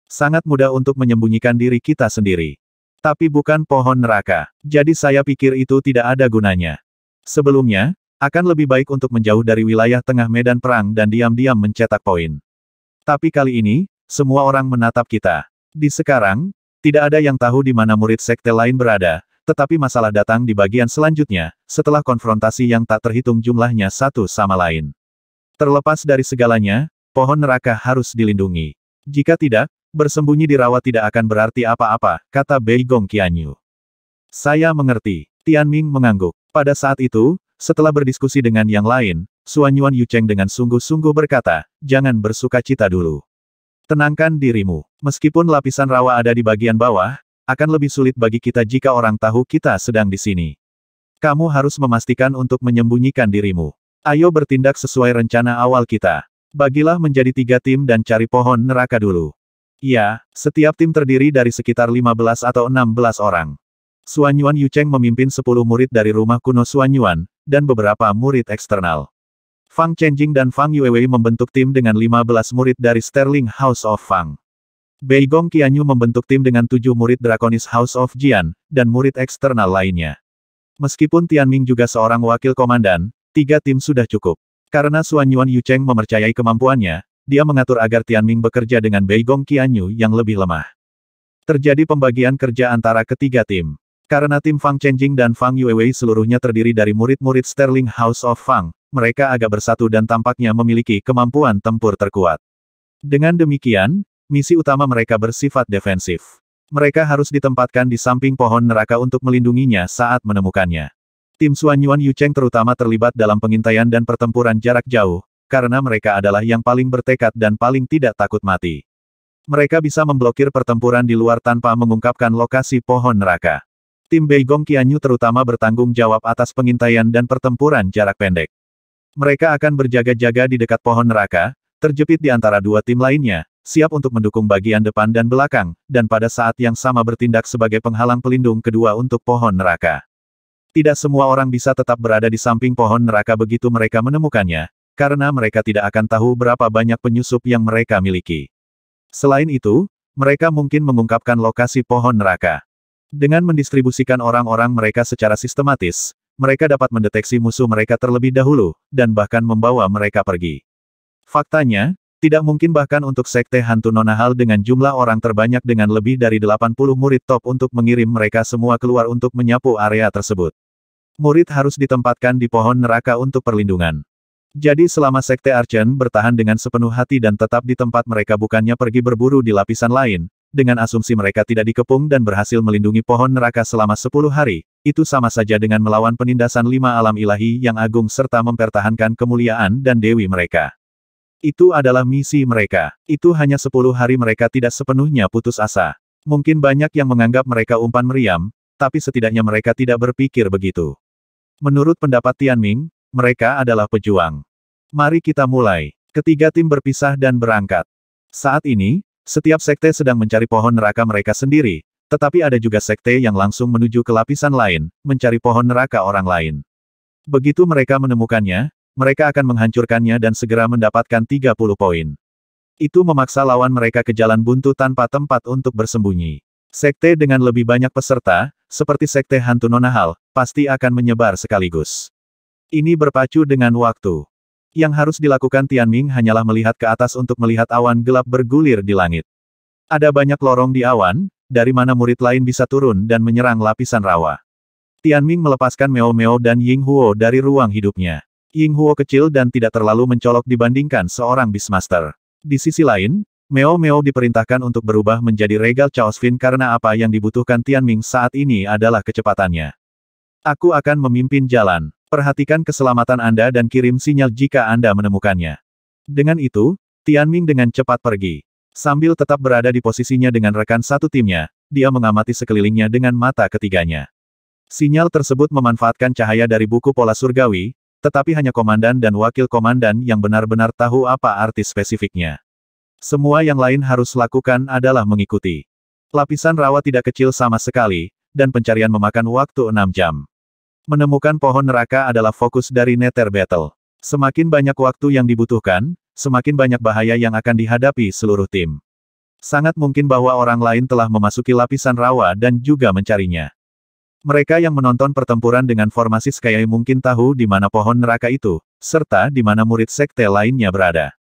Sangat mudah untuk menyembunyikan diri kita sendiri. Tapi bukan pohon neraka. Jadi saya pikir itu tidak ada gunanya. Sebelumnya, akan lebih baik untuk menjauh dari wilayah tengah medan perang dan diam-diam mencetak poin. Tapi kali ini, semua orang menatap kita. Di sekarang, tidak ada yang tahu di mana murid sekte lain berada, tetapi masalah datang di bagian selanjutnya, setelah konfrontasi yang tak terhitung jumlahnya satu sama lain. Terlepas dari segalanya, pohon neraka harus dilindungi. Jika tidak, bersembunyi di rawa tidak akan berarti apa-apa, kata Bei Gong Qianyu. Saya mengerti. Tian Ming mengangguk. Pada saat itu, setelah berdiskusi dengan yang lain, Suan Yuan Yucheng dengan sungguh-sungguh berkata, jangan bersuka cita dulu. Tenangkan dirimu. Meskipun lapisan rawa ada di bagian bawah, akan lebih sulit bagi kita jika orang tahu kita sedang di sini. Kamu harus memastikan untuk menyembunyikan dirimu. Ayo bertindak sesuai rencana awal kita. Bagilah menjadi tiga tim dan cari pohon neraka dulu. Ya, setiap tim terdiri dari sekitar 15 atau 16 orang. Suanyuan Yucheng memimpin 10 murid dari rumah kuno Suanyuan, dan beberapa murid eksternal. Fang Chenjing dan Fang Yuewei membentuk tim dengan 15 murid dari Sterling House of Fang. Bei Gong Qianyu membentuk tim dengan 7 murid Draconis House of Jian, dan murid eksternal lainnya. Meskipun Tianming juga seorang wakil komandan, Tiga tim sudah cukup. Karena Suan Yuan Yucheng memercayai kemampuannya, dia mengatur agar Tian Ming bekerja dengan Bei Beigong Qianyu yang lebih lemah. Terjadi pembagian kerja antara ketiga tim. Karena tim Fang Chenjing dan Fang Yuewei seluruhnya terdiri dari murid-murid Sterling House of Fang, mereka agak bersatu dan tampaknya memiliki kemampuan tempur terkuat. Dengan demikian, misi utama mereka bersifat defensif. Mereka harus ditempatkan di samping pohon neraka untuk melindunginya saat menemukannya. Tim Suanyuan Yucheng terutama terlibat dalam pengintaian dan pertempuran jarak jauh, karena mereka adalah yang paling bertekad dan paling tidak takut mati. Mereka bisa memblokir pertempuran di luar tanpa mengungkapkan lokasi pohon neraka. Tim Bei Gong Qianyu terutama bertanggung jawab atas pengintaian dan pertempuran jarak pendek. Mereka akan berjaga-jaga di dekat pohon neraka, terjepit di antara dua tim lainnya, siap untuk mendukung bagian depan dan belakang, dan pada saat yang sama bertindak sebagai penghalang pelindung kedua untuk pohon neraka. Tidak semua orang bisa tetap berada di samping pohon neraka begitu mereka menemukannya, karena mereka tidak akan tahu berapa banyak penyusup yang mereka miliki. Selain itu, mereka mungkin mengungkapkan lokasi pohon neraka. Dengan mendistribusikan orang-orang mereka secara sistematis, mereka dapat mendeteksi musuh mereka terlebih dahulu, dan bahkan membawa mereka pergi. Faktanya, tidak mungkin bahkan untuk sekte hantu nonahal dengan jumlah orang terbanyak dengan lebih dari 80 murid top untuk mengirim mereka semua keluar untuk menyapu area tersebut. Murid harus ditempatkan di pohon neraka untuk perlindungan. Jadi selama sekte Archen bertahan dengan sepenuh hati dan tetap di tempat mereka bukannya pergi berburu di lapisan lain, dengan asumsi mereka tidak dikepung dan berhasil melindungi pohon neraka selama 10 hari, itu sama saja dengan melawan penindasan lima alam ilahi yang agung serta mempertahankan kemuliaan dan dewi mereka. Itu adalah misi mereka. Itu hanya sepuluh hari mereka tidak sepenuhnya putus asa. Mungkin banyak yang menganggap mereka umpan meriam, tapi setidaknya mereka tidak berpikir begitu. Menurut pendapat Tianming, mereka adalah pejuang. Mari kita mulai. Ketiga tim berpisah dan berangkat. Saat ini, setiap sekte sedang mencari pohon neraka mereka sendiri, tetapi ada juga sekte yang langsung menuju ke lapisan lain, mencari pohon neraka orang lain. Begitu mereka menemukannya, mereka akan menghancurkannya dan segera mendapatkan 30 poin. Itu memaksa lawan mereka ke jalan buntu tanpa tempat untuk bersembunyi. Sekte dengan lebih banyak peserta, seperti sekte hantu nonahal, pasti akan menyebar sekaligus. Ini berpacu dengan waktu. Yang harus dilakukan Tianming hanyalah melihat ke atas untuk melihat awan gelap bergulir di langit. Ada banyak lorong di awan, dari mana murid lain bisa turun dan menyerang lapisan rawa. Tianming melepaskan Meo Meo dan Ying Huo dari ruang hidupnya. Ying Huo kecil dan tidak terlalu mencolok dibandingkan seorang Beastmaster. Di sisi lain, Meo Meo diperintahkan untuk berubah menjadi regal Chaosfin karena apa yang dibutuhkan Tian Ming saat ini adalah kecepatannya. Aku akan memimpin jalan. Perhatikan keselamatan Anda dan kirim sinyal jika Anda menemukannya. Dengan itu, Tian Ming dengan cepat pergi. Sambil tetap berada di posisinya dengan rekan satu timnya, dia mengamati sekelilingnya dengan mata ketiganya. Sinyal tersebut memanfaatkan cahaya dari buku pola surgawi, tetapi hanya komandan dan wakil komandan yang benar-benar tahu apa arti spesifiknya. Semua yang lain harus lakukan adalah mengikuti. Lapisan rawa tidak kecil sama sekali, dan pencarian memakan waktu enam jam. Menemukan pohon neraka adalah fokus dari Nether Battle. Semakin banyak waktu yang dibutuhkan, semakin banyak bahaya yang akan dihadapi seluruh tim. Sangat mungkin bahwa orang lain telah memasuki lapisan rawa dan juga mencarinya. Mereka yang menonton pertempuran dengan formasi Skyai mungkin tahu di mana pohon neraka itu, serta di mana murid sekte lainnya berada.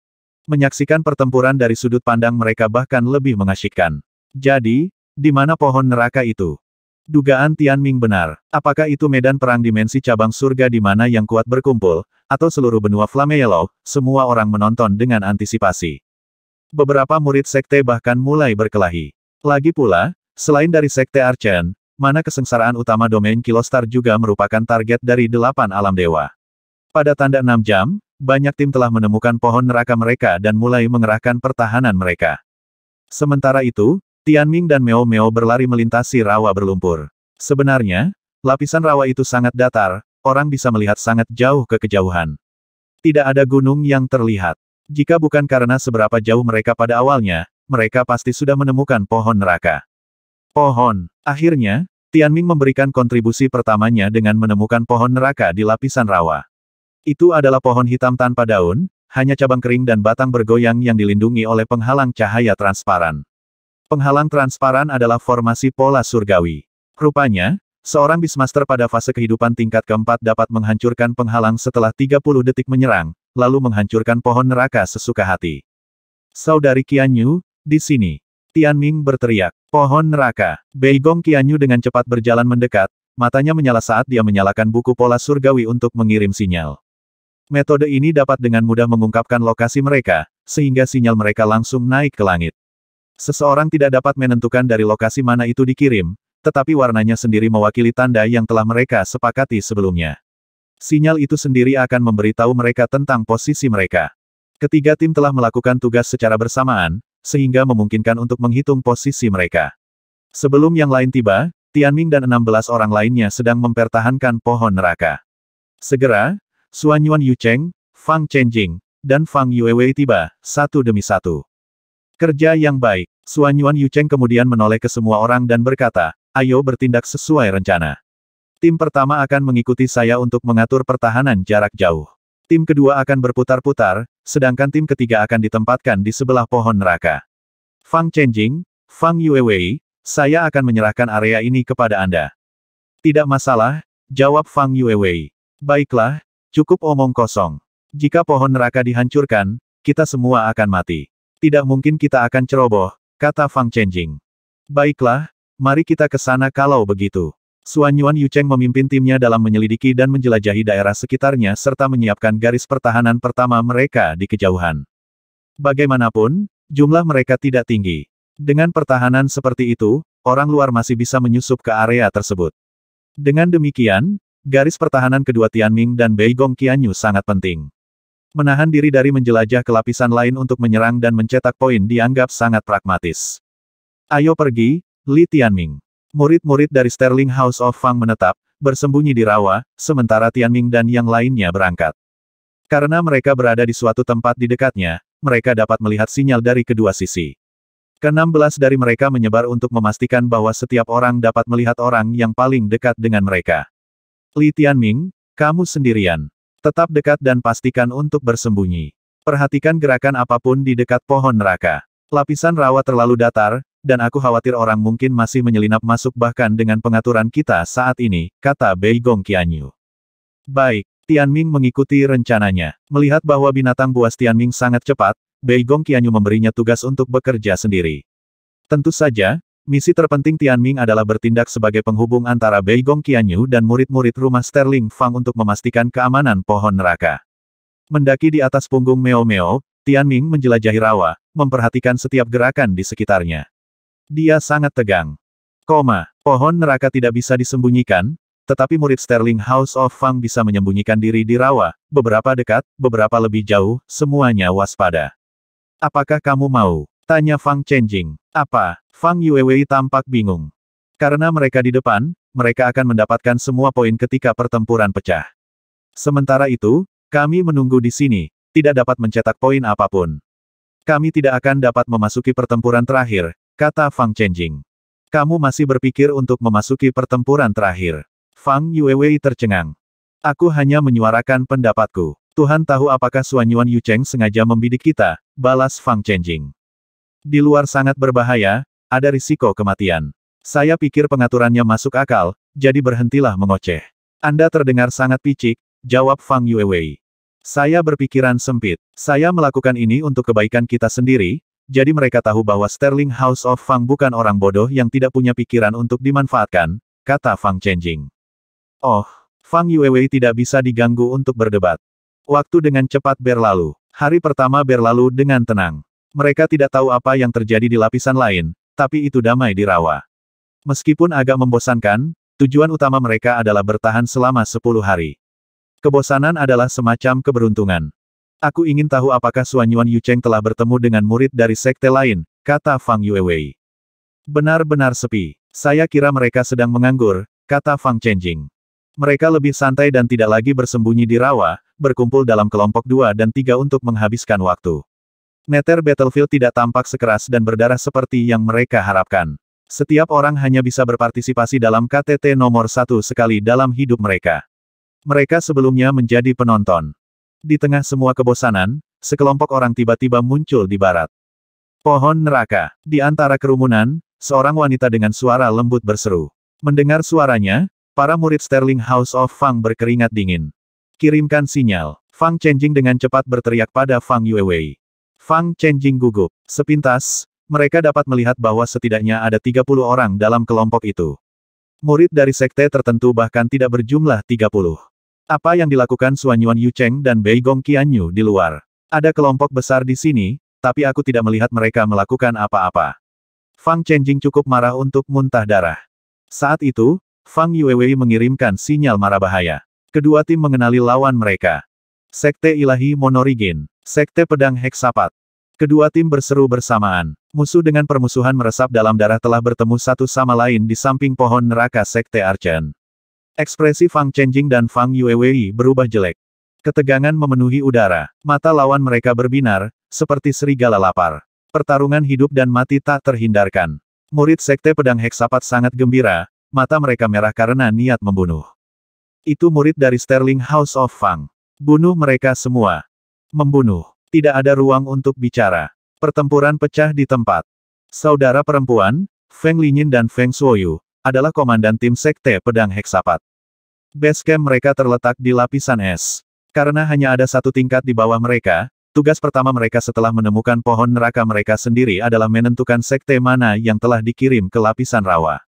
Menyaksikan pertempuran dari sudut pandang mereka bahkan lebih mengasyikkan. Jadi, di mana pohon neraka itu? Dugaan Tian Ming benar. Apakah itu medan perang dimensi cabang surga di mana yang kuat berkumpul, atau seluruh benua Yellow? semua orang menonton dengan antisipasi. Beberapa murid sekte bahkan mulai berkelahi. Lagi pula, selain dari sekte Archen, mana kesengsaraan utama domain Kilostar juga merupakan target dari delapan alam dewa. Pada tanda enam jam, banyak tim telah menemukan pohon neraka mereka dan mulai mengerahkan pertahanan mereka. Sementara itu, Tianming dan Meo Meo berlari melintasi rawa berlumpur. Sebenarnya, lapisan rawa itu sangat datar, orang bisa melihat sangat jauh ke kejauhan. Tidak ada gunung yang terlihat. Jika bukan karena seberapa jauh mereka pada awalnya, mereka pasti sudah menemukan pohon neraka. Pohon. Akhirnya, Tianming memberikan kontribusi pertamanya dengan menemukan pohon neraka di lapisan rawa. Itu adalah pohon hitam tanpa daun, hanya cabang kering dan batang bergoyang yang dilindungi oleh penghalang cahaya transparan. Penghalang transparan adalah formasi pola surgawi. Rupanya, Seorang Bismaster pada fase kehidupan tingkat keempat dapat menghancurkan penghalang setelah 30 detik menyerang, lalu menghancurkan pohon neraka sesuka hati. Saudari Qian Yu, di sini. Tian Ming berteriak. Pohon neraka. Bei Gong Qianyu dengan cepat berjalan mendekat, matanya menyala saat dia menyalakan buku pola surgawi untuk mengirim sinyal. Metode ini dapat dengan mudah mengungkapkan lokasi mereka, sehingga sinyal mereka langsung naik ke langit. Seseorang tidak dapat menentukan dari lokasi mana itu dikirim, tetapi warnanya sendiri mewakili tanda yang telah mereka sepakati sebelumnya. Sinyal itu sendiri akan memberitahu mereka tentang posisi mereka. Ketiga tim telah melakukan tugas secara bersamaan, sehingga memungkinkan untuk menghitung posisi mereka. Sebelum yang lain tiba, Tianming dan 16 orang lainnya sedang mempertahankan pohon neraka. Segera, Xuan Yuan Yucheng, Fang Chenjing, dan Fang Yuewei tiba, satu demi satu. Kerja yang baik, Xuan Yuan Yucheng kemudian menoleh ke semua orang dan berkata, ayo bertindak sesuai rencana. Tim pertama akan mengikuti saya untuk mengatur pertahanan jarak jauh. Tim kedua akan berputar-putar, sedangkan tim ketiga akan ditempatkan di sebelah pohon neraka. Fang Chenjing, Fang Yuewei, saya akan menyerahkan area ini kepada Anda. Tidak masalah, jawab Fang Yuewei. Baiklah, cukup omong kosong. Jika pohon neraka dihancurkan, kita semua akan mati. Tidak mungkin kita akan ceroboh, kata Fang Chenjing. Baiklah, mari kita ke sana kalau begitu. Suan Yuan Yucheng memimpin timnya dalam menyelidiki dan menjelajahi daerah sekitarnya serta menyiapkan garis pertahanan pertama mereka di kejauhan. Bagaimanapun, jumlah mereka tidak tinggi. Dengan pertahanan seperti itu, orang luar masih bisa menyusup ke area tersebut. Dengan demikian, garis pertahanan kedua Tianming dan Bei Gong Qianyu sangat penting. Menahan diri dari menjelajah ke lapisan lain untuk menyerang dan mencetak poin dianggap sangat pragmatis. Ayo pergi, Li Tianming. Murid-murid dari Sterling House of Fang menetap, bersembunyi di rawa, sementara Tianming dan yang lainnya berangkat. Karena mereka berada di suatu tempat di dekatnya, mereka dapat melihat sinyal dari kedua sisi. Ke-16 dari mereka menyebar untuk memastikan bahwa setiap orang dapat melihat orang yang paling dekat dengan mereka. Li Tianming, kamu sendirian. Tetap dekat dan pastikan untuk bersembunyi. Perhatikan gerakan apapun di dekat pohon neraka. Lapisan rawa terlalu datar, dan aku khawatir orang mungkin masih menyelinap masuk bahkan dengan pengaturan kita saat ini, kata Bei Gong Qianyu. Baik, Tianming mengikuti rencananya. Melihat bahwa binatang buas Tianming sangat cepat, Bei Gong Qianyu memberinya tugas untuk bekerja sendiri. Tentu saja, misi terpenting Tianming adalah bertindak sebagai penghubung antara Bei Gong Qianyu dan murid-murid rumah Sterling Fang untuk memastikan keamanan pohon neraka. Mendaki di atas punggung Meo Meo, Tianming menjelajahi rawa, memperhatikan setiap gerakan di sekitarnya. Dia sangat tegang. Koma, pohon neraka tidak bisa disembunyikan, tetapi murid Sterling House of Fang bisa menyembunyikan diri di rawa, beberapa dekat, beberapa lebih jauh, semuanya waspada. Apakah kamu mau? Tanya Fang Chenjing. Apa? Fang Yuewei tampak bingung. Karena mereka di depan, mereka akan mendapatkan semua poin ketika pertempuran pecah. Sementara itu, kami menunggu di sini, tidak dapat mencetak poin apapun. Kami tidak akan dapat memasuki pertempuran terakhir, Kata Fang Chenjing. Kamu masih berpikir untuk memasuki pertempuran terakhir. Fang Yuewei tercengang. Aku hanya menyuarakan pendapatku. Tuhan tahu apakah Suan Yuan Yucheng sengaja membidik kita, balas Fang Chenjing. Di luar sangat berbahaya, ada risiko kematian. Saya pikir pengaturannya masuk akal, jadi berhentilah mengoceh. Anda terdengar sangat picik, jawab Fang Yuewei. Saya berpikiran sempit. Saya melakukan ini untuk kebaikan kita sendiri, jadi mereka tahu bahwa Sterling House of Fang bukan orang bodoh yang tidak punya pikiran untuk dimanfaatkan, kata Fang Chenjing. Oh, Fang Yuewei tidak bisa diganggu untuk berdebat. Waktu dengan cepat berlalu. Hari pertama berlalu dengan tenang. Mereka tidak tahu apa yang terjadi di lapisan lain, tapi itu damai di rawa. Meskipun agak membosankan, tujuan utama mereka adalah bertahan selama 10 hari. Kebosanan adalah semacam keberuntungan. Aku ingin tahu apakah Suan Yuan Yucheng telah bertemu dengan murid dari sekte lain, kata Fang Yuewei. Benar-benar sepi. Saya kira mereka sedang menganggur, kata Fang Chenjing. Mereka lebih santai dan tidak lagi bersembunyi di rawa, berkumpul dalam kelompok dua dan tiga untuk menghabiskan waktu. Nether Battlefield tidak tampak sekeras dan berdarah seperti yang mereka harapkan. Setiap orang hanya bisa berpartisipasi dalam KTT nomor satu sekali dalam hidup mereka. Mereka sebelumnya menjadi penonton. Di tengah semua kebosanan, sekelompok orang tiba-tiba muncul di barat. Pohon neraka. Di antara kerumunan, seorang wanita dengan suara lembut berseru. Mendengar suaranya, para murid Sterling House of Fang berkeringat dingin. Kirimkan sinyal. Fang Chenjing dengan cepat berteriak pada Fang Yuewei. Fang Chenjing gugup. Sepintas, mereka dapat melihat bahwa setidaknya ada 30 orang dalam kelompok itu. Murid dari sekte tertentu bahkan tidak berjumlah 30. Apa yang dilakukan Suan Yuan Yucheng dan Bei Gong Qianyu di luar? Ada kelompok besar di sini, tapi aku tidak melihat mereka melakukan apa-apa. Fang Chenjing cukup marah untuk muntah darah. Saat itu, Fang Yuewei mengirimkan sinyal marah bahaya. Kedua tim mengenali lawan mereka. Sekte Ilahi Monorigin, Sekte Pedang Heksapat. Kedua tim berseru bersamaan. Musuh dengan permusuhan meresap dalam darah telah bertemu satu sama lain di samping pohon neraka Sekte Archen. Ekspresi Fang Chenjing dan Fang Yuewei berubah jelek. Ketegangan memenuhi udara, mata lawan mereka berbinar, seperti serigala lapar. Pertarungan hidup dan mati tak terhindarkan. Murid Sekte Pedang Heksapat sangat gembira, mata mereka merah karena niat membunuh. Itu murid dari Sterling House of Fang. Bunuh mereka semua. Membunuh. Tidak ada ruang untuk bicara. Pertempuran pecah di tempat. Saudara perempuan, Feng Linyin dan Feng Suoyu, adalah komandan tim Sekte Pedang Heksapat. Base camp mereka terletak di lapisan es. Karena hanya ada satu tingkat di bawah mereka, tugas pertama mereka setelah menemukan pohon neraka mereka sendiri adalah menentukan sekte mana yang telah dikirim ke lapisan rawa.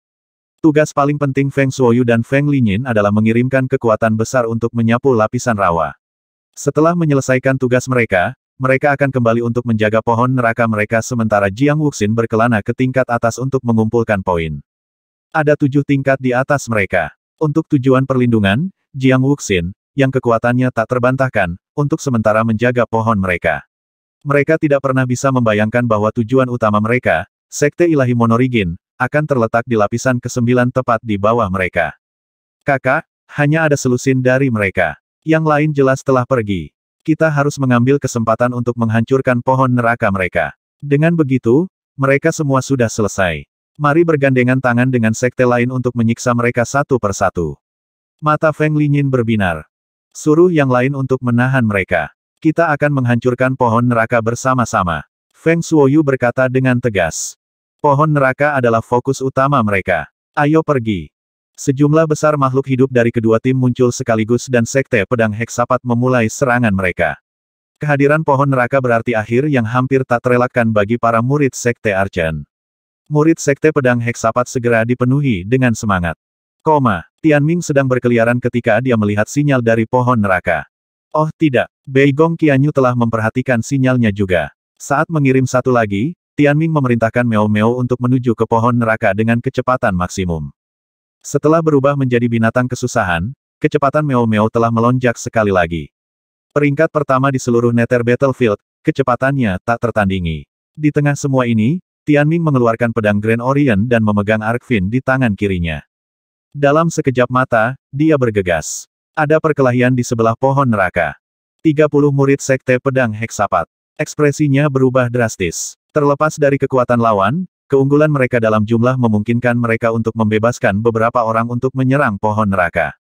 Tugas paling penting Feng Shuoyu dan Feng Linyin adalah mengirimkan kekuatan besar untuk menyapu lapisan rawa. Setelah menyelesaikan tugas mereka, mereka akan kembali untuk menjaga pohon neraka mereka sementara Jiang Wuxin berkelana ke tingkat atas untuk mengumpulkan poin. Ada tujuh tingkat di atas mereka. Untuk tujuan perlindungan, Jiang Wuxin, yang kekuatannya tak terbantahkan, untuk sementara menjaga pohon mereka. Mereka tidak pernah bisa membayangkan bahwa tujuan utama mereka, Sekte Ilahi Monorigin, akan terletak di lapisan ke-9 tepat di bawah mereka. Kakak, hanya ada selusin dari mereka. Yang lain jelas telah pergi. Kita harus mengambil kesempatan untuk menghancurkan pohon neraka mereka. Dengan begitu, mereka semua sudah selesai. Mari bergandengan tangan dengan sekte lain untuk menyiksa mereka satu persatu. Mata Feng Linyin berbinar. Suruh yang lain untuk menahan mereka. Kita akan menghancurkan pohon neraka bersama-sama. Feng Shuoyu berkata dengan tegas. Pohon neraka adalah fokus utama mereka. Ayo pergi. Sejumlah besar makhluk hidup dari kedua tim muncul sekaligus dan sekte pedang heksapat memulai serangan mereka. Kehadiran pohon neraka berarti akhir yang hampir tak terelakkan bagi para murid sekte Archen. Murid Sekte Pedang Heksapat segera dipenuhi dengan semangat. Koma, Tianming sedang berkeliaran ketika dia melihat sinyal dari pohon neraka. Oh tidak, Bei Gong Qianyu telah memperhatikan sinyalnya juga. Saat mengirim satu lagi, Tianming memerintahkan Meo Meo untuk menuju ke pohon neraka dengan kecepatan maksimum. Setelah berubah menjadi binatang kesusahan, kecepatan Meo Meo telah melonjak sekali lagi. Peringkat pertama di seluruh Nether Battlefield, kecepatannya tak tertandingi. Di tengah semua ini, Tian Ming mengeluarkan pedang Grand Orient dan memegang Arkvin di tangan kirinya. Dalam sekejap mata, dia bergegas. Ada perkelahian di sebelah pohon neraka. 30 murid sekte pedang Heksapat. Ekspresinya berubah drastis. Terlepas dari kekuatan lawan, keunggulan mereka dalam jumlah memungkinkan mereka untuk membebaskan beberapa orang untuk menyerang pohon neraka.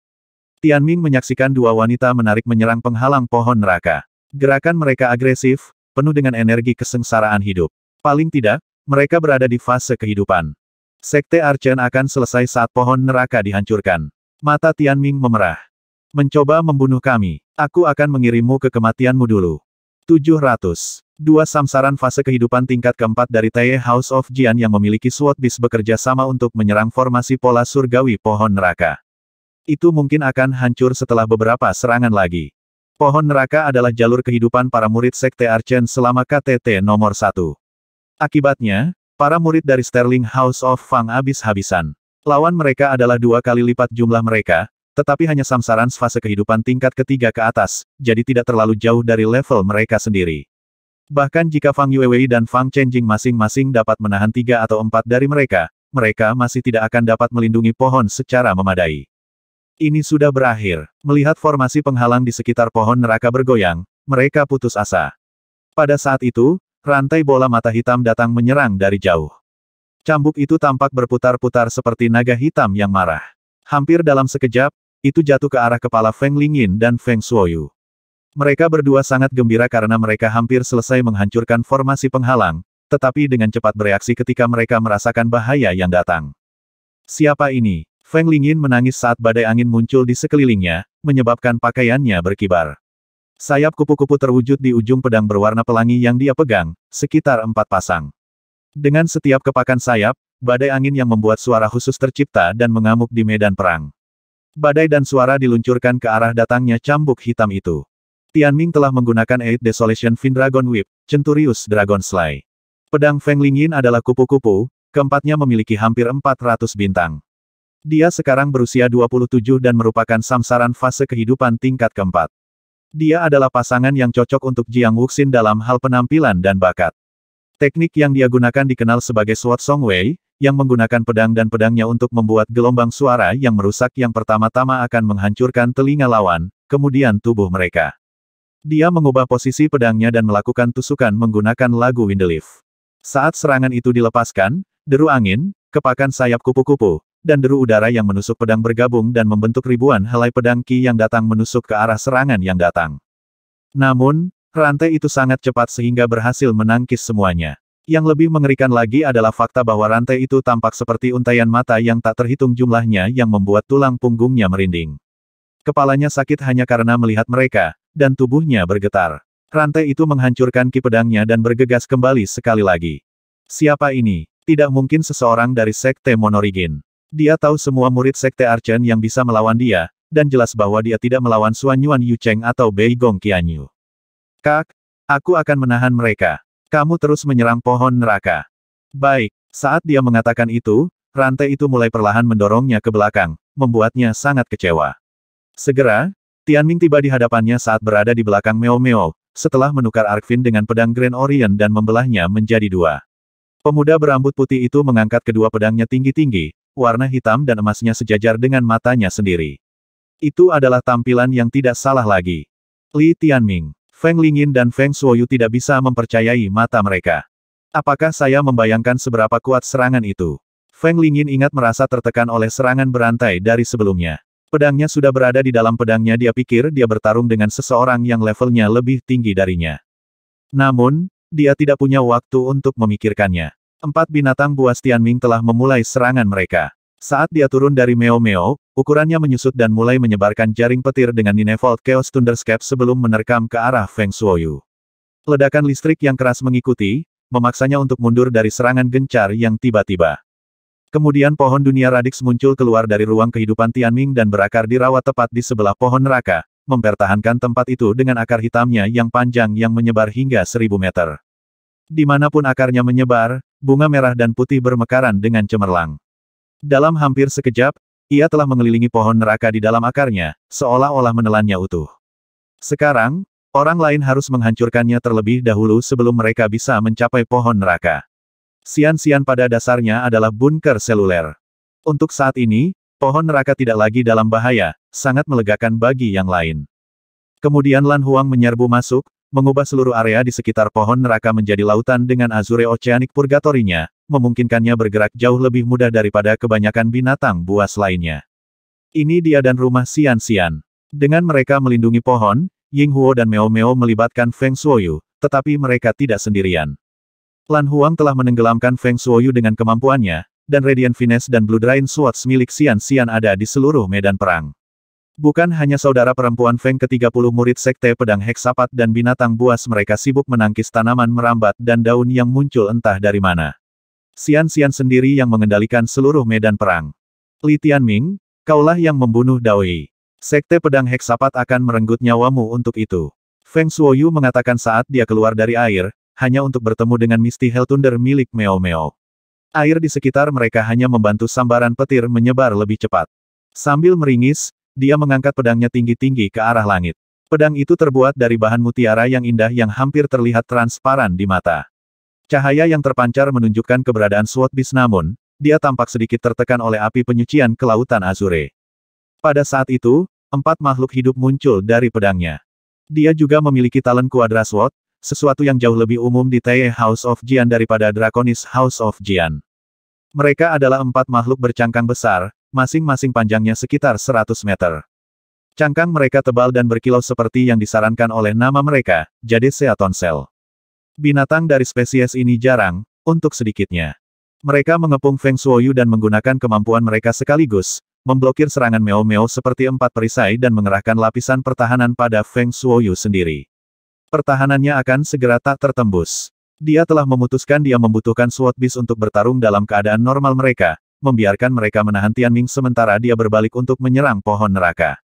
Tian Ming menyaksikan dua wanita menarik menyerang penghalang pohon neraka. Gerakan mereka agresif, penuh dengan energi kesengsaraan hidup. Paling tidak, mereka berada di fase kehidupan. Sekte Archen akan selesai saat pohon neraka dihancurkan. Mata Tianming memerah. Mencoba membunuh kami. Aku akan mengirimmu ke kematianmu dulu. 700. Dua samsaran fase kehidupan tingkat keempat dari Tae House of Jian yang memiliki SWOT bis bekerja sama untuk menyerang formasi pola surgawi pohon neraka. Itu mungkin akan hancur setelah beberapa serangan lagi. Pohon neraka adalah jalur kehidupan para murid Sekte Archen selama KTT nomor satu. Akibatnya, para murid dari Sterling House of Fang habis-habisan. Lawan mereka adalah dua kali lipat jumlah mereka, tetapi hanya samsaran fase kehidupan tingkat ketiga ke atas, jadi tidak terlalu jauh dari level mereka sendiri. Bahkan jika Fang Yuewei dan Fang Chenjing masing-masing dapat menahan tiga atau empat dari mereka, mereka masih tidak akan dapat melindungi pohon secara memadai. Ini sudah berakhir. Melihat formasi penghalang di sekitar pohon neraka bergoyang, mereka putus asa. Pada saat itu, Rantai bola mata hitam datang menyerang dari jauh. Cambuk itu tampak berputar-putar seperti naga hitam yang marah. Hampir dalam sekejap, itu jatuh ke arah kepala Feng Lingyin dan Feng Shuoyu. Mereka berdua sangat gembira karena mereka hampir selesai menghancurkan formasi penghalang, tetapi dengan cepat bereaksi ketika mereka merasakan bahaya yang datang. Siapa ini? Feng Lingyin menangis saat badai angin muncul di sekelilingnya, menyebabkan pakaiannya berkibar. Sayap kupu-kupu terwujud di ujung pedang berwarna pelangi yang dia pegang, sekitar empat pasang. Dengan setiap kepakan sayap, badai angin yang membuat suara khusus tercipta dan mengamuk di medan perang. Badai dan suara diluncurkan ke arah datangnya cambuk hitam itu. Tianming telah menggunakan Eight Desolation Fin Dragon Whip, Centurius Dragon Slay. Pedang Feng Lingyin adalah kupu-kupu, keempatnya memiliki hampir 400 bintang. Dia sekarang berusia 27 dan merupakan samsaran fase kehidupan tingkat keempat. Dia adalah pasangan yang cocok untuk Jiang Wuxin dalam hal penampilan dan bakat. Teknik yang dia gunakan dikenal sebagai Sword Song Wei, yang menggunakan pedang dan pedangnya untuk membuat gelombang suara yang merusak yang pertama-tama akan menghancurkan telinga lawan, kemudian tubuh mereka. Dia mengubah posisi pedangnya dan melakukan tusukan menggunakan lagu Windelief. Saat serangan itu dilepaskan, deru angin, kepakan sayap kupu-kupu, dan deru udara yang menusuk pedang bergabung dan membentuk ribuan helai pedang Ki yang datang menusuk ke arah serangan yang datang. Namun, rantai itu sangat cepat sehingga berhasil menangkis semuanya. Yang lebih mengerikan lagi adalah fakta bahwa rantai itu tampak seperti untaian mata yang tak terhitung jumlahnya yang membuat tulang punggungnya merinding. Kepalanya sakit hanya karena melihat mereka, dan tubuhnya bergetar. Rantai itu menghancurkan ki pedangnya dan bergegas kembali sekali lagi. Siapa ini? Tidak mungkin seseorang dari Sekte Monorigin. Dia tahu semua murid Sekte Archen yang bisa melawan dia, dan jelas bahwa dia tidak melawan Suan Yuan Yu Cheng atau Bei Gong Qianyu. Kak, aku akan menahan mereka. Kamu terus menyerang pohon neraka. Baik, saat dia mengatakan itu, rantai itu mulai perlahan mendorongnya ke belakang, membuatnya sangat kecewa. Segera, Tianming tiba di hadapannya saat berada di belakang Meo Meo, setelah menukar Arkvin dengan pedang Grand Orient dan membelahnya menjadi dua. Pemuda berambut putih itu mengangkat kedua pedangnya tinggi-tinggi, warna hitam dan emasnya sejajar dengan matanya sendiri. Itu adalah tampilan yang tidak salah lagi. Li Tianming, Feng Lingin dan Feng Shuoyu tidak bisa mempercayai mata mereka. Apakah saya membayangkan seberapa kuat serangan itu? Feng Lingin ingat merasa tertekan oleh serangan berantai dari sebelumnya. Pedangnya sudah berada di dalam pedangnya dia pikir dia bertarung dengan seseorang yang levelnya lebih tinggi darinya. Namun, dia tidak punya waktu untuk memikirkannya. Empat binatang buas Tianming telah memulai serangan mereka. Saat dia turun dari Meo Meo, ukurannya menyusut dan mulai menyebarkan jaring petir dengan Ninevolt Chaos Thunderscape sebelum menerkam ke arah Feng Shuoyu. Ledakan listrik yang keras mengikuti, memaksanya untuk mundur dari serangan gencar yang tiba-tiba. Kemudian pohon dunia Radix muncul keluar dari ruang kehidupan Tianming dan berakar di rawa tepat di sebelah pohon neraka, mempertahankan tempat itu dengan akar hitamnya yang panjang yang menyebar hingga seribu meter. Dimanapun akarnya menyebar, bunga merah dan putih bermekaran dengan cemerlang. Dalam hampir sekejap, ia telah mengelilingi pohon neraka di dalam akarnya, seolah-olah menelannya utuh. Sekarang, orang lain harus menghancurkannya terlebih dahulu sebelum mereka bisa mencapai pohon neraka. Sian-sian pada dasarnya adalah bunker seluler. Untuk saat ini, pohon neraka tidak lagi dalam bahaya, sangat melegakan bagi yang lain. Kemudian Lan Huang menyerbu masuk, mengubah seluruh area di sekitar pohon neraka menjadi lautan dengan azure oceanic purgatorinya, memungkinkannya bergerak jauh lebih mudah daripada kebanyakan binatang buas lainnya. Ini dia dan rumah Sian Sian. Dengan mereka melindungi pohon, Ying Huo dan Meo Meo melibatkan Feng Shuoyu, tetapi mereka tidak sendirian. Lan Huang telah menenggelamkan Feng Shuoyu dengan kemampuannya, dan Radiant Finesse dan Blue Drain Swords milik Sian Sian ada di seluruh medan perang. Bukan hanya saudara perempuan Feng ke-30 murid Sekte Pedang Heksapat dan binatang buas mereka sibuk menangkis tanaman merambat dan daun yang muncul entah dari mana. Sian Sian sendiri yang mengendalikan seluruh medan perang. Li Tianming, kaulah yang membunuh Daoi. Sekte Pedang Heksapat akan merenggut nyawamu untuk itu. Feng Shuoyu mengatakan saat dia keluar dari air, hanya untuk bertemu dengan Misty Thunder milik Meo Meo. Air di sekitar mereka hanya membantu sambaran petir menyebar lebih cepat. Sambil meringis, dia mengangkat pedangnya tinggi-tinggi ke arah langit. Pedang itu terbuat dari bahan mutiara yang indah yang hampir terlihat transparan di mata. Cahaya yang terpancar menunjukkan keberadaan Sword Beast namun, dia tampak sedikit tertekan oleh api penyucian ke lautan Azure. Pada saat itu, empat makhluk hidup muncul dari pedangnya. Dia juga memiliki talent Quadra Sword, sesuatu yang jauh lebih umum di Tae House of Jian daripada Draconis House of Jian. Mereka adalah empat makhluk bercangkang besar, masing-masing panjangnya sekitar 100 meter. Cangkang mereka tebal dan berkilau seperti yang disarankan oleh nama mereka, jadi Seatonsel. Binatang dari spesies ini jarang, untuk sedikitnya. Mereka mengepung Feng Shuoyu dan menggunakan kemampuan mereka sekaligus, memblokir serangan Meo-Meo seperti empat perisai dan mengerahkan lapisan pertahanan pada Feng Shuoyu sendiri. Pertahanannya akan segera tak tertembus. Dia telah memutuskan dia membutuhkan SWAT bis untuk bertarung dalam keadaan normal mereka, membiarkan mereka menahan Tian Ming sementara dia berbalik untuk menyerang pohon neraka.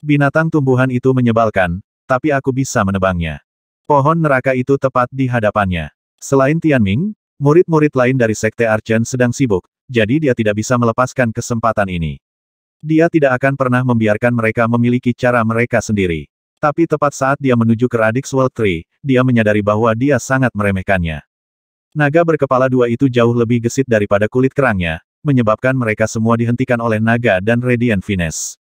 Binatang tumbuhan itu menyebalkan, tapi aku bisa menebangnya. Pohon neraka itu tepat di hadapannya. Selain Tian Ming, murid-murid lain dari Sekte Archen sedang sibuk, jadi dia tidak bisa melepaskan kesempatan ini. Dia tidak akan pernah membiarkan mereka memiliki cara mereka sendiri. Tapi tepat saat dia menuju ke Radix World Tree, dia menyadari bahwa dia sangat meremehkannya. Naga berkepala dua itu jauh lebih gesit daripada kulit kerangnya, menyebabkan mereka semua dihentikan oleh naga dan Radiant Fines.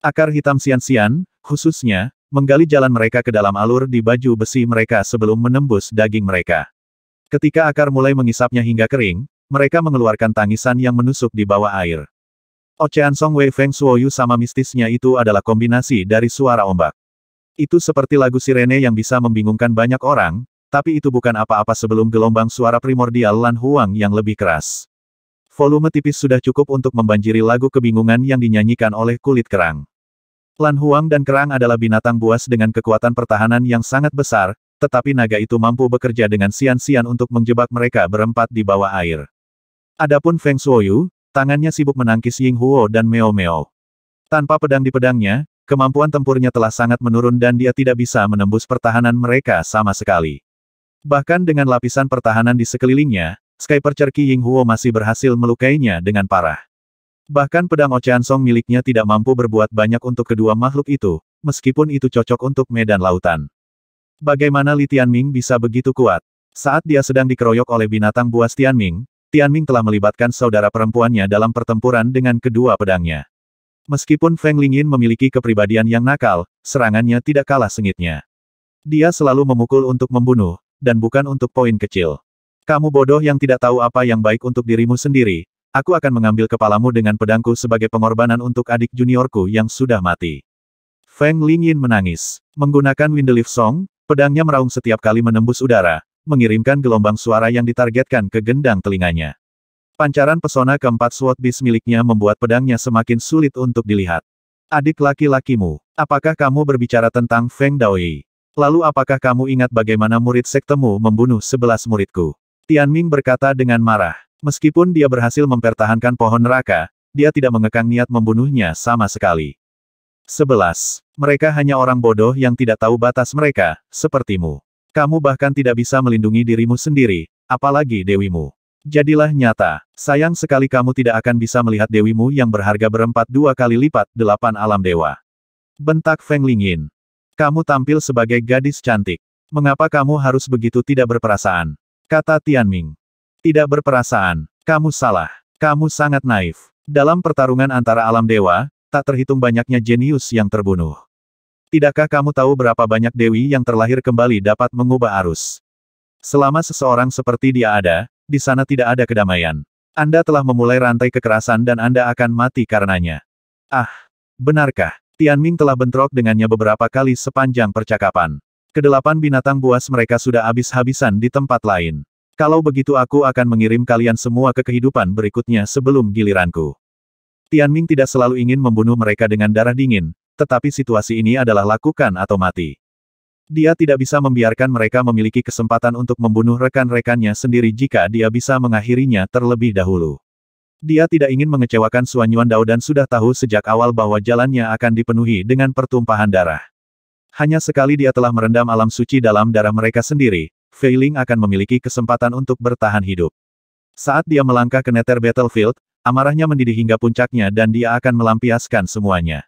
Akar hitam sian-sian, khususnya, menggali jalan mereka ke dalam alur di baju besi mereka sebelum menembus daging mereka. Ketika akar mulai mengisapnya hingga kering, mereka mengeluarkan tangisan yang menusuk di bawah air. Ocean Song Wei Feng Suoyu sama mistisnya itu adalah kombinasi dari suara ombak. Itu seperti lagu sirene yang bisa membingungkan banyak orang, tapi itu bukan apa-apa sebelum gelombang suara primordial Lan Huang yang lebih keras. Volume tipis sudah cukup untuk membanjiri lagu kebingungan yang dinyanyikan oleh kulit kerang. Lan Huang dan kerang adalah binatang buas dengan kekuatan pertahanan yang sangat besar, tetapi naga itu mampu bekerja dengan sian-sian untuk menjebak mereka berempat di bawah air. Adapun Feng Shuoyu, tangannya sibuk menangkis Ying Huo dan Meo Meo. Tanpa pedang di pedangnya, kemampuan tempurnya telah sangat menurun dan dia tidak bisa menembus pertahanan mereka sama sekali. Bahkan dengan lapisan pertahanan di sekelilingnya, Sky Ying Huo masih berhasil melukainya dengan parah. Bahkan pedang Ocean Song miliknya tidak mampu berbuat banyak untuk kedua makhluk itu, meskipun itu cocok untuk medan lautan. Bagaimana Li Tianming bisa begitu kuat? Saat dia sedang dikeroyok oleh binatang buas Tianming, Tianming telah melibatkan saudara perempuannya dalam pertempuran dengan kedua pedangnya. Meskipun Feng Lingyin memiliki kepribadian yang nakal, serangannya tidak kalah sengitnya. Dia selalu memukul untuk membunuh, dan bukan untuk poin kecil. Kamu bodoh yang tidak tahu apa yang baik untuk dirimu sendiri, aku akan mengambil kepalamu dengan pedangku sebagai pengorbanan untuk adik juniorku yang sudah mati. Feng Lingyin menangis. Menggunakan Windelift Song, pedangnya meraung setiap kali menembus udara, mengirimkan gelombang suara yang ditargetkan ke gendang telinganya. Pancaran pesona keempat Sword Beast miliknya membuat pedangnya semakin sulit untuk dilihat. Adik laki-lakimu, apakah kamu berbicara tentang Feng Daoyi? Lalu apakah kamu ingat bagaimana murid sektemu membunuh sebelas muridku? Tian Ming berkata dengan marah. Meskipun dia berhasil mempertahankan pohon neraka, dia tidak mengekang niat membunuhnya sama sekali. Sebelas, Mereka hanya orang bodoh yang tidak tahu batas mereka, sepertimu. Kamu bahkan tidak bisa melindungi dirimu sendiri, apalagi dewimu. Jadilah nyata, sayang sekali kamu tidak akan bisa melihat dewimu yang berharga berempat dua kali lipat delapan alam dewa. Bentak Feng Lingyin. Kamu tampil sebagai gadis cantik. Mengapa kamu harus begitu tidak berperasaan? Kata Tianming. Tidak berperasaan, kamu salah. Kamu sangat naif. Dalam pertarungan antara alam dewa, tak terhitung banyaknya jenius yang terbunuh. Tidakkah kamu tahu berapa banyak dewi yang terlahir kembali dapat mengubah arus? Selama seseorang seperti dia ada, di sana tidak ada kedamaian. Anda telah memulai rantai kekerasan dan Anda akan mati karenanya. Ah, benarkah? Tianming telah bentrok dengannya beberapa kali sepanjang percakapan. Kedelapan binatang buas mereka sudah habis-habisan di tempat lain. Kalau begitu aku akan mengirim kalian semua ke kehidupan berikutnya sebelum giliranku. Tian Ming tidak selalu ingin membunuh mereka dengan darah dingin, tetapi situasi ini adalah lakukan atau mati. Dia tidak bisa membiarkan mereka memiliki kesempatan untuk membunuh rekan-rekannya sendiri jika dia bisa mengakhirinya terlebih dahulu. Dia tidak ingin mengecewakan Suanyuan Dao dan sudah tahu sejak awal bahwa jalannya akan dipenuhi dengan pertumpahan darah. Hanya sekali dia telah merendam alam suci dalam darah mereka sendiri, Feiling akan memiliki kesempatan untuk bertahan hidup. Saat dia melangkah ke Nether Battlefield, amarahnya mendidih hingga puncaknya dan dia akan melampiaskan semuanya.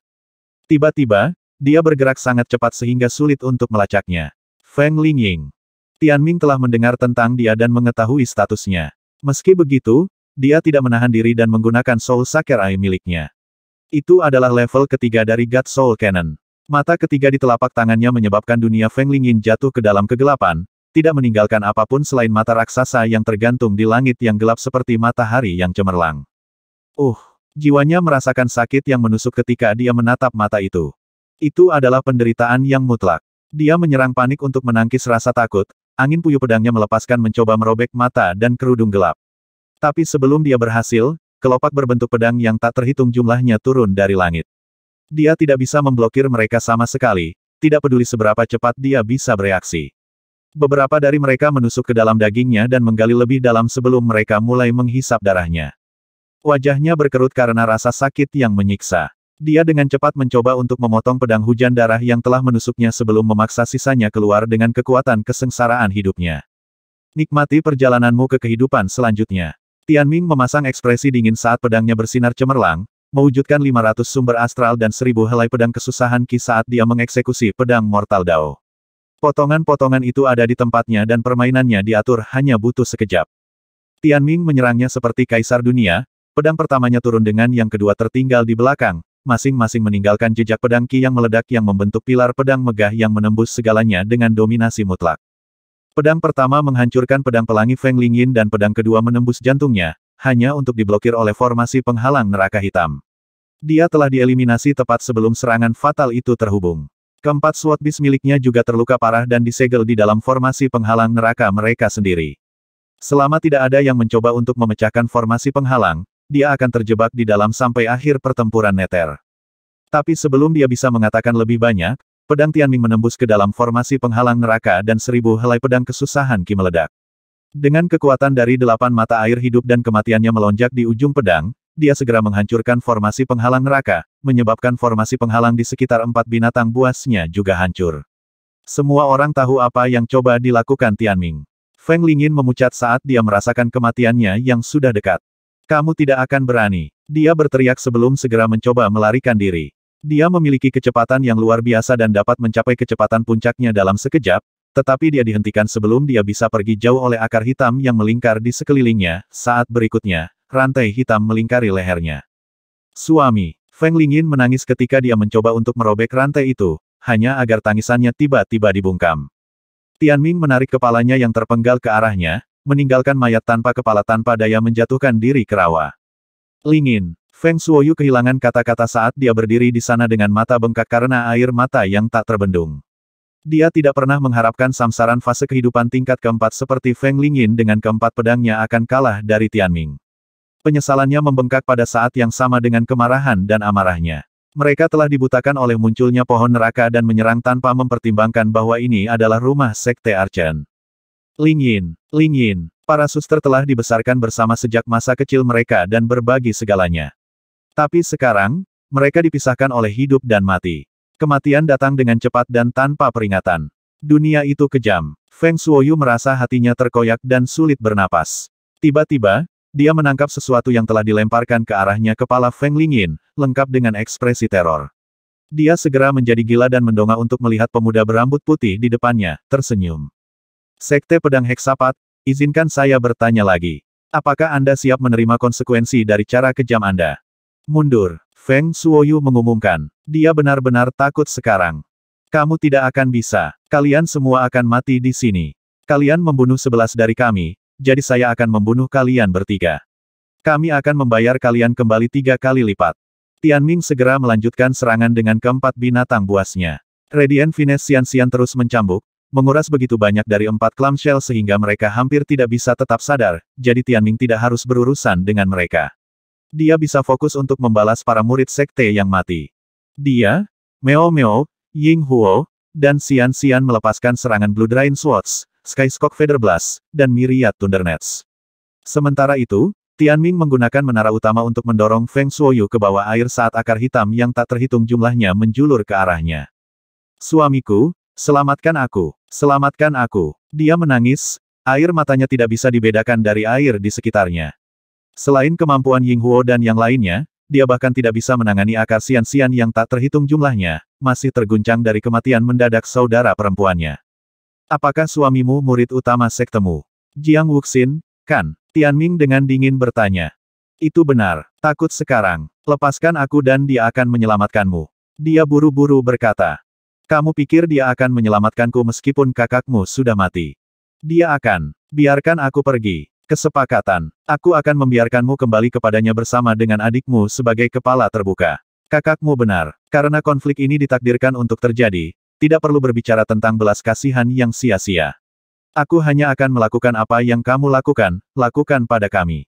Tiba-tiba, dia bergerak sangat cepat sehingga sulit untuk melacaknya. Feng Lingying. Tianming telah mendengar tentang dia dan mengetahui statusnya. Meski begitu, dia tidak menahan diri dan menggunakan Soul Saker Eye miliknya. Itu adalah level ketiga dari God Soul Cannon. Mata ketiga di telapak tangannya menyebabkan dunia Feng Lingyin jatuh ke dalam kegelapan, tidak meninggalkan apapun selain mata raksasa yang tergantung di langit yang gelap seperti matahari yang cemerlang. Uh, jiwanya merasakan sakit yang menusuk ketika dia menatap mata itu. Itu adalah penderitaan yang mutlak. Dia menyerang panik untuk menangkis rasa takut, angin puyuh pedangnya melepaskan mencoba merobek mata dan kerudung gelap. Tapi sebelum dia berhasil, kelopak berbentuk pedang yang tak terhitung jumlahnya turun dari langit. Dia tidak bisa memblokir mereka sama sekali, tidak peduli seberapa cepat dia bisa bereaksi. Beberapa dari mereka menusuk ke dalam dagingnya dan menggali lebih dalam sebelum mereka mulai menghisap darahnya. Wajahnya berkerut karena rasa sakit yang menyiksa. Dia dengan cepat mencoba untuk memotong pedang hujan darah yang telah menusuknya sebelum memaksa sisanya keluar dengan kekuatan kesengsaraan hidupnya. Nikmati perjalananmu ke kehidupan selanjutnya. Tian Ming memasang ekspresi dingin saat pedangnya bersinar cemerlang, mewujudkan 500 sumber astral dan 1000 helai pedang kesusahan Ki saat dia mengeksekusi pedang Mortal Dao. Potongan-potongan itu ada di tempatnya dan permainannya diatur hanya butuh sekejap. Tian Ming menyerangnya seperti kaisar dunia, pedang pertamanya turun dengan yang kedua tertinggal di belakang, masing-masing meninggalkan jejak pedang Ki yang meledak yang membentuk pilar pedang megah yang menembus segalanya dengan dominasi mutlak. Pedang pertama menghancurkan pedang pelangi Feng Lingyin dan pedang kedua menembus jantungnya, hanya untuk diblokir oleh formasi penghalang neraka hitam. Dia telah dieliminasi tepat sebelum serangan fatal itu terhubung. Keempat SWAT bis miliknya juga terluka parah dan disegel di dalam formasi penghalang neraka mereka sendiri. Selama tidak ada yang mencoba untuk memecahkan formasi penghalang, dia akan terjebak di dalam sampai akhir pertempuran neter. Tapi sebelum dia bisa mengatakan lebih banyak, pedang Tianming menembus ke dalam formasi penghalang neraka dan seribu helai pedang kesusahan Ki meledak. Dengan kekuatan dari delapan mata air hidup dan kematiannya melonjak di ujung pedang, dia segera menghancurkan formasi penghalang neraka, menyebabkan formasi penghalang di sekitar empat binatang buasnya juga hancur. Semua orang tahu apa yang coba dilakukan Tianming. Feng Lingin memucat saat dia merasakan kematiannya yang sudah dekat. Kamu tidak akan berani. Dia berteriak sebelum segera mencoba melarikan diri. Dia memiliki kecepatan yang luar biasa dan dapat mencapai kecepatan puncaknya dalam sekejap, tetapi dia dihentikan sebelum dia bisa pergi jauh oleh akar hitam yang melingkar di sekelilingnya, saat berikutnya, rantai hitam melingkari lehernya. Suami, Feng Lingin menangis ketika dia mencoba untuk merobek rantai itu, hanya agar tangisannya tiba-tiba dibungkam. Tianming menarik kepalanya yang terpenggal ke arahnya, meninggalkan mayat tanpa kepala tanpa daya menjatuhkan diri ke rawa. Lingin, Feng Shuoyu kehilangan kata-kata saat dia berdiri di sana dengan mata bengkak karena air mata yang tak terbendung. Dia tidak pernah mengharapkan samsaran fase kehidupan tingkat keempat seperti Feng Lingyin dengan keempat pedangnya akan kalah dari Tianming. Penyesalannya membengkak pada saat yang sama dengan kemarahan dan amarahnya. Mereka telah dibutakan oleh munculnya pohon neraka dan menyerang tanpa mempertimbangkan bahwa ini adalah rumah Sekte Archen. Lingyin, Lingyin, para suster telah dibesarkan bersama sejak masa kecil mereka dan berbagi segalanya. Tapi sekarang, mereka dipisahkan oleh hidup dan mati. Kematian datang dengan cepat dan tanpa peringatan. Dunia itu kejam. Feng Shuoyu merasa hatinya terkoyak dan sulit bernapas. Tiba-tiba, dia menangkap sesuatu yang telah dilemparkan ke arahnya kepala Feng Lingyin, lengkap dengan ekspresi teror. Dia segera menjadi gila dan mendongak untuk melihat pemuda berambut putih di depannya, tersenyum. Sekte Pedang Heksapat, izinkan saya bertanya lagi. Apakah Anda siap menerima konsekuensi dari cara kejam Anda? Mundur, Feng Suoyu mengumumkan. Dia benar-benar takut sekarang. Kamu tidak akan bisa. Kalian semua akan mati di sini. Kalian membunuh sebelas dari kami, jadi saya akan membunuh kalian bertiga. Kami akan membayar kalian kembali tiga kali lipat. Tianming segera melanjutkan serangan dengan keempat binatang buasnya. Radiant Venus Sian terus mencambuk, menguras begitu banyak dari empat clamshell sehingga mereka hampir tidak bisa tetap sadar, jadi Tianming tidak harus berurusan dengan mereka. Dia bisa fokus untuk membalas para murid sekte yang mati. Dia, Meo Meo, Ying Huo, dan Xian Xian melepaskan serangan Blue Drain Swords, Skyscock Feather Blast, dan Myriad Thundernets. Sementara itu, Tian Ming menggunakan menara utama untuk mendorong Feng Shuoyu ke bawah air saat akar hitam yang tak terhitung jumlahnya menjulur ke arahnya. Suamiku, selamatkan aku, selamatkan aku. Dia menangis, air matanya tidak bisa dibedakan dari air di sekitarnya. Selain kemampuan Ying Huo dan yang lainnya, dia bahkan tidak bisa menangani akar sian-sian yang tak terhitung jumlahnya, masih terguncang dari kematian mendadak saudara perempuannya. Apakah suamimu murid utama sektemu? Jiang Wuxin, kan? Tian Ming dengan dingin bertanya. Itu benar, takut sekarang. Lepaskan aku dan dia akan menyelamatkanmu. Dia buru-buru berkata. Kamu pikir dia akan menyelamatkanku meskipun kakakmu sudah mati? Dia akan, biarkan aku pergi. Kesepakatan. Aku akan membiarkanmu kembali kepadanya bersama dengan adikmu sebagai kepala terbuka. Kakakmu benar. Karena konflik ini ditakdirkan untuk terjadi, tidak perlu berbicara tentang belas kasihan yang sia-sia. Aku hanya akan melakukan apa yang kamu lakukan, lakukan pada kami.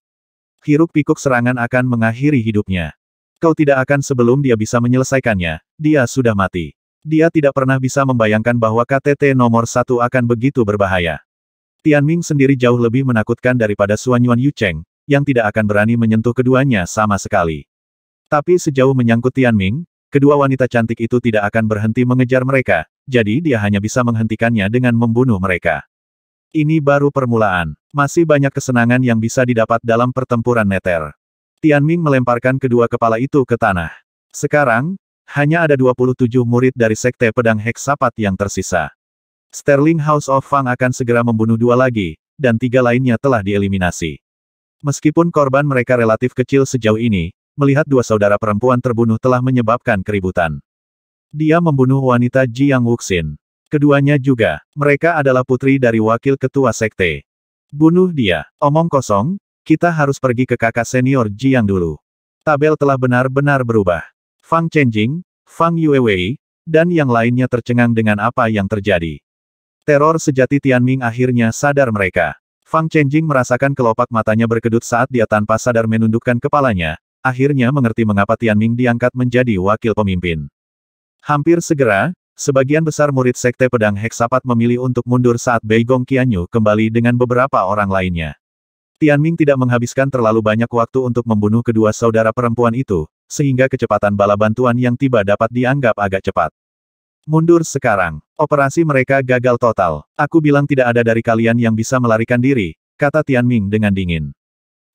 Hiruk pikuk serangan akan mengakhiri hidupnya. Kau tidak akan sebelum dia bisa menyelesaikannya, dia sudah mati. Dia tidak pernah bisa membayangkan bahwa KTT nomor satu akan begitu berbahaya. Tianming sendiri jauh lebih menakutkan daripada Xuan Yuan Yucheng, yang tidak akan berani menyentuh keduanya sama sekali. Tapi sejauh menyangkut Tianming, kedua wanita cantik itu tidak akan berhenti mengejar mereka, jadi dia hanya bisa menghentikannya dengan membunuh mereka. Ini baru permulaan. Masih banyak kesenangan yang bisa didapat dalam pertempuran neter. Tianming melemparkan kedua kepala itu ke tanah. Sekarang, hanya ada 27 murid dari Sekte Pedang Heksapat yang tersisa. Sterling House of Fang akan segera membunuh dua lagi, dan tiga lainnya telah dieliminasi. Meskipun korban mereka relatif kecil sejauh ini, melihat dua saudara perempuan terbunuh telah menyebabkan keributan. Dia membunuh wanita Jiang Yang Wuxin. Keduanya juga, mereka adalah putri dari wakil ketua sekte. Bunuh dia, omong kosong, kita harus pergi ke kakak senior Jiang dulu. Tabel telah benar-benar berubah. Fang Chenjing, Fang Yuewei, dan yang lainnya tercengang dengan apa yang terjadi. Teror sejati Tianming akhirnya sadar mereka. Fang Chenjing merasakan kelopak matanya berkedut saat dia tanpa sadar menundukkan kepalanya, akhirnya mengerti mengapa Tianming diangkat menjadi wakil pemimpin. Hampir segera, sebagian besar murid Sekte Pedang Heksapat memilih untuk mundur saat Bei Gong Qianyu kembali dengan beberapa orang lainnya. Tianming tidak menghabiskan terlalu banyak waktu untuk membunuh kedua saudara perempuan itu, sehingga kecepatan bala bantuan yang tiba dapat dianggap agak cepat. Mundur sekarang. Operasi mereka gagal total. Aku bilang tidak ada dari kalian yang bisa melarikan diri, kata Tian Ming dengan dingin.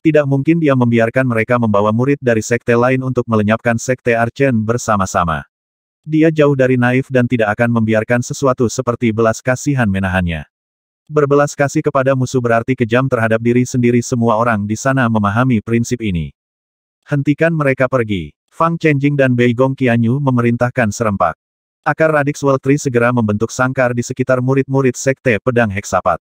Tidak mungkin dia membiarkan mereka membawa murid dari sekte lain untuk melenyapkan sekte Archen bersama-sama. Dia jauh dari naif dan tidak akan membiarkan sesuatu seperti belas kasihan menahannya. Berbelas kasih kepada musuh berarti kejam terhadap diri sendiri semua orang di sana memahami prinsip ini. Hentikan mereka pergi. Fang Chenjing dan Bei Gong Qianyu memerintahkan serempak. Akar radix World Tree segera membentuk sangkar di sekitar murid-murid Sekte Pedang Heksapat.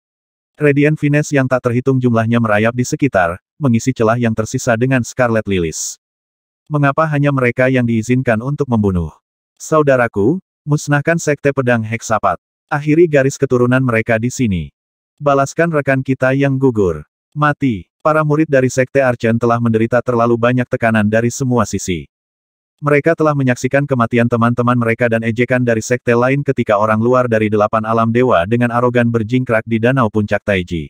Radiant Vines yang tak terhitung jumlahnya merayap di sekitar, mengisi celah yang tersisa dengan Scarlet Lilies. Mengapa hanya mereka yang diizinkan untuk membunuh? Saudaraku, musnahkan Sekte Pedang Heksapat. Akhiri garis keturunan mereka di sini. Balaskan rekan kita yang gugur. Mati. Para murid dari Sekte Archen telah menderita terlalu banyak tekanan dari semua sisi. Mereka telah menyaksikan kematian teman-teman mereka dan ejekan dari sekte lain ketika orang luar dari delapan alam dewa dengan arogan berjingkrak di danau puncak Taiji.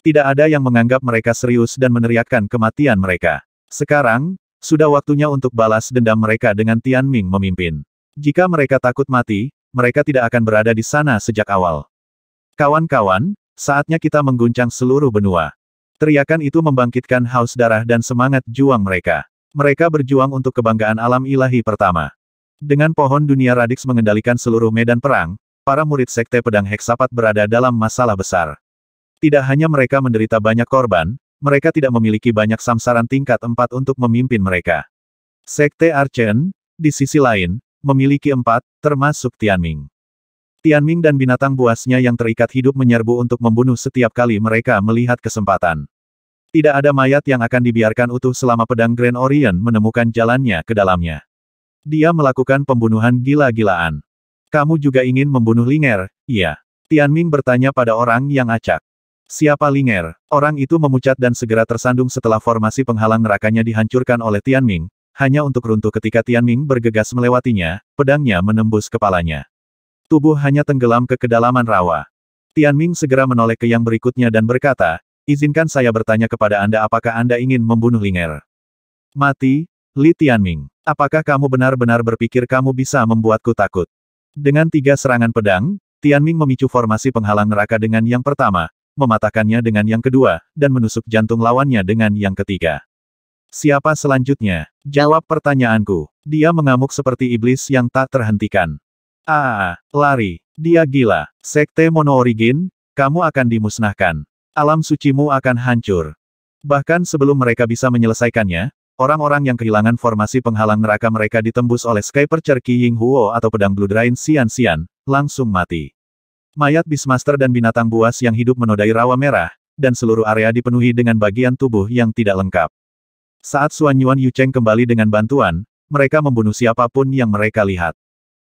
Tidak ada yang menganggap mereka serius dan meneriakkan kematian mereka. Sekarang, sudah waktunya untuk balas dendam mereka dengan Tian Ming memimpin. Jika mereka takut mati, mereka tidak akan berada di sana sejak awal. Kawan-kawan, saatnya kita mengguncang seluruh benua. Teriakan itu membangkitkan haus darah dan semangat juang mereka. Mereka berjuang untuk kebanggaan alam ilahi pertama. Dengan pohon dunia Radix mengendalikan seluruh medan perang, para murid Sekte Pedang Heksapat berada dalam masalah besar. Tidak hanya mereka menderita banyak korban, mereka tidak memiliki banyak samsaran tingkat empat untuk memimpin mereka. Sekte Archen, di sisi lain, memiliki empat, termasuk Tianming. Tianming dan binatang buasnya yang terikat hidup menyerbu untuk membunuh setiap kali mereka melihat kesempatan. Tidak ada mayat yang akan dibiarkan utuh selama pedang Grand Orion menemukan jalannya ke dalamnya. Dia melakukan pembunuhan gila-gilaan. Kamu juga ingin membunuh Linger, iya. Tian Ming bertanya pada orang yang acak. Siapa Linger? Orang itu memucat dan segera tersandung setelah formasi penghalang nerakanya dihancurkan oleh Tian Ming, hanya untuk runtuh ketika Tian Ming bergegas melewatinya, pedangnya menembus kepalanya. Tubuh hanya tenggelam ke kedalaman rawa. Tian Ming segera menoleh ke yang berikutnya dan berkata, Izinkan saya bertanya kepada Anda apakah Anda ingin membunuh Linger. Mati, Li Tianming. Apakah kamu benar-benar berpikir kamu bisa membuatku takut? Dengan tiga serangan pedang, Tianming memicu formasi penghalang neraka dengan yang pertama, mematahkannya dengan yang kedua, dan menusuk jantung lawannya dengan yang ketiga. Siapa selanjutnya? Jawab pertanyaanku. Dia mengamuk seperti iblis yang tak terhentikan. Ah, lari. Dia gila. Sekte Mono Origin, kamu akan dimusnahkan alam sucimu akan hancur. Bahkan sebelum mereka bisa menyelesaikannya, orang-orang yang kehilangan formasi penghalang neraka mereka ditembus oleh Skyper Qi Ying Huo atau pedang Blue Drain Sian Sian, langsung mati. Mayat Beastmaster dan binatang buas yang hidup menodai rawa merah, dan seluruh area dipenuhi dengan bagian tubuh yang tidak lengkap. Saat Suan Yuan Cheng kembali dengan bantuan, mereka membunuh siapapun yang mereka lihat.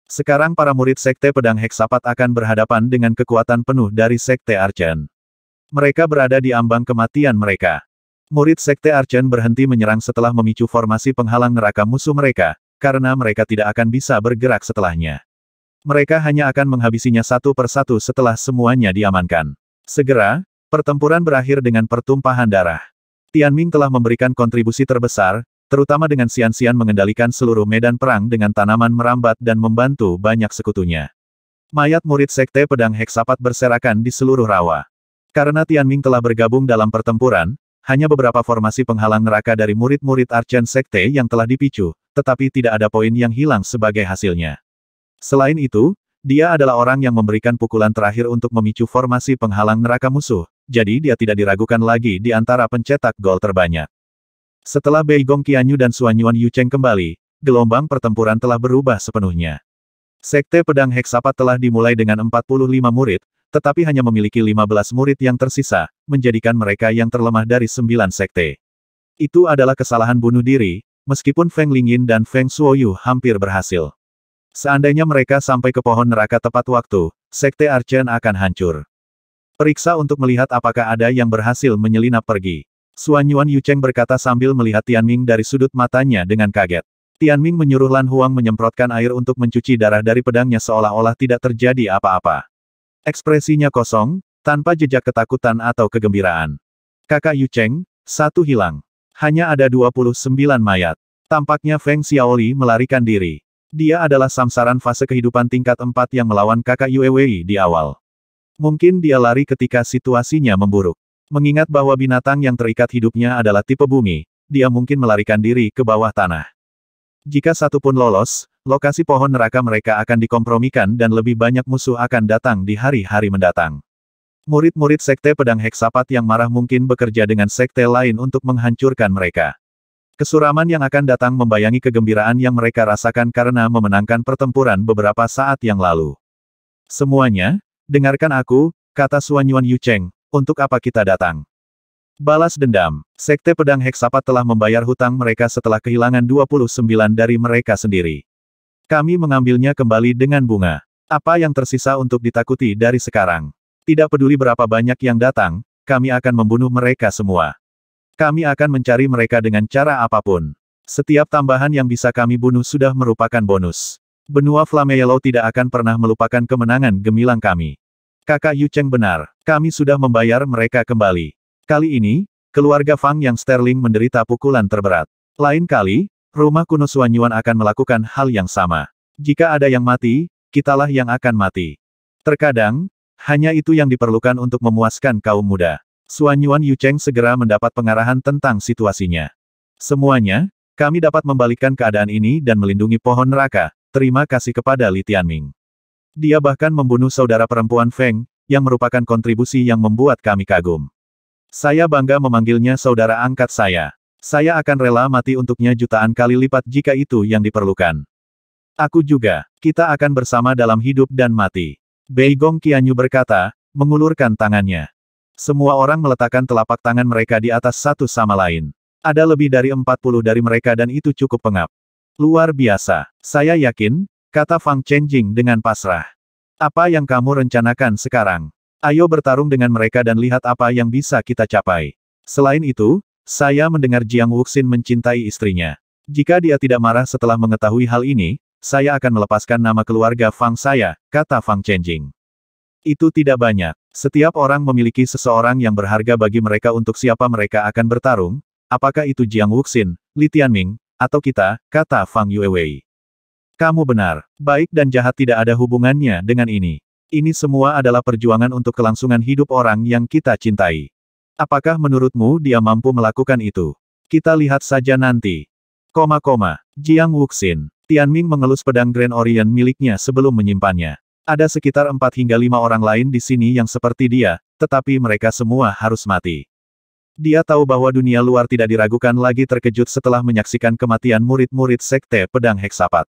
Sekarang para murid Sekte Pedang Heksapat akan berhadapan dengan kekuatan penuh dari Sekte Archen. Mereka berada di ambang kematian mereka. Murid Sekte Archen berhenti menyerang setelah memicu formasi penghalang neraka musuh mereka, karena mereka tidak akan bisa bergerak setelahnya. Mereka hanya akan menghabisinya satu persatu setelah semuanya diamankan. Segera, pertempuran berakhir dengan pertumpahan darah. Tianming telah memberikan kontribusi terbesar, terutama dengan Xian-Xian mengendalikan seluruh medan perang dengan tanaman merambat dan membantu banyak sekutunya. Mayat murid Sekte Pedang Heksapat berserakan di seluruh rawa. Karena Tianming telah bergabung dalam pertempuran, hanya beberapa formasi penghalang neraka dari murid-murid Archen Sekte yang telah dipicu, tetapi tidak ada poin yang hilang sebagai hasilnya. Selain itu, dia adalah orang yang memberikan pukulan terakhir untuk memicu formasi penghalang neraka musuh, jadi dia tidak diragukan lagi di antara pencetak gol terbanyak. Setelah Bei Gong Qianyu dan Suanyuan Yucheng kembali, gelombang pertempuran telah berubah sepenuhnya. Sekte Pedang Heksapat telah dimulai dengan 45 murid, tetapi hanya memiliki 15 murid yang tersisa, menjadikan mereka yang terlemah dari sembilan sekte. Itu adalah kesalahan bunuh diri, meskipun Feng Lingyin dan Feng Shuoyu hampir berhasil. Seandainya mereka sampai ke pohon neraka tepat waktu, sekte Archen akan hancur. Periksa untuk melihat apakah ada yang berhasil menyelinap pergi. Suanyuan Yuan Yucheng berkata sambil melihat Tian Ming dari sudut matanya dengan kaget. Tian Ming menyuruh Lan Huang menyemprotkan air untuk mencuci darah dari pedangnya seolah-olah tidak terjadi apa-apa. Ekspresinya kosong, tanpa jejak ketakutan atau kegembiraan. Kakak Yu Cheng, satu hilang. Hanya ada 29 mayat. Tampaknya Feng Xiaoli melarikan diri. Dia adalah samsaran fase kehidupan tingkat 4 yang melawan kakak Yue Wei di awal. Mungkin dia lari ketika situasinya memburuk. Mengingat bahwa binatang yang terikat hidupnya adalah tipe bumi, dia mungkin melarikan diri ke bawah tanah. Jika satu pun lolos, Lokasi pohon neraka mereka akan dikompromikan dan lebih banyak musuh akan datang di hari-hari mendatang. Murid-murid Sekte Pedang Heksapat yang marah mungkin bekerja dengan Sekte lain untuk menghancurkan mereka. Kesuraman yang akan datang membayangi kegembiraan yang mereka rasakan karena memenangkan pertempuran beberapa saat yang lalu. Semuanya, dengarkan aku, kata Suan Yuan Yucheng, untuk apa kita datang? Balas dendam, Sekte Pedang Heksapat telah membayar hutang mereka setelah kehilangan 29 dari mereka sendiri. Kami mengambilnya kembali dengan bunga. Apa yang tersisa untuk ditakuti dari sekarang? Tidak peduli berapa banyak yang datang, kami akan membunuh mereka semua. Kami akan mencari mereka dengan cara apapun. Setiap tambahan yang bisa kami bunuh sudah merupakan bonus. Benua Flame Yellow tidak akan pernah melupakan kemenangan gemilang kami. Kakak Yu Cheng benar, kami sudah membayar mereka kembali. Kali ini, keluarga Fang yang Sterling menderita pukulan terberat. Lain kali, Rumah kuno Suanyuan akan melakukan hal yang sama. Jika ada yang mati, kitalah yang akan mati. Terkadang, hanya itu yang diperlukan untuk memuaskan kaum muda. Suanyuan Yucheng segera mendapat pengarahan tentang situasinya. Semuanya, kami dapat membalikkan keadaan ini dan melindungi pohon neraka, terima kasih kepada Li Tianming. Dia bahkan membunuh saudara perempuan Feng, yang merupakan kontribusi yang membuat kami kagum. Saya bangga memanggilnya saudara angkat saya. Saya akan rela mati untuknya jutaan kali lipat jika itu yang diperlukan. Aku juga, kita akan bersama dalam hidup dan mati. Beigong Qianyu berkata, mengulurkan tangannya. Semua orang meletakkan telapak tangan mereka di atas satu sama lain. Ada lebih dari 40 dari mereka dan itu cukup pengap. Luar biasa. Saya yakin, kata Fang Chenjing dengan pasrah. Apa yang kamu rencanakan sekarang? Ayo bertarung dengan mereka dan lihat apa yang bisa kita capai. Selain itu, saya mendengar Jiang Wuxin mencintai istrinya. Jika dia tidak marah setelah mengetahui hal ini, saya akan melepaskan nama keluarga Fang saya, kata Fang Chenjing. Itu tidak banyak. Setiap orang memiliki seseorang yang berharga bagi mereka untuk siapa mereka akan bertarung, apakah itu Jiang Wuxin, Li Tianming, atau kita, kata Fang Yuewei. Kamu benar, baik dan jahat tidak ada hubungannya dengan ini. Ini semua adalah perjuangan untuk kelangsungan hidup orang yang kita cintai. Apakah menurutmu dia mampu melakukan itu? Kita lihat saja nanti. Koma koma, Jiang Wuxin. Tian Ming mengelus pedang Grand Orient miliknya sebelum menyimpannya. Ada sekitar empat hingga lima orang lain di sini yang seperti dia, tetapi mereka semua harus mati. Dia tahu bahwa dunia luar tidak diragukan lagi terkejut setelah menyaksikan kematian murid-murid Sekte Pedang Heksapat.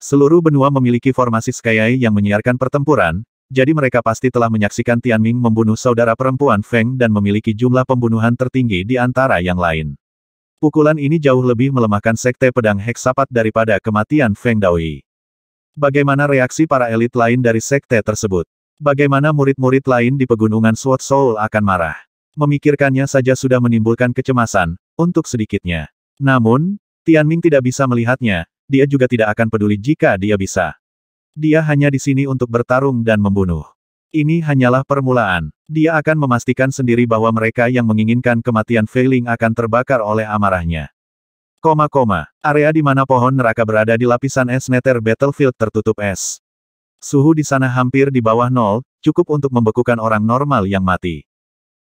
Seluruh benua memiliki formasi Skyai yang menyiarkan pertempuran, jadi mereka pasti telah menyaksikan Tianming membunuh saudara perempuan Feng dan memiliki jumlah pembunuhan tertinggi di antara yang lain. Pukulan ini jauh lebih melemahkan sekte pedang heksapat daripada kematian Feng Daoyi. Bagaimana reaksi para elit lain dari sekte tersebut? Bagaimana murid-murid lain di pegunungan Sword Soul akan marah? Memikirkannya saja sudah menimbulkan kecemasan, untuk sedikitnya. Namun, Tianming tidak bisa melihatnya, dia juga tidak akan peduli jika dia bisa. Dia hanya di sini untuk bertarung dan membunuh. Ini hanyalah permulaan. Dia akan memastikan sendiri bahwa mereka yang menginginkan kematian Feiling akan terbakar oleh amarahnya. Koma koma, area di mana pohon neraka berada di lapisan es nether battlefield tertutup es. Suhu di sana hampir di bawah nol, cukup untuk membekukan orang normal yang mati.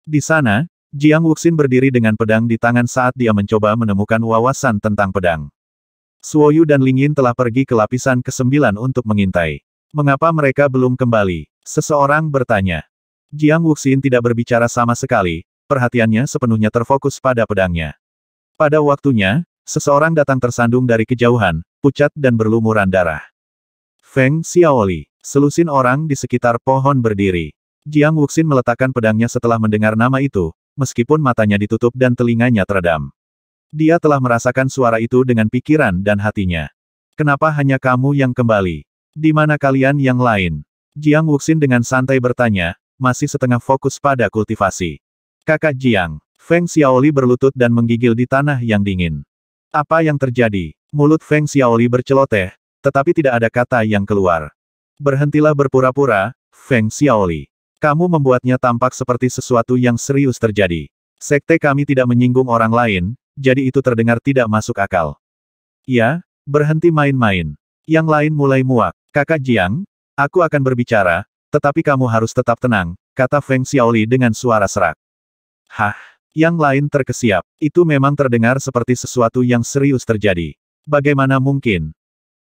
Di sana, Jiang Wuxin berdiri dengan pedang di tangan saat dia mencoba menemukan wawasan tentang pedang. Suoyu dan Lingyin telah pergi ke lapisan ke-9 untuk mengintai. Mengapa mereka belum kembali? Seseorang bertanya. Jiang Wuxin tidak berbicara sama sekali, perhatiannya sepenuhnya terfokus pada pedangnya. Pada waktunya, seseorang datang tersandung dari kejauhan, pucat dan berlumuran darah. Feng Xiaoli, selusin orang di sekitar pohon berdiri. Jiang Wuxin meletakkan pedangnya setelah mendengar nama itu, meskipun matanya ditutup dan telinganya teredam. Dia telah merasakan suara itu dengan pikiran dan hatinya. Kenapa hanya kamu yang kembali? Di mana kalian yang lain? Jiang Wuxin dengan santai bertanya, masih setengah fokus pada kultivasi. Kakak Jiang, Feng Xiaoli berlutut dan menggigil di tanah yang dingin. Apa yang terjadi? Mulut Feng Xiaoli berceloteh, tetapi tidak ada kata yang keluar. Berhentilah berpura-pura, Feng Xiaoli. Kamu membuatnya tampak seperti sesuatu yang serius terjadi. Sekte kami tidak menyinggung orang lain, jadi itu terdengar tidak masuk akal. Ya, berhenti main-main. Yang lain mulai muak. Kakak Jiang, aku akan berbicara, tetapi kamu harus tetap tenang, kata Feng Xiaoli dengan suara serak. Hah, yang lain terkesiap. Itu memang terdengar seperti sesuatu yang serius terjadi. Bagaimana mungkin?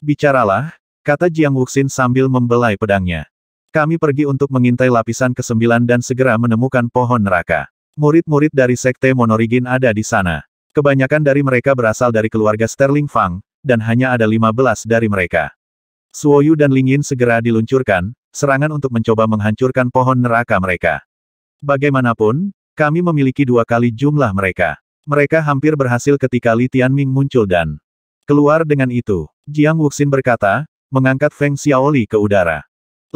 Bicaralah, kata Jiang Wuxin sambil membelai pedangnya. Kami pergi untuk mengintai lapisan ke-9 dan segera menemukan pohon neraka. Murid-murid dari Sekte Monorigin ada di sana. Kebanyakan dari mereka berasal dari keluarga Sterling Fang, dan hanya ada 15 dari mereka. Suoyu dan Lingin segera diluncurkan, serangan untuk mencoba menghancurkan pohon neraka mereka. Bagaimanapun, kami memiliki dua kali jumlah mereka. Mereka hampir berhasil ketika Li Tianming muncul dan keluar dengan itu. Jiang Wuxin berkata, mengangkat Feng Xiaoli ke udara.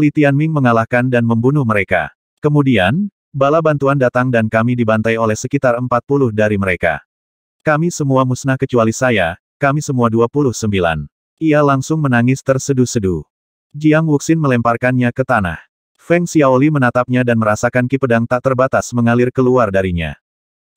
Li Tianming mengalahkan dan membunuh mereka. Kemudian, bala bantuan datang dan kami dibantai oleh sekitar 40 dari mereka. Kami semua musnah kecuali saya, kami semua 29. Ia langsung menangis tersedu sedu Jiang Wuxin melemparkannya ke tanah. Feng Xiaoli menatapnya dan merasakan ki pedang tak terbatas mengalir keluar darinya.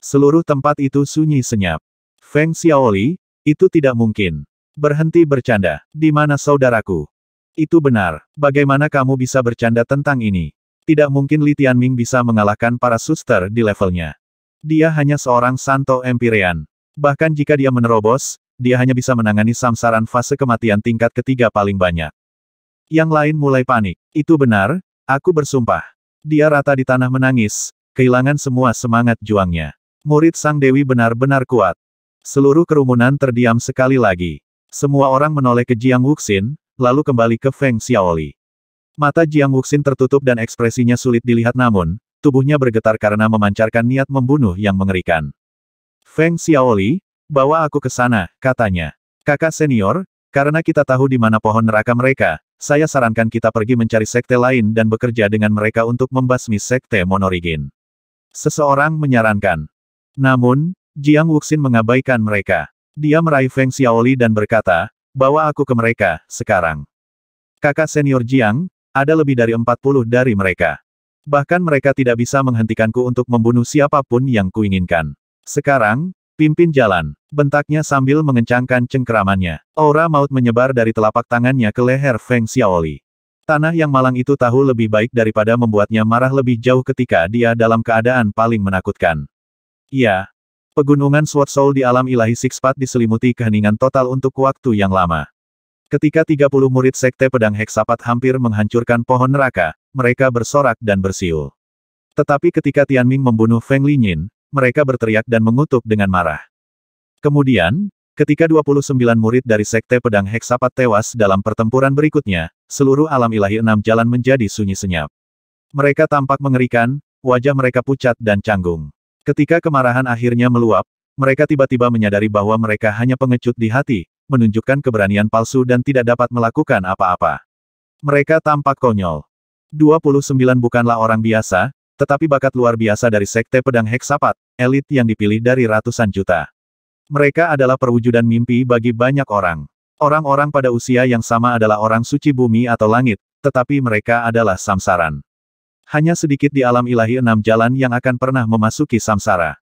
Seluruh tempat itu sunyi senyap. Feng Xiaoli, itu tidak mungkin. Berhenti bercanda. Di mana saudaraku? Itu benar. Bagaimana kamu bisa bercanda tentang ini? Tidak mungkin Li Tianming bisa mengalahkan para suster di levelnya. Dia hanya seorang Santo Empyrean. Bahkan jika dia menerobos, dia hanya bisa menangani samsaran fase kematian tingkat ketiga paling banyak. Yang lain mulai panik. Itu benar, aku bersumpah. Dia rata di tanah menangis, kehilangan semua semangat juangnya. Murid Sang Dewi benar-benar kuat. Seluruh kerumunan terdiam sekali lagi. Semua orang menoleh ke Jiang Wuxin, lalu kembali ke Feng Xiaoli. Mata Jiang Wuxin tertutup dan ekspresinya sulit dilihat namun, tubuhnya bergetar karena memancarkan niat membunuh yang mengerikan. Feng Xiaoli, bawa aku ke sana, katanya. Kakak senior, karena kita tahu di mana pohon neraka mereka, saya sarankan kita pergi mencari sekte lain dan bekerja dengan mereka untuk membasmi sekte Monorigin. Seseorang menyarankan. Namun, Jiang Wuxin mengabaikan mereka. Dia meraih Feng Xiaoli dan berkata, bawa aku ke mereka, sekarang. Kakak senior Jiang, ada lebih dari 40 dari mereka. Bahkan mereka tidak bisa menghentikanku untuk membunuh siapapun yang kuinginkan. Sekarang, pimpin jalan, bentaknya sambil mengencangkan cengkeramannya. Aura maut menyebar dari telapak tangannya ke leher Feng Xiaoli. Tanah yang malang itu tahu lebih baik daripada membuatnya marah lebih jauh ketika dia dalam keadaan paling menakutkan. Iya. Pegunungan Sword Soul di alam ilahi Sixpat diselimuti keheningan total untuk waktu yang lama. Ketika 30 murid Sekte Pedang Heksapat hampir menghancurkan pohon neraka, mereka bersorak dan bersiul. Tetapi ketika Tianming membunuh Feng Linyin, mereka berteriak dan mengutuk dengan marah. Kemudian, ketika 29 murid dari Sekte Pedang Heksapat tewas dalam pertempuran berikutnya, seluruh alam ilahi enam jalan menjadi sunyi senyap. Mereka tampak mengerikan, wajah mereka pucat dan canggung. Ketika kemarahan akhirnya meluap, mereka tiba-tiba menyadari bahwa mereka hanya pengecut di hati, menunjukkan keberanian palsu dan tidak dapat melakukan apa-apa. Mereka tampak konyol. 29 bukanlah orang biasa, tetapi bakat luar biasa dari Sekte Pedang Heksapat, elit yang dipilih dari ratusan juta. Mereka adalah perwujudan mimpi bagi banyak orang. Orang-orang pada usia yang sama adalah orang suci bumi atau langit, tetapi mereka adalah samsaran. Hanya sedikit di alam ilahi enam jalan yang akan pernah memasuki samsara.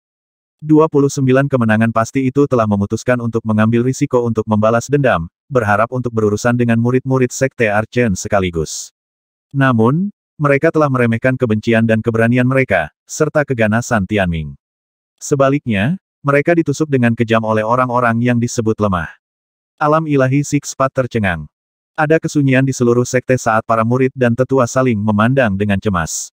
29 kemenangan pasti itu telah memutuskan untuk mengambil risiko untuk membalas dendam, berharap untuk berurusan dengan murid-murid Sekte Archen sekaligus. Namun, mereka telah meremehkan kebencian dan keberanian mereka, serta keganasan Tianming. Sebaliknya, mereka ditusuk dengan kejam oleh orang-orang yang disebut lemah. Alam ilahi Sixpat tercengang. Ada kesunyian di seluruh sekte saat para murid dan tetua saling memandang dengan cemas.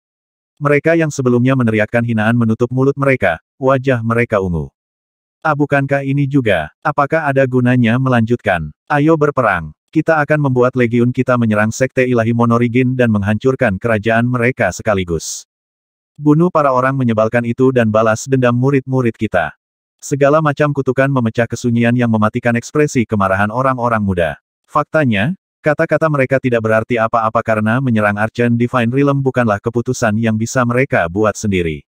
Mereka yang sebelumnya meneriakkan hinaan menutup mulut mereka, wajah mereka ungu. Ah bukankah ini juga, apakah ada gunanya melanjutkan? Ayo berperang, kita akan membuat legiun kita menyerang sekte ilahi Monorigin dan menghancurkan kerajaan mereka sekaligus. Bunuh para orang menyebalkan itu dan balas dendam murid-murid kita. Segala macam kutukan memecah kesunyian yang mematikan ekspresi kemarahan orang-orang muda. Faktanya, kata-kata mereka tidak berarti apa-apa karena menyerang Archen Divine Realm bukanlah keputusan yang bisa mereka buat sendiri.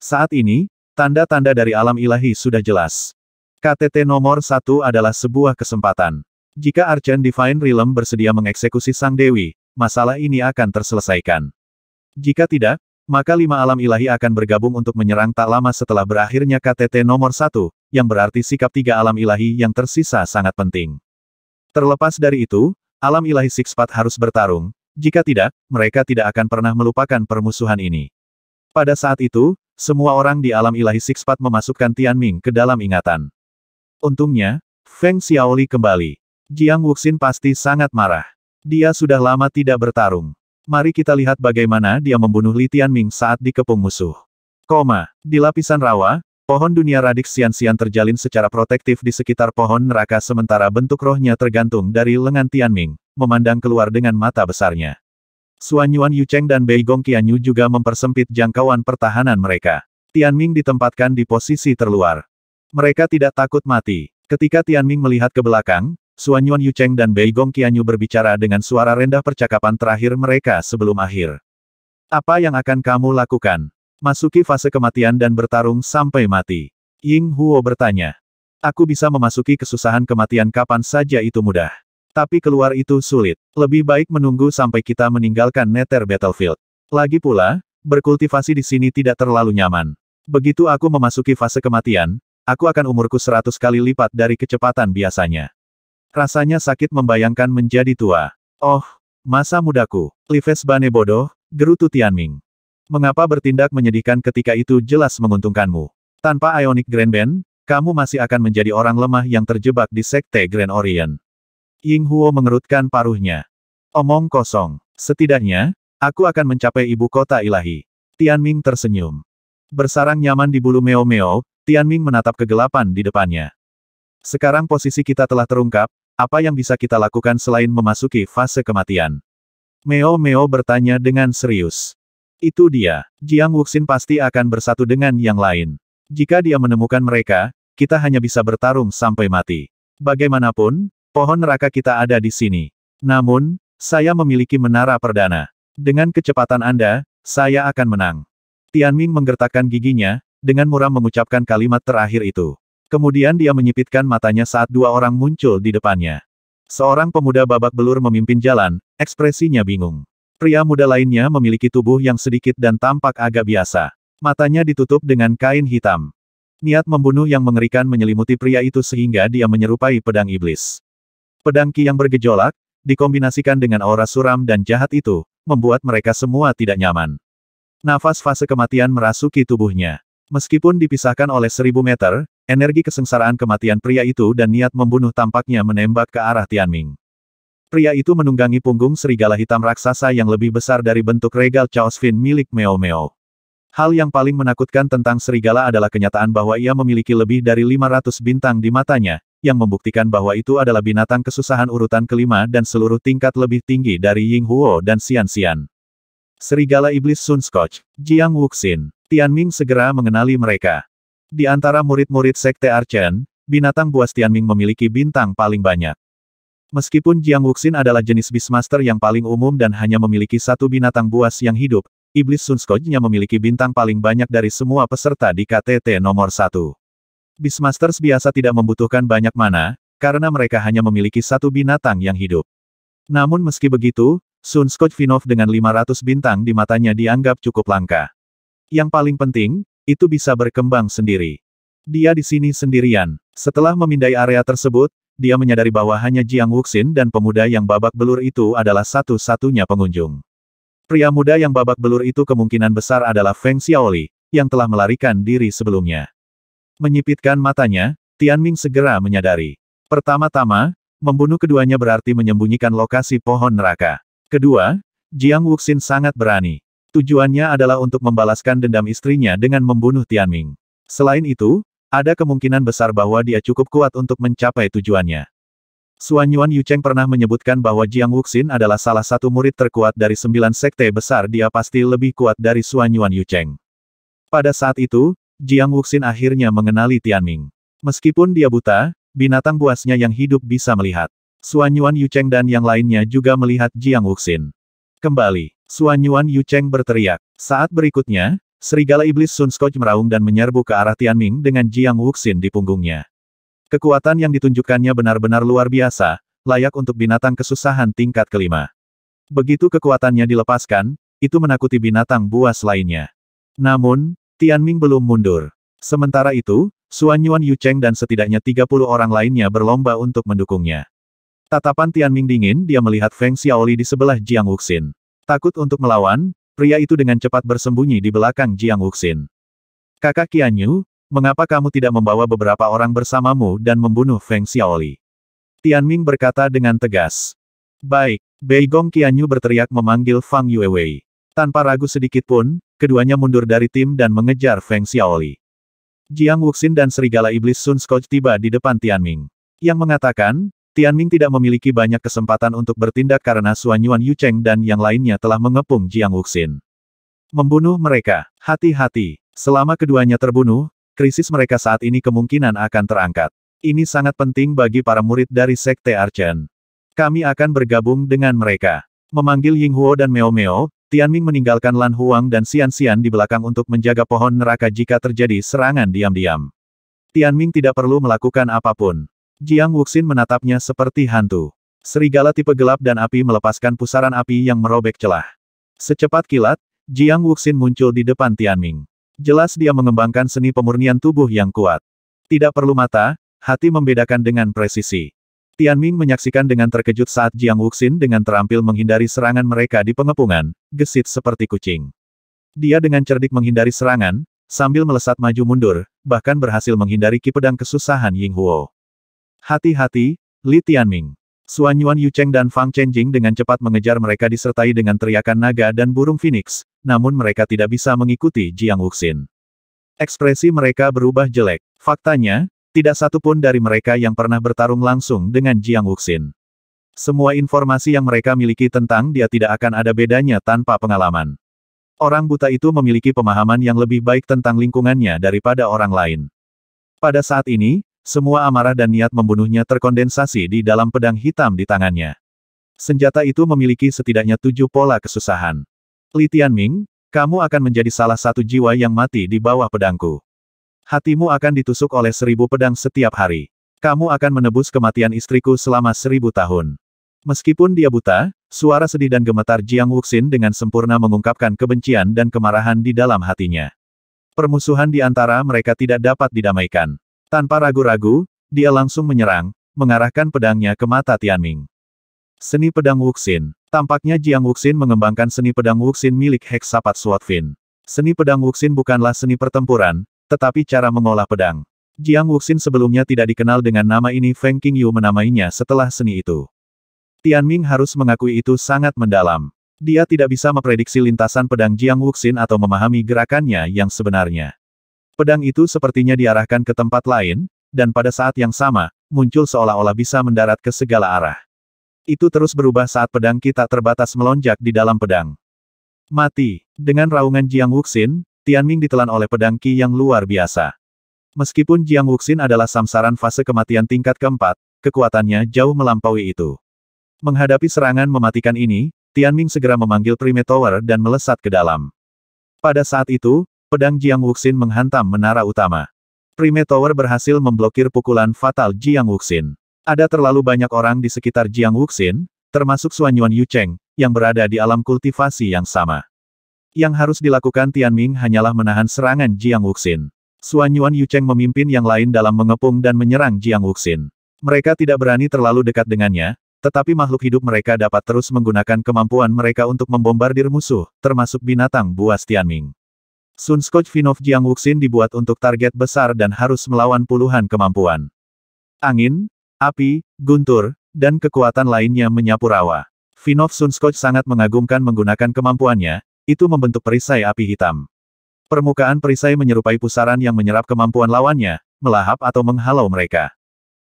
Saat ini, tanda-tanda dari alam ilahi sudah jelas. KTT nomor satu adalah sebuah kesempatan. Jika Archen Divine Realm bersedia mengeksekusi Sang Dewi, masalah ini akan terselesaikan. Jika tidak, maka lima alam ilahi akan bergabung untuk menyerang tak lama setelah berakhirnya KTT nomor satu, yang berarti sikap tiga alam ilahi yang tersisa sangat penting. Terlepas dari itu, alam ilahi Sixpat harus bertarung, jika tidak, mereka tidak akan pernah melupakan permusuhan ini. Pada saat itu, semua orang di alam ilahi Sixpat memasukkan Tianming ke dalam ingatan. Untungnya, Feng Xiaoli kembali. Jiang Wuxin pasti sangat marah. Dia sudah lama tidak bertarung. Mari kita lihat bagaimana dia membunuh Li Tianming saat dikepung musuh. Koma. Di lapisan rawa, pohon dunia radik sian-sian terjalin secara protektif di sekitar pohon neraka sementara bentuk rohnya tergantung dari lengan Tianming, memandang keluar dengan mata besarnya. Suan Yuan Cheng dan Bei Gong Qianyu juga mempersempit jangkauan pertahanan mereka. Tianming ditempatkan di posisi terluar. Mereka tidak takut mati. Ketika Tianming melihat ke belakang, Suan Yuan Yucheng dan Bei Gong Qianyu berbicara dengan suara rendah percakapan terakhir mereka sebelum akhir. Apa yang akan kamu lakukan? Masuki fase kematian dan bertarung sampai mati. Ying Huo bertanya. Aku bisa memasuki kesusahan kematian kapan saja itu mudah. Tapi keluar itu sulit. Lebih baik menunggu sampai kita meninggalkan Nether Battlefield. Lagi pula, berkultivasi di sini tidak terlalu nyaman. Begitu aku memasuki fase kematian, aku akan umurku seratus kali lipat dari kecepatan biasanya. Rasanya sakit membayangkan menjadi tua. Oh, masa mudaku. Lives Bane bodoh, gerutu Tianming. Mengapa bertindak menyedihkan ketika itu jelas menguntungkanmu? Tanpa Ionic Grand Band, kamu masih akan menjadi orang lemah yang terjebak di sekte Grand Orient. Ying Huo mengerutkan paruhnya. Omong kosong. Setidaknya, aku akan mencapai ibu kota ilahi. Tianming tersenyum. Bersarang nyaman di bulu Meo Meo, Tianming menatap kegelapan di depannya. Sekarang posisi kita telah terungkap, apa yang bisa kita lakukan selain memasuki fase kematian? Meo Meo bertanya dengan serius. Itu dia. Jiang Wuxin pasti akan bersatu dengan yang lain. Jika dia menemukan mereka, kita hanya bisa bertarung sampai mati. Bagaimanapun, pohon neraka kita ada di sini. Namun, saya memiliki menara perdana. Dengan kecepatan Anda, saya akan menang. Tianming menggertakkan giginya, dengan muram mengucapkan kalimat terakhir itu. Kemudian dia menyipitkan matanya saat dua orang muncul di depannya. Seorang pemuda babak belur memimpin jalan, ekspresinya bingung. Pria muda lainnya memiliki tubuh yang sedikit dan tampak agak biasa. Matanya ditutup dengan kain hitam. Niat membunuh yang mengerikan menyelimuti pria itu sehingga dia menyerupai pedang iblis. Pedang Ki yang bergejolak, dikombinasikan dengan aura suram dan jahat itu, membuat mereka semua tidak nyaman. Nafas fase kematian merasuki tubuhnya. Meskipun dipisahkan oleh seribu meter, energi kesengsaraan kematian pria itu dan niat membunuh tampaknya menembak ke arah Tianming. Pria itu menunggangi punggung serigala hitam raksasa yang lebih besar dari bentuk regal Chaos Fin milik Meo Meo. Hal yang paling menakutkan tentang serigala adalah kenyataan bahwa ia memiliki lebih dari 500 bintang di matanya, yang membuktikan bahwa itu adalah binatang kesusahan urutan kelima dan seluruh tingkat lebih tinggi dari Ying Huo dan Xian Xian. Serigala Iblis Sun Jiang Wuxin. Tianming segera mengenali mereka. Di antara murid-murid Sekte Archen, binatang buas Tianming memiliki bintang paling banyak. Meskipun Jiang Wuxin adalah jenis Beastmaster yang paling umum dan hanya memiliki satu binatang buas yang hidup, Iblis nya memiliki bintang paling banyak dari semua peserta di KTT nomor satu. Beastmasters biasa tidak membutuhkan banyak mana, karena mereka hanya memiliki satu binatang yang hidup. Namun meski begitu, Sunskoj Vinov dengan 500 bintang di matanya dianggap cukup langka. Yang paling penting, itu bisa berkembang sendiri. Dia di sini sendirian. Setelah memindai area tersebut, dia menyadari bahwa hanya Jiang Wuxin dan pemuda yang babak belur itu adalah satu-satunya pengunjung. Pria muda yang babak belur itu kemungkinan besar adalah Feng Xiaoli, yang telah melarikan diri sebelumnya. Menyipitkan matanya, Tian Ming segera menyadari. Pertama-tama, membunuh keduanya berarti menyembunyikan lokasi pohon neraka. Kedua, Jiang Wuxin sangat berani. Tujuannya adalah untuk membalaskan dendam istrinya dengan membunuh Tianming. Selain itu, ada kemungkinan besar bahwa dia cukup kuat untuk mencapai tujuannya. Suan Yuan Yucheng pernah menyebutkan bahwa Jiang Wuxin adalah salah satu murid terkuat dari sembilan sekte besar dia pasti lebih kuat dari Suan Yuan Yucheng. Pada saat itu, Jiang Wuxin akhirnya mengenali Tianming. Meskipun dia buta, binatang buasnya yang hidup bisa melihat. Suan Yuan Yucheng dan yang lainnya juga melihat Jiang Wuxin. Kembali. Suan Yuan Yu Cheng berteriak. Saat berikutnya, serigala iblis Sun Scotch meraung dan menyerbu ke arah Tianming dengan Jiang Wuxin di punggungnya. Kekuatan yang ditunjukkannya benar-benar luar biasa, layak untuk binatang kesusahan tingkat kelima. Begitu kekuatannya dilepaskan, itu menakuti binatang buas lainnya. Namun, Tianming belum mundur. Sementara itu, Suan Yuan Yu Cheng dan setidaknya 30 orang lainnya berlomba untuk mendukungnya. Tatapan Tianming dingin dia melihat Feng Xiaoli di sebelah Jiang Wuxin. Takut untuk melawan, pria itu dengan cepat bersembunyi di belakang Jiang Wuxin. Kakak Qianyu, mengapa kamu tidak membawa beberapa orang bersamamu dan membunuh Feng Xiaoli? Tianming berkata dengan tegas. Baik, Bei Gong Qianyu berteriak memanggil Fang Yuewei. Tanpa ragu sedikit pun, keduanya mundur dari tim dan mengejar Feng Xiaoli. Jiang Wuxin dan Serigala Iblis Sun Scotch tiba di depan Tianming. Yang mengatakan, Tianming tidak memiliki banyak kesempatan untuk bertindak karena Xuan Yuan Yucheng dan yang lainnya telah mengepung Jiang Wuxin. Membunuh mereka, hati-hati. Selama keduanya terbunuh, krisis mereka saat ini kemungkinan akan terangkat. Ini sangat penting bagi para murid dari Sekte Archen. Kami akan bergabung dengan mereka. Memanggil Ying Huo dan Meo Meo, Tianming meninggalkan Lan Huang dan Xian Xian di belakang untuk menjaga pohon neraka jika terjadi serangan diam-diam. Tianming tidak perlu melakukan apapun. Jiang Wuxin menatapnya seperti hantu. Serigala tipe gelap dan api melepaskan pusaran api yang merobek celah. Secepat kilat, Jiang Wuxin muncul di depan Tianming. Jelas dia mengembangkan seni pemurnian tubuh yang kuat. Tidak perlu mata, hati membedakan dengan presisi. Tianming menyaksikan dengan terkejut saat Jiang Wuxin dengan terampil menghindari serangan mereka di pengepungan, gesit seperti kucing. Dia dengan cerdik menghindari serangan, sambil melesat maju mundur, bahkan berhasil menghindari ki kesusahan Ying Huo. Hati-hati, Li Tianming. Suan Yuan Yucheng dan Fang Chenjing dengan cepat mengejar mereka disertai dengan teriakan naga dan burung phoenix, namun mereka tidak bisa mengikuti Jiang Wuxin. Ekspresi mereka berubah jelek. Faktanya, tidak satu pun dari mereka yang pernah bertarung langsung dengan Jiang Wuxin. Semua informasi yang mereka miliki tentang dia tidak akan ada bedanya tanpa pengalaman. Orang buta itu memiliki pemahaman yang lebih baik tentang lingkungannya daripada orang lain. Pada saat ini, semua amarah dan niat membunuhnya terkondensasi di dalam pedang hitam di tangannya. Senjata itu memiliki setidaknya tujuh pola kesusahan. Li Tianming, kamu akan menjadi salah satu jiwa yang mati di bawah pedangku. Hatimu akan ditusuk oleh seribu pedang setiap hari. Kamu akan menebus kematian istriku selama seribu tahun. Meskipun dia buta, suara sedih dan gemetar Jiang Wuxin dengan sempurna mengungkapkan kebencian dan kemarahan di dalam hatinya. Permusuhan di antara mereka tidak dapat didamaikan. Tanpa ragu-ragu, dia langsung menyerang, mengarahkan pedangnya ke mata Tianming. Seni pedang Wuxin. Tampaknya Jiang Wuxin mengembangkan seni pedang Wuxin milik Heksapat Suotfin. Seni pedang Wuxin bukanlah seni pertempuran, tetapi cara mengolah pedang. Jiang Wuxin sebelumnya tidak dikenal dengan nama ini Feng Qingyu menamainya setelah seni itu. Tianming harus mengakui itu sangat mendalam. Dia tidak bisa memprediksi lintasan pedang Jiang Wuxin atau memahami gerakannya yang sebenarnya. Pedang itu sepertinya diarahkan ke tempat lain, dan pada saat yang sama, muncul seolah-olah bisa mendarat ke segala arah. Itu terus berubah saat pedang kita terbatas melonjak di dalam pedang. Mati. Dengan raungan Jiang Wuxin, Tian Ming ditelan oleh pedang Qi yang luar biasa. Meskipun Jiang Wuxin adalah samsaran fase kematian tingkat keempat, kekuatannya jauh melampaui itu. Menghadapi serangan mematikan ini, Tian Ming segera memanggil Prime Tower dan melesat ke dalam. Pada saat itu, Pedang Jiang Wuxin menghantam menara utama. Prime Tower berhasil memblokir pukulan fatal Jiang Wuxin. Ada terlalu banyak orang di sekitar Jiang Wuxin, termasuk Xuan Yuan Yucheng, yang berada di alam kultivasi yang sama. Yang harus dilakukan Tian Ming hanyalah menahan serangan Jiang Wuxin. Xuan Yuan Yucheng memimpin yang lain dalam mengepung dan menyerang Jiang Wuxin. Mereka tidak berani terlalu dekat dengannya, tetapi makhluk hidup mereka dapat terus menggunakan kemampuan mereka untuk membombardir musuh, termasuk binatang buas Tianming. Sun Vinov Jiang Wuxin dibuat untuk target besar dan harus melawan puluhan kemampuan. Angin, api, guntur, dan kekuatan lainnya menyapu rawa. Vinov Sun Scotch sangat mengagumkan menggunakan kemampuannya, itu membentuk perisai api hitam. Permukaan perisai menyerupai pusaran yang menyerap kemampuan lawannya, melahap atau menghalau mereka.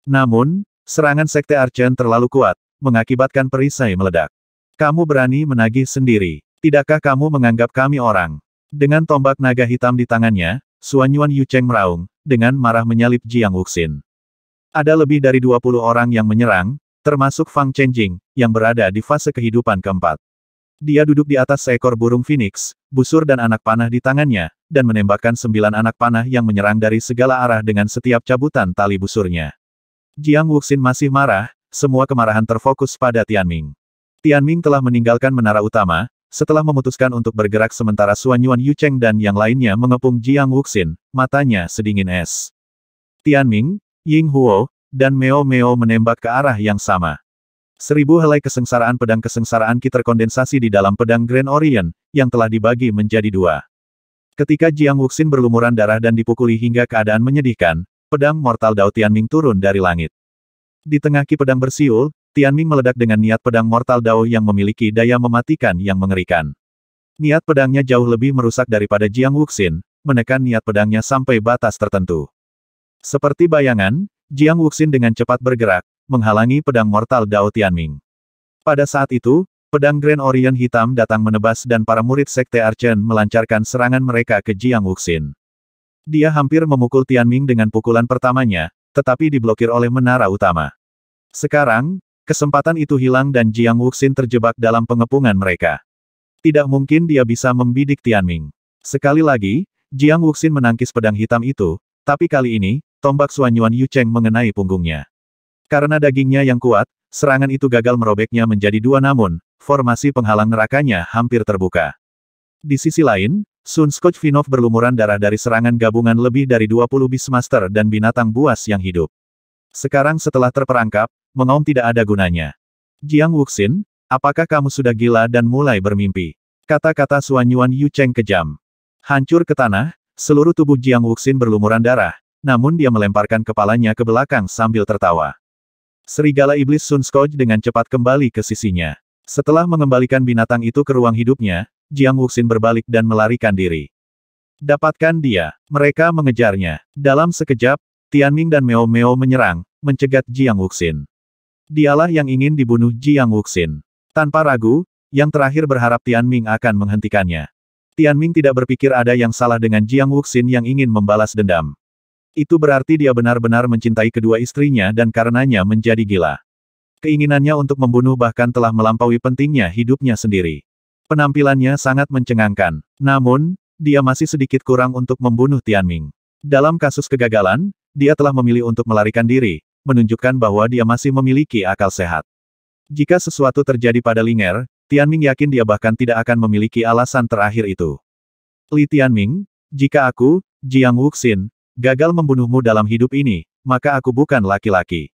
Namun, serangan Sekte Archen terlalu kuat, mengakibatkan perisai meledak. Kamu berani menagih sendiri. Tidakkah kamu menganggap kami orang? Dengan tombak naga hitam di tangannya, Suanyuan Yuan Yucheng meraung, dengan marah menyalip Jiang Wuxin. Ada lebih dari 20 orang yang menyerang, termasuk Fang Chenjing, yang berada di fase kehidupan keempat. Dia duduk di atas seekor burung phoenix, busur dan anak panah di tangannya, dan menembakkan sembilan anak panah yang menyerang dari segala arah dengan setiap cabutan tali busurnya. Jiang Wuxin masih marah, semua kemarahan terfokus pada Tianming. Tianming telah meninggalkan menara utama, setelah memutuskan untuk bergerak sementara Suan Yuan Cheng dan yang lainnya mengepung Jiang Wuxin, matanya sedingin es. Tianming, Ying Huo, dan Meo Meo menembak ke arah yang sama. Seribu helai kesengsaraan pedang kesengsaraan Ki terkondensasi di dalam pedang Grand Orient, yang telah dibagi menjadi dua. Ketika Jiang Wuxin berlumuran darah dan dipukuli hingga keadaan menyedihkan, pedang mortal Dao Tianming turun dari langit. Di tengah Ki pedang bersiul, Tianming meledak dengan niat pedang mortal Dao yang memiliki daya mematikan yang mengerikan. Niat pedangnya jauh lebih merusak daripada Jiang Wuxin, menekan niat pedangnya sampai batas tertentu. Seperti bayangan, Jiang Wuxin dengan cepat bergerak, menghalangi pedang mortal Dao Tianming. Pada saat itu, pedang Grand Orient hitam datang menebas dan para murid Sekte Archen melancarkan serangan mereka ke Jiang Wuxin. Dia hampir memukul Tianming dengan pukulan pertamanya, tetapi diblokir oleh menara utama. Sekarang, Kesempatan itu hilang dan Jiang Wuxin terjebak dalam pengepungan mereka. Tidak mungkin dia bisa membidik Tianming. Sekali lagi, Jiang Wuxin menangkis pedang hitam itu, tapi kali ini, tombak Suanyuan Yucheng mengenai punggungnya. Karena dagingnya yang kuat, serangan itu gagal merobeknya menjadi dua namun, formasi penghalang nerakanya hampir terbuka. Di sisi lain, Sun Scotch Vinov berlumuran darah dari serangan gabungan lebih dari 20 Beastmaster dan binatang buas yang hidup. Sekarang setelah terperangkap, mengaum tidak ada gunanya. Jiang Wuxin, apakah kamu sudah gila dan mulai bermimpi? Kata-kata Suan Yuan Yu Cheng kejam. Hancur ke tanah, seluruh tubuh Jiang Wuxin berlumuran darah, namun dia melemparkan kepalanya ke belakang sambil tertawa. Serigala iblis Sun Skoj dengan cepat kembali ke sisinya. Setelah mengembalikan binatang itu ke ruang hidupnya, Jiang Wuxin berbalik dan melarikan diri. Dapatkan dia. Mereka mengejarnya. Dalam sekejap, Tianming dan Meo Meo menyerang, mencegat Jiang Wuxin. Dialah yang ingin dibunuh Jiang Wuxin. Tanpa ragu, yang terakhir berharap Tian Ming akan menghentikannya. Tian Ming tidak berpikir ada yang salah dengan Jiang Wuxin yang ingin membalas dendam. Itu berarti dia benar-benar mencintai kedua istrinya dan karenanya menjadi gila. Keinginannya untuk membunuh bahkan telah melampaui pentingnya hidupnya sendiri. Penampilannya sangat mencengangkan. Namun, dia masih sedikit kurang untuk membunuh Tian Ming. Dalam kasus kegagalan, dia telah memilih untuk melarikan diri, menunjukkan bahwa dia masih memiliki akal sehat. Jika sesuatu terjadi pada Linger, Tianming yakin dia bahkan tidak akan memiliki alasan terakhir itu. Li Tianming, jika aku, Jiang Wuxin, gagal membunuhmu dalam hidup ini, maka aku bukan laki-laki.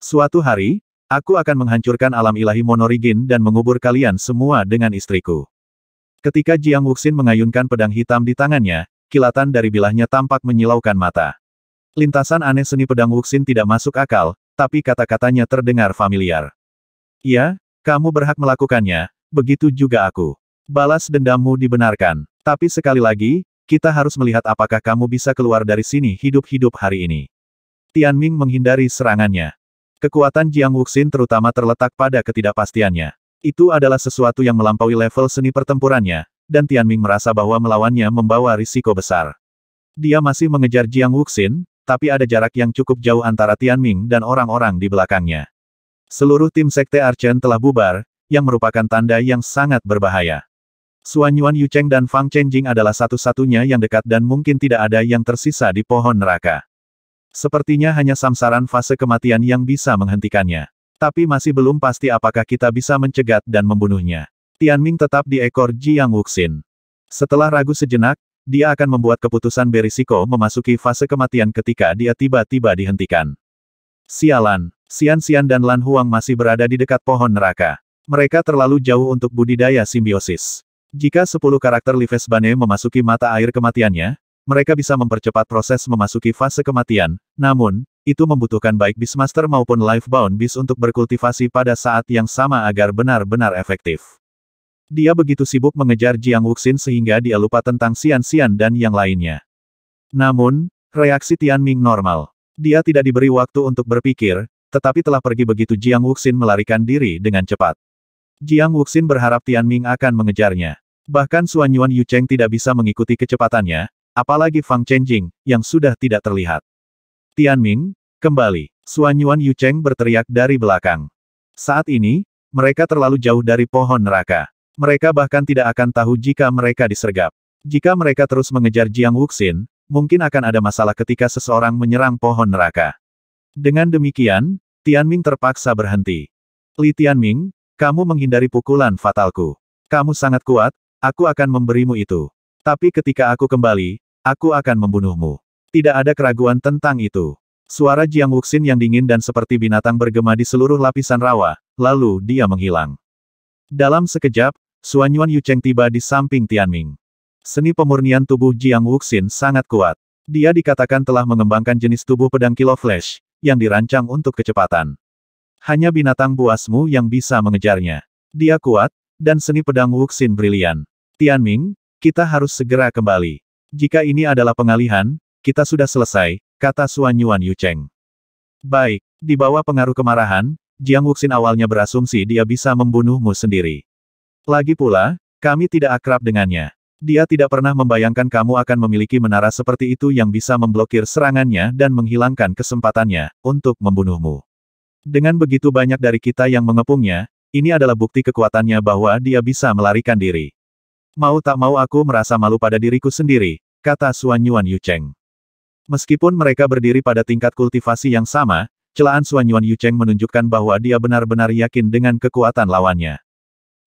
Suatu hari, aku akan menghancurkan alam ilahi monorigin dan mengubur kalian semua dengan istriku. Ketika Jiang Wuxin mengayunkan pedang hitam di tangannya, kilatan dari bilahnya tampak menyilaukan mata. Lintasan aneh seni pedang Wuxin tidak masuk akal, tapi kata-katanya terdengar familiar. Ya, kamu berhak melakukannya, begitu juga aku. Balas dendammu dibenarkan. Tapi sekali lagi, kita harus melihat apakah kamu bisa keluar dari sini hidup-hidup hari ini. Tian Ming menghindari serangannya. Kekuatan Jiang Wuxin terutama terletak pada ketidakpastiannya. Itu adalah sesuatu yang melampaui level seni pertempurannya, dan Tian Ming merasa bahwa melawannya membawa risiko besar. Dia masih mengejar Jiang Wuxin, tapi ada jarak yang cukup jauh antara Tianming dan orang-orang di belakangnya. Seluruh tim Sekte Archen telah bubar, yang merupakan tanda yang sangat berbahaya. Suan Yuan Yucheng dan Fang Chenjing adalah satu-satunya yang dekat dan mungkin tidak ada yang tersisa di pohon neraka. Sepertinya hanya samsaran fase kematian yang bisa menghentikannya. Tapi masih belum pasti apakah kita bisa mencegat dan membunuhnya. Tianming tetap di ekor Jiang Wuxin. Setelah ragu sejenak, dia akan membuat keputusan berisiko memasuki fase kematian ketika dia tiba-tiba dihentikan. Sialan, Sian Sian dan Lan Huang masih berada di dekat pohon neraka. Mereka terlalu jauh untuk budidaya simbiosis. Jika 10 karakter Lives Bane memasuki mata air kematiannya, mereka bisa mempercepat proses memasuki fase kematian, namun, itu membutuhkan baik Beastmaster maupun Lifebound Beast untuk berkultivasi pada saat yang sama agar benar-benar efektif. Dia begitu sibuk mengejar Jiang Wuxin sehingga dia lupa tentang Xian Xian dan yang lainnya. Namun, reaksi Tian Ming normal. Dia tidak diberi waktu untuk berpikir, tetapi telah pergi begitu Jiang Wuxin melarikan diri dengan cepat. Jiang Wuxin berharap Tian Ming akan mengejarnya. Bahkan Suanyuan Yuan Cheng tidak bisa mengikuti kecepatannya, apalagi Fang Chenjing, yang sudah tidak terlihat. Tian Ming, kembali. Suanyuan Yuan Cheng berteriak dari belakang. Saat ini, mereka terlalu jauh dari pohon neraka. Mereka bahkan tidak akan tahu jika mereka disergap. Jika mereka terus mengejar Jiang Wuxin, mungkin akan ada masalah ketika seseorang menyerang pohon neraka. Dengan demikian, Tianming terpaksa berhenti. Li Tianming, kamu menghindari pukulan fatalku. Kamu sangat kuat, aku akan memberimu itu. Tapi ketika aku kembali, aku akan membunuhmu. Tidak ada keraguan tentang itu. Suara Jiang Wuxin yang dingin dan seperti binatang bergema di seluruh lapisan rawa, lalu dia menghilang. Dalam sekejap, Suan Yu Yucheng tiba di samping Tianming. Seni pemurnian tubuh Jiang Wuxin sangat kuat. Dia dikatakan telah mengembangkan jenis tubuh pedang Kilo Flash, yang dirancang untuk kecepatan. Hanya binatang buasmu yang bisa mengejarnya. Dia kuat, dan seni pedang Wuxin brilian. Tianming, kita harus segera kembali. Jika ini adalah pengalihan, kita sudah selesai, kata Suan Yuan Yucheng. Baik, di bawah pengaruh kemarahan, Jiang Wuxin awalnya berasumsi dia bisa membunuhmu sendiri. Lagi pula, kami tidak akrab dengannya. Dia tidak pernah membayangkan kamu akan memiliki menara seperti itu yang bisa memblokir serangannya dan menghilangkan kesempatannya untuk membunuhmu. Dengan begitu banyak dari kita yang mengepungnya, ini adalah bukti kekuatannya bahwa dia bisa melarikan diri. Mau tak mau aku merasa malu pada diriku sendiri, kata Xuan Yuan Yucheng. Meskipun mereka berdiri pada tingkat kultivasi yang sama, celaan Xuan Yuan Yucheng menunjukkan bahwa dia benar-benar yakin dengan kekuatan lawannya.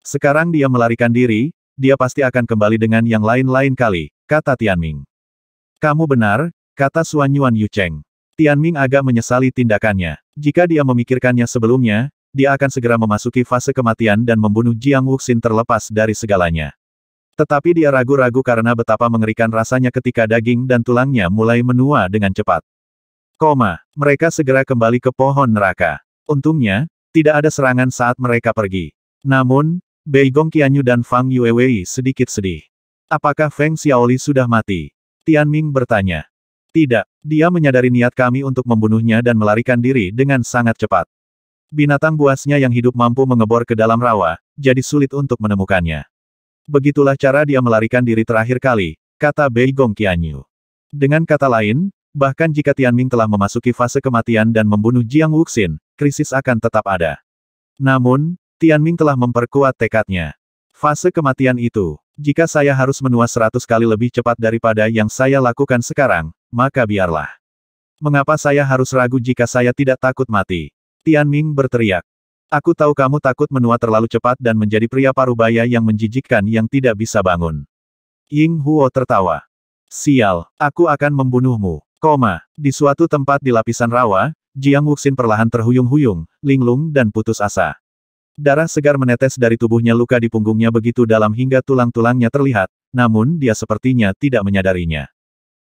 Sekarang dia melarikan diri, dia pasti akan kembali dengan yang lain-lain kali, kata Tianming. Kamu benar, kata Suan Yuan Yucheng. Tianming agak menyesali tindakannya. Jika dia memikirkannya sebelumnya, dia akan segera memasuki fase kematian dan membunuh Jiang Wuxin terlepas dari segalanya. Tetapi dia ragu-ragu karena betapa mengerikan rasanya ketika daging dan tulangnya mulai menua dengan cepat. Koma, mereka segera kembali ke pohon neraka. Untungnya, tidak ada serangan saat mereka pergi. Namun, Bei Qianyu dan Fang Yuewei sedikit sedih. Apakah Feng Xiaoli sudah mati? Tian Ming bertanya. Tidak, dia menyadari niat kami untuk membunuhnya dan melarikan diri dengan sangat cepat. Binatang buasnya yang hidup mampu mengebor ke dalam rawa, jadi sulit untuk menemukannya. Begitulah cara dia melarikan diri terakhir kali, kata Bei Qianyu. Dengan kata lain, bahkan jika Tian Ming telah memasuki fase kematian dan membunuh Jiang Wuxin, krisis akan tetap ada. Namun, Tianming telah memperkuat tekadnya. Fase kematian itu, jika saya harus menua seratus kali lebih cepat daripada yang saya lakukan sekarang, maka biarlah. Mengapa saya harus ragu jika saya tidak takut mati? Tianming berteriak. Aku tahu kamu takut menua terlalu cepat dan menjadi pria parubaya yang menjijikkan yang tidak bisa bangun. Ying Huo tertawa. Sial, aku akan membunuhmu. Koma, di suatu tempat di lapisan rawa, Jiang Wuxin perlahan terhuyung-huyung, linglung dan putus asa. Darah segar menetes dari tubuhnya luka di punggungnya begitu dalam hingga tulang-tulangnya terlihat, namun dia sepertinya tidak menyadarinya.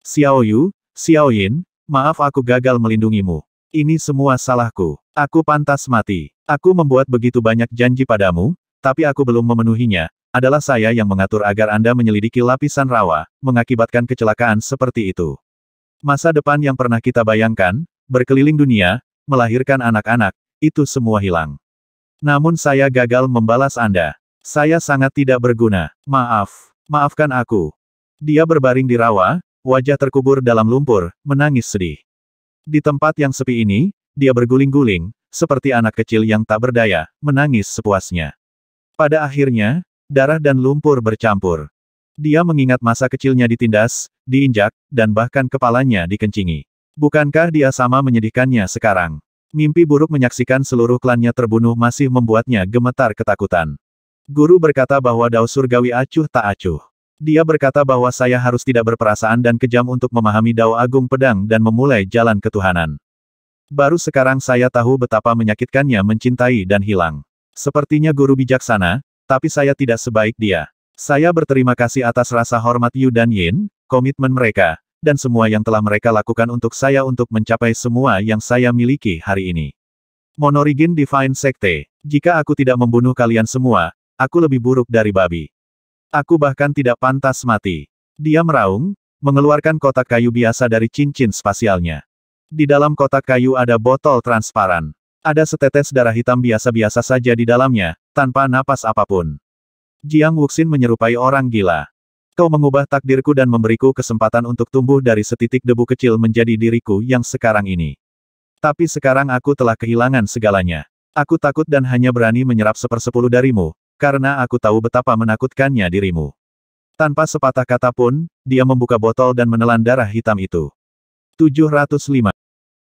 Xiao Yu, Xiao Yin, maaf aku gagal melindungimu. Ini semua salahku. Aku pantas mati. Aku membuat begitu banyak janji padamu, tapi aku belum memenuhinya. Adalah saya yang mengatur agar Anda menyelidiki lapisan rawa, mengakibatkan kecelakaan seperti itu. Masa depan yang pernah kita bayangkan, berkeliling dunia, melahirkan anak-anak, itu semua hilang. Namun saya gagal membalas Anda. Saya sangat tidak berguna. Maaf. Maafkan aku. Dia berbaring di rawa, wajah terkubur dalam lumpur, menangis sedih. Di tempat yang sepi ini, dia berguling-guling, seperti anak kecil yang tak berdaya, menangis sepuasnya. Pada akhirnya, darah dan lumpur bercampur. Dia mengingat masa kecilnya ditindas, diinjak, dan bahkan kepalanya dikencingi. Bukankah dia sama menyedihkannya sekarang? Mimpi buruk menyaksikan seluruh klannya terbunuh masih membuatnya gemetar ketakutan. Guru berkata bahwa Dao Surgawi acuh tak acuh. Dia berkata bahwa saya harus tidak berperasaan dan kejam untuk memahami Dao Agung Pedang dan memulai jalan ketuhanan. Baru sekarang saya tahu betapa menyakitkannya mencintai dan hilang. Sepertinya guru bijaksana, tapi saya tidak sebaik dia. Saya berterima kasih atas rasa hormat Yu dan Yin, komitmen mereka, dan semua yang telah mereka lakukan untuk saya untuk mencapai semua yang saya miliki hari ini. Monorigin Divine Sekte, jika aku tidak membunuh kalian semua, aku lebih buruk dari babi. Aku bahkan tidak pantas mati. Dia meraung, mengeluarkan kotak kayu biasa dari cincin spasialnya. Di dalam kotak kayu ada botol transparan. Ada setetes darah hitam biasa-biasa saja di dalamnya, tanpa napas apapun. Jiang Wuxin menyerupai orang gila. Kau mengubah takdirku dan memberiku kesempatan untuk tumbuh dari setitik debu kecil menjadi diriku yang sekarang ini. Tapi sekarang aku telah kehilangan segalanya. Aku takut dan hanya berani menyerap sepersepuluh darimu, karena aku tahu betapa menakutkannya dirimu. Tanpa sepatah kata pun, dia membuka botol dan menelan darah hitam itu. 705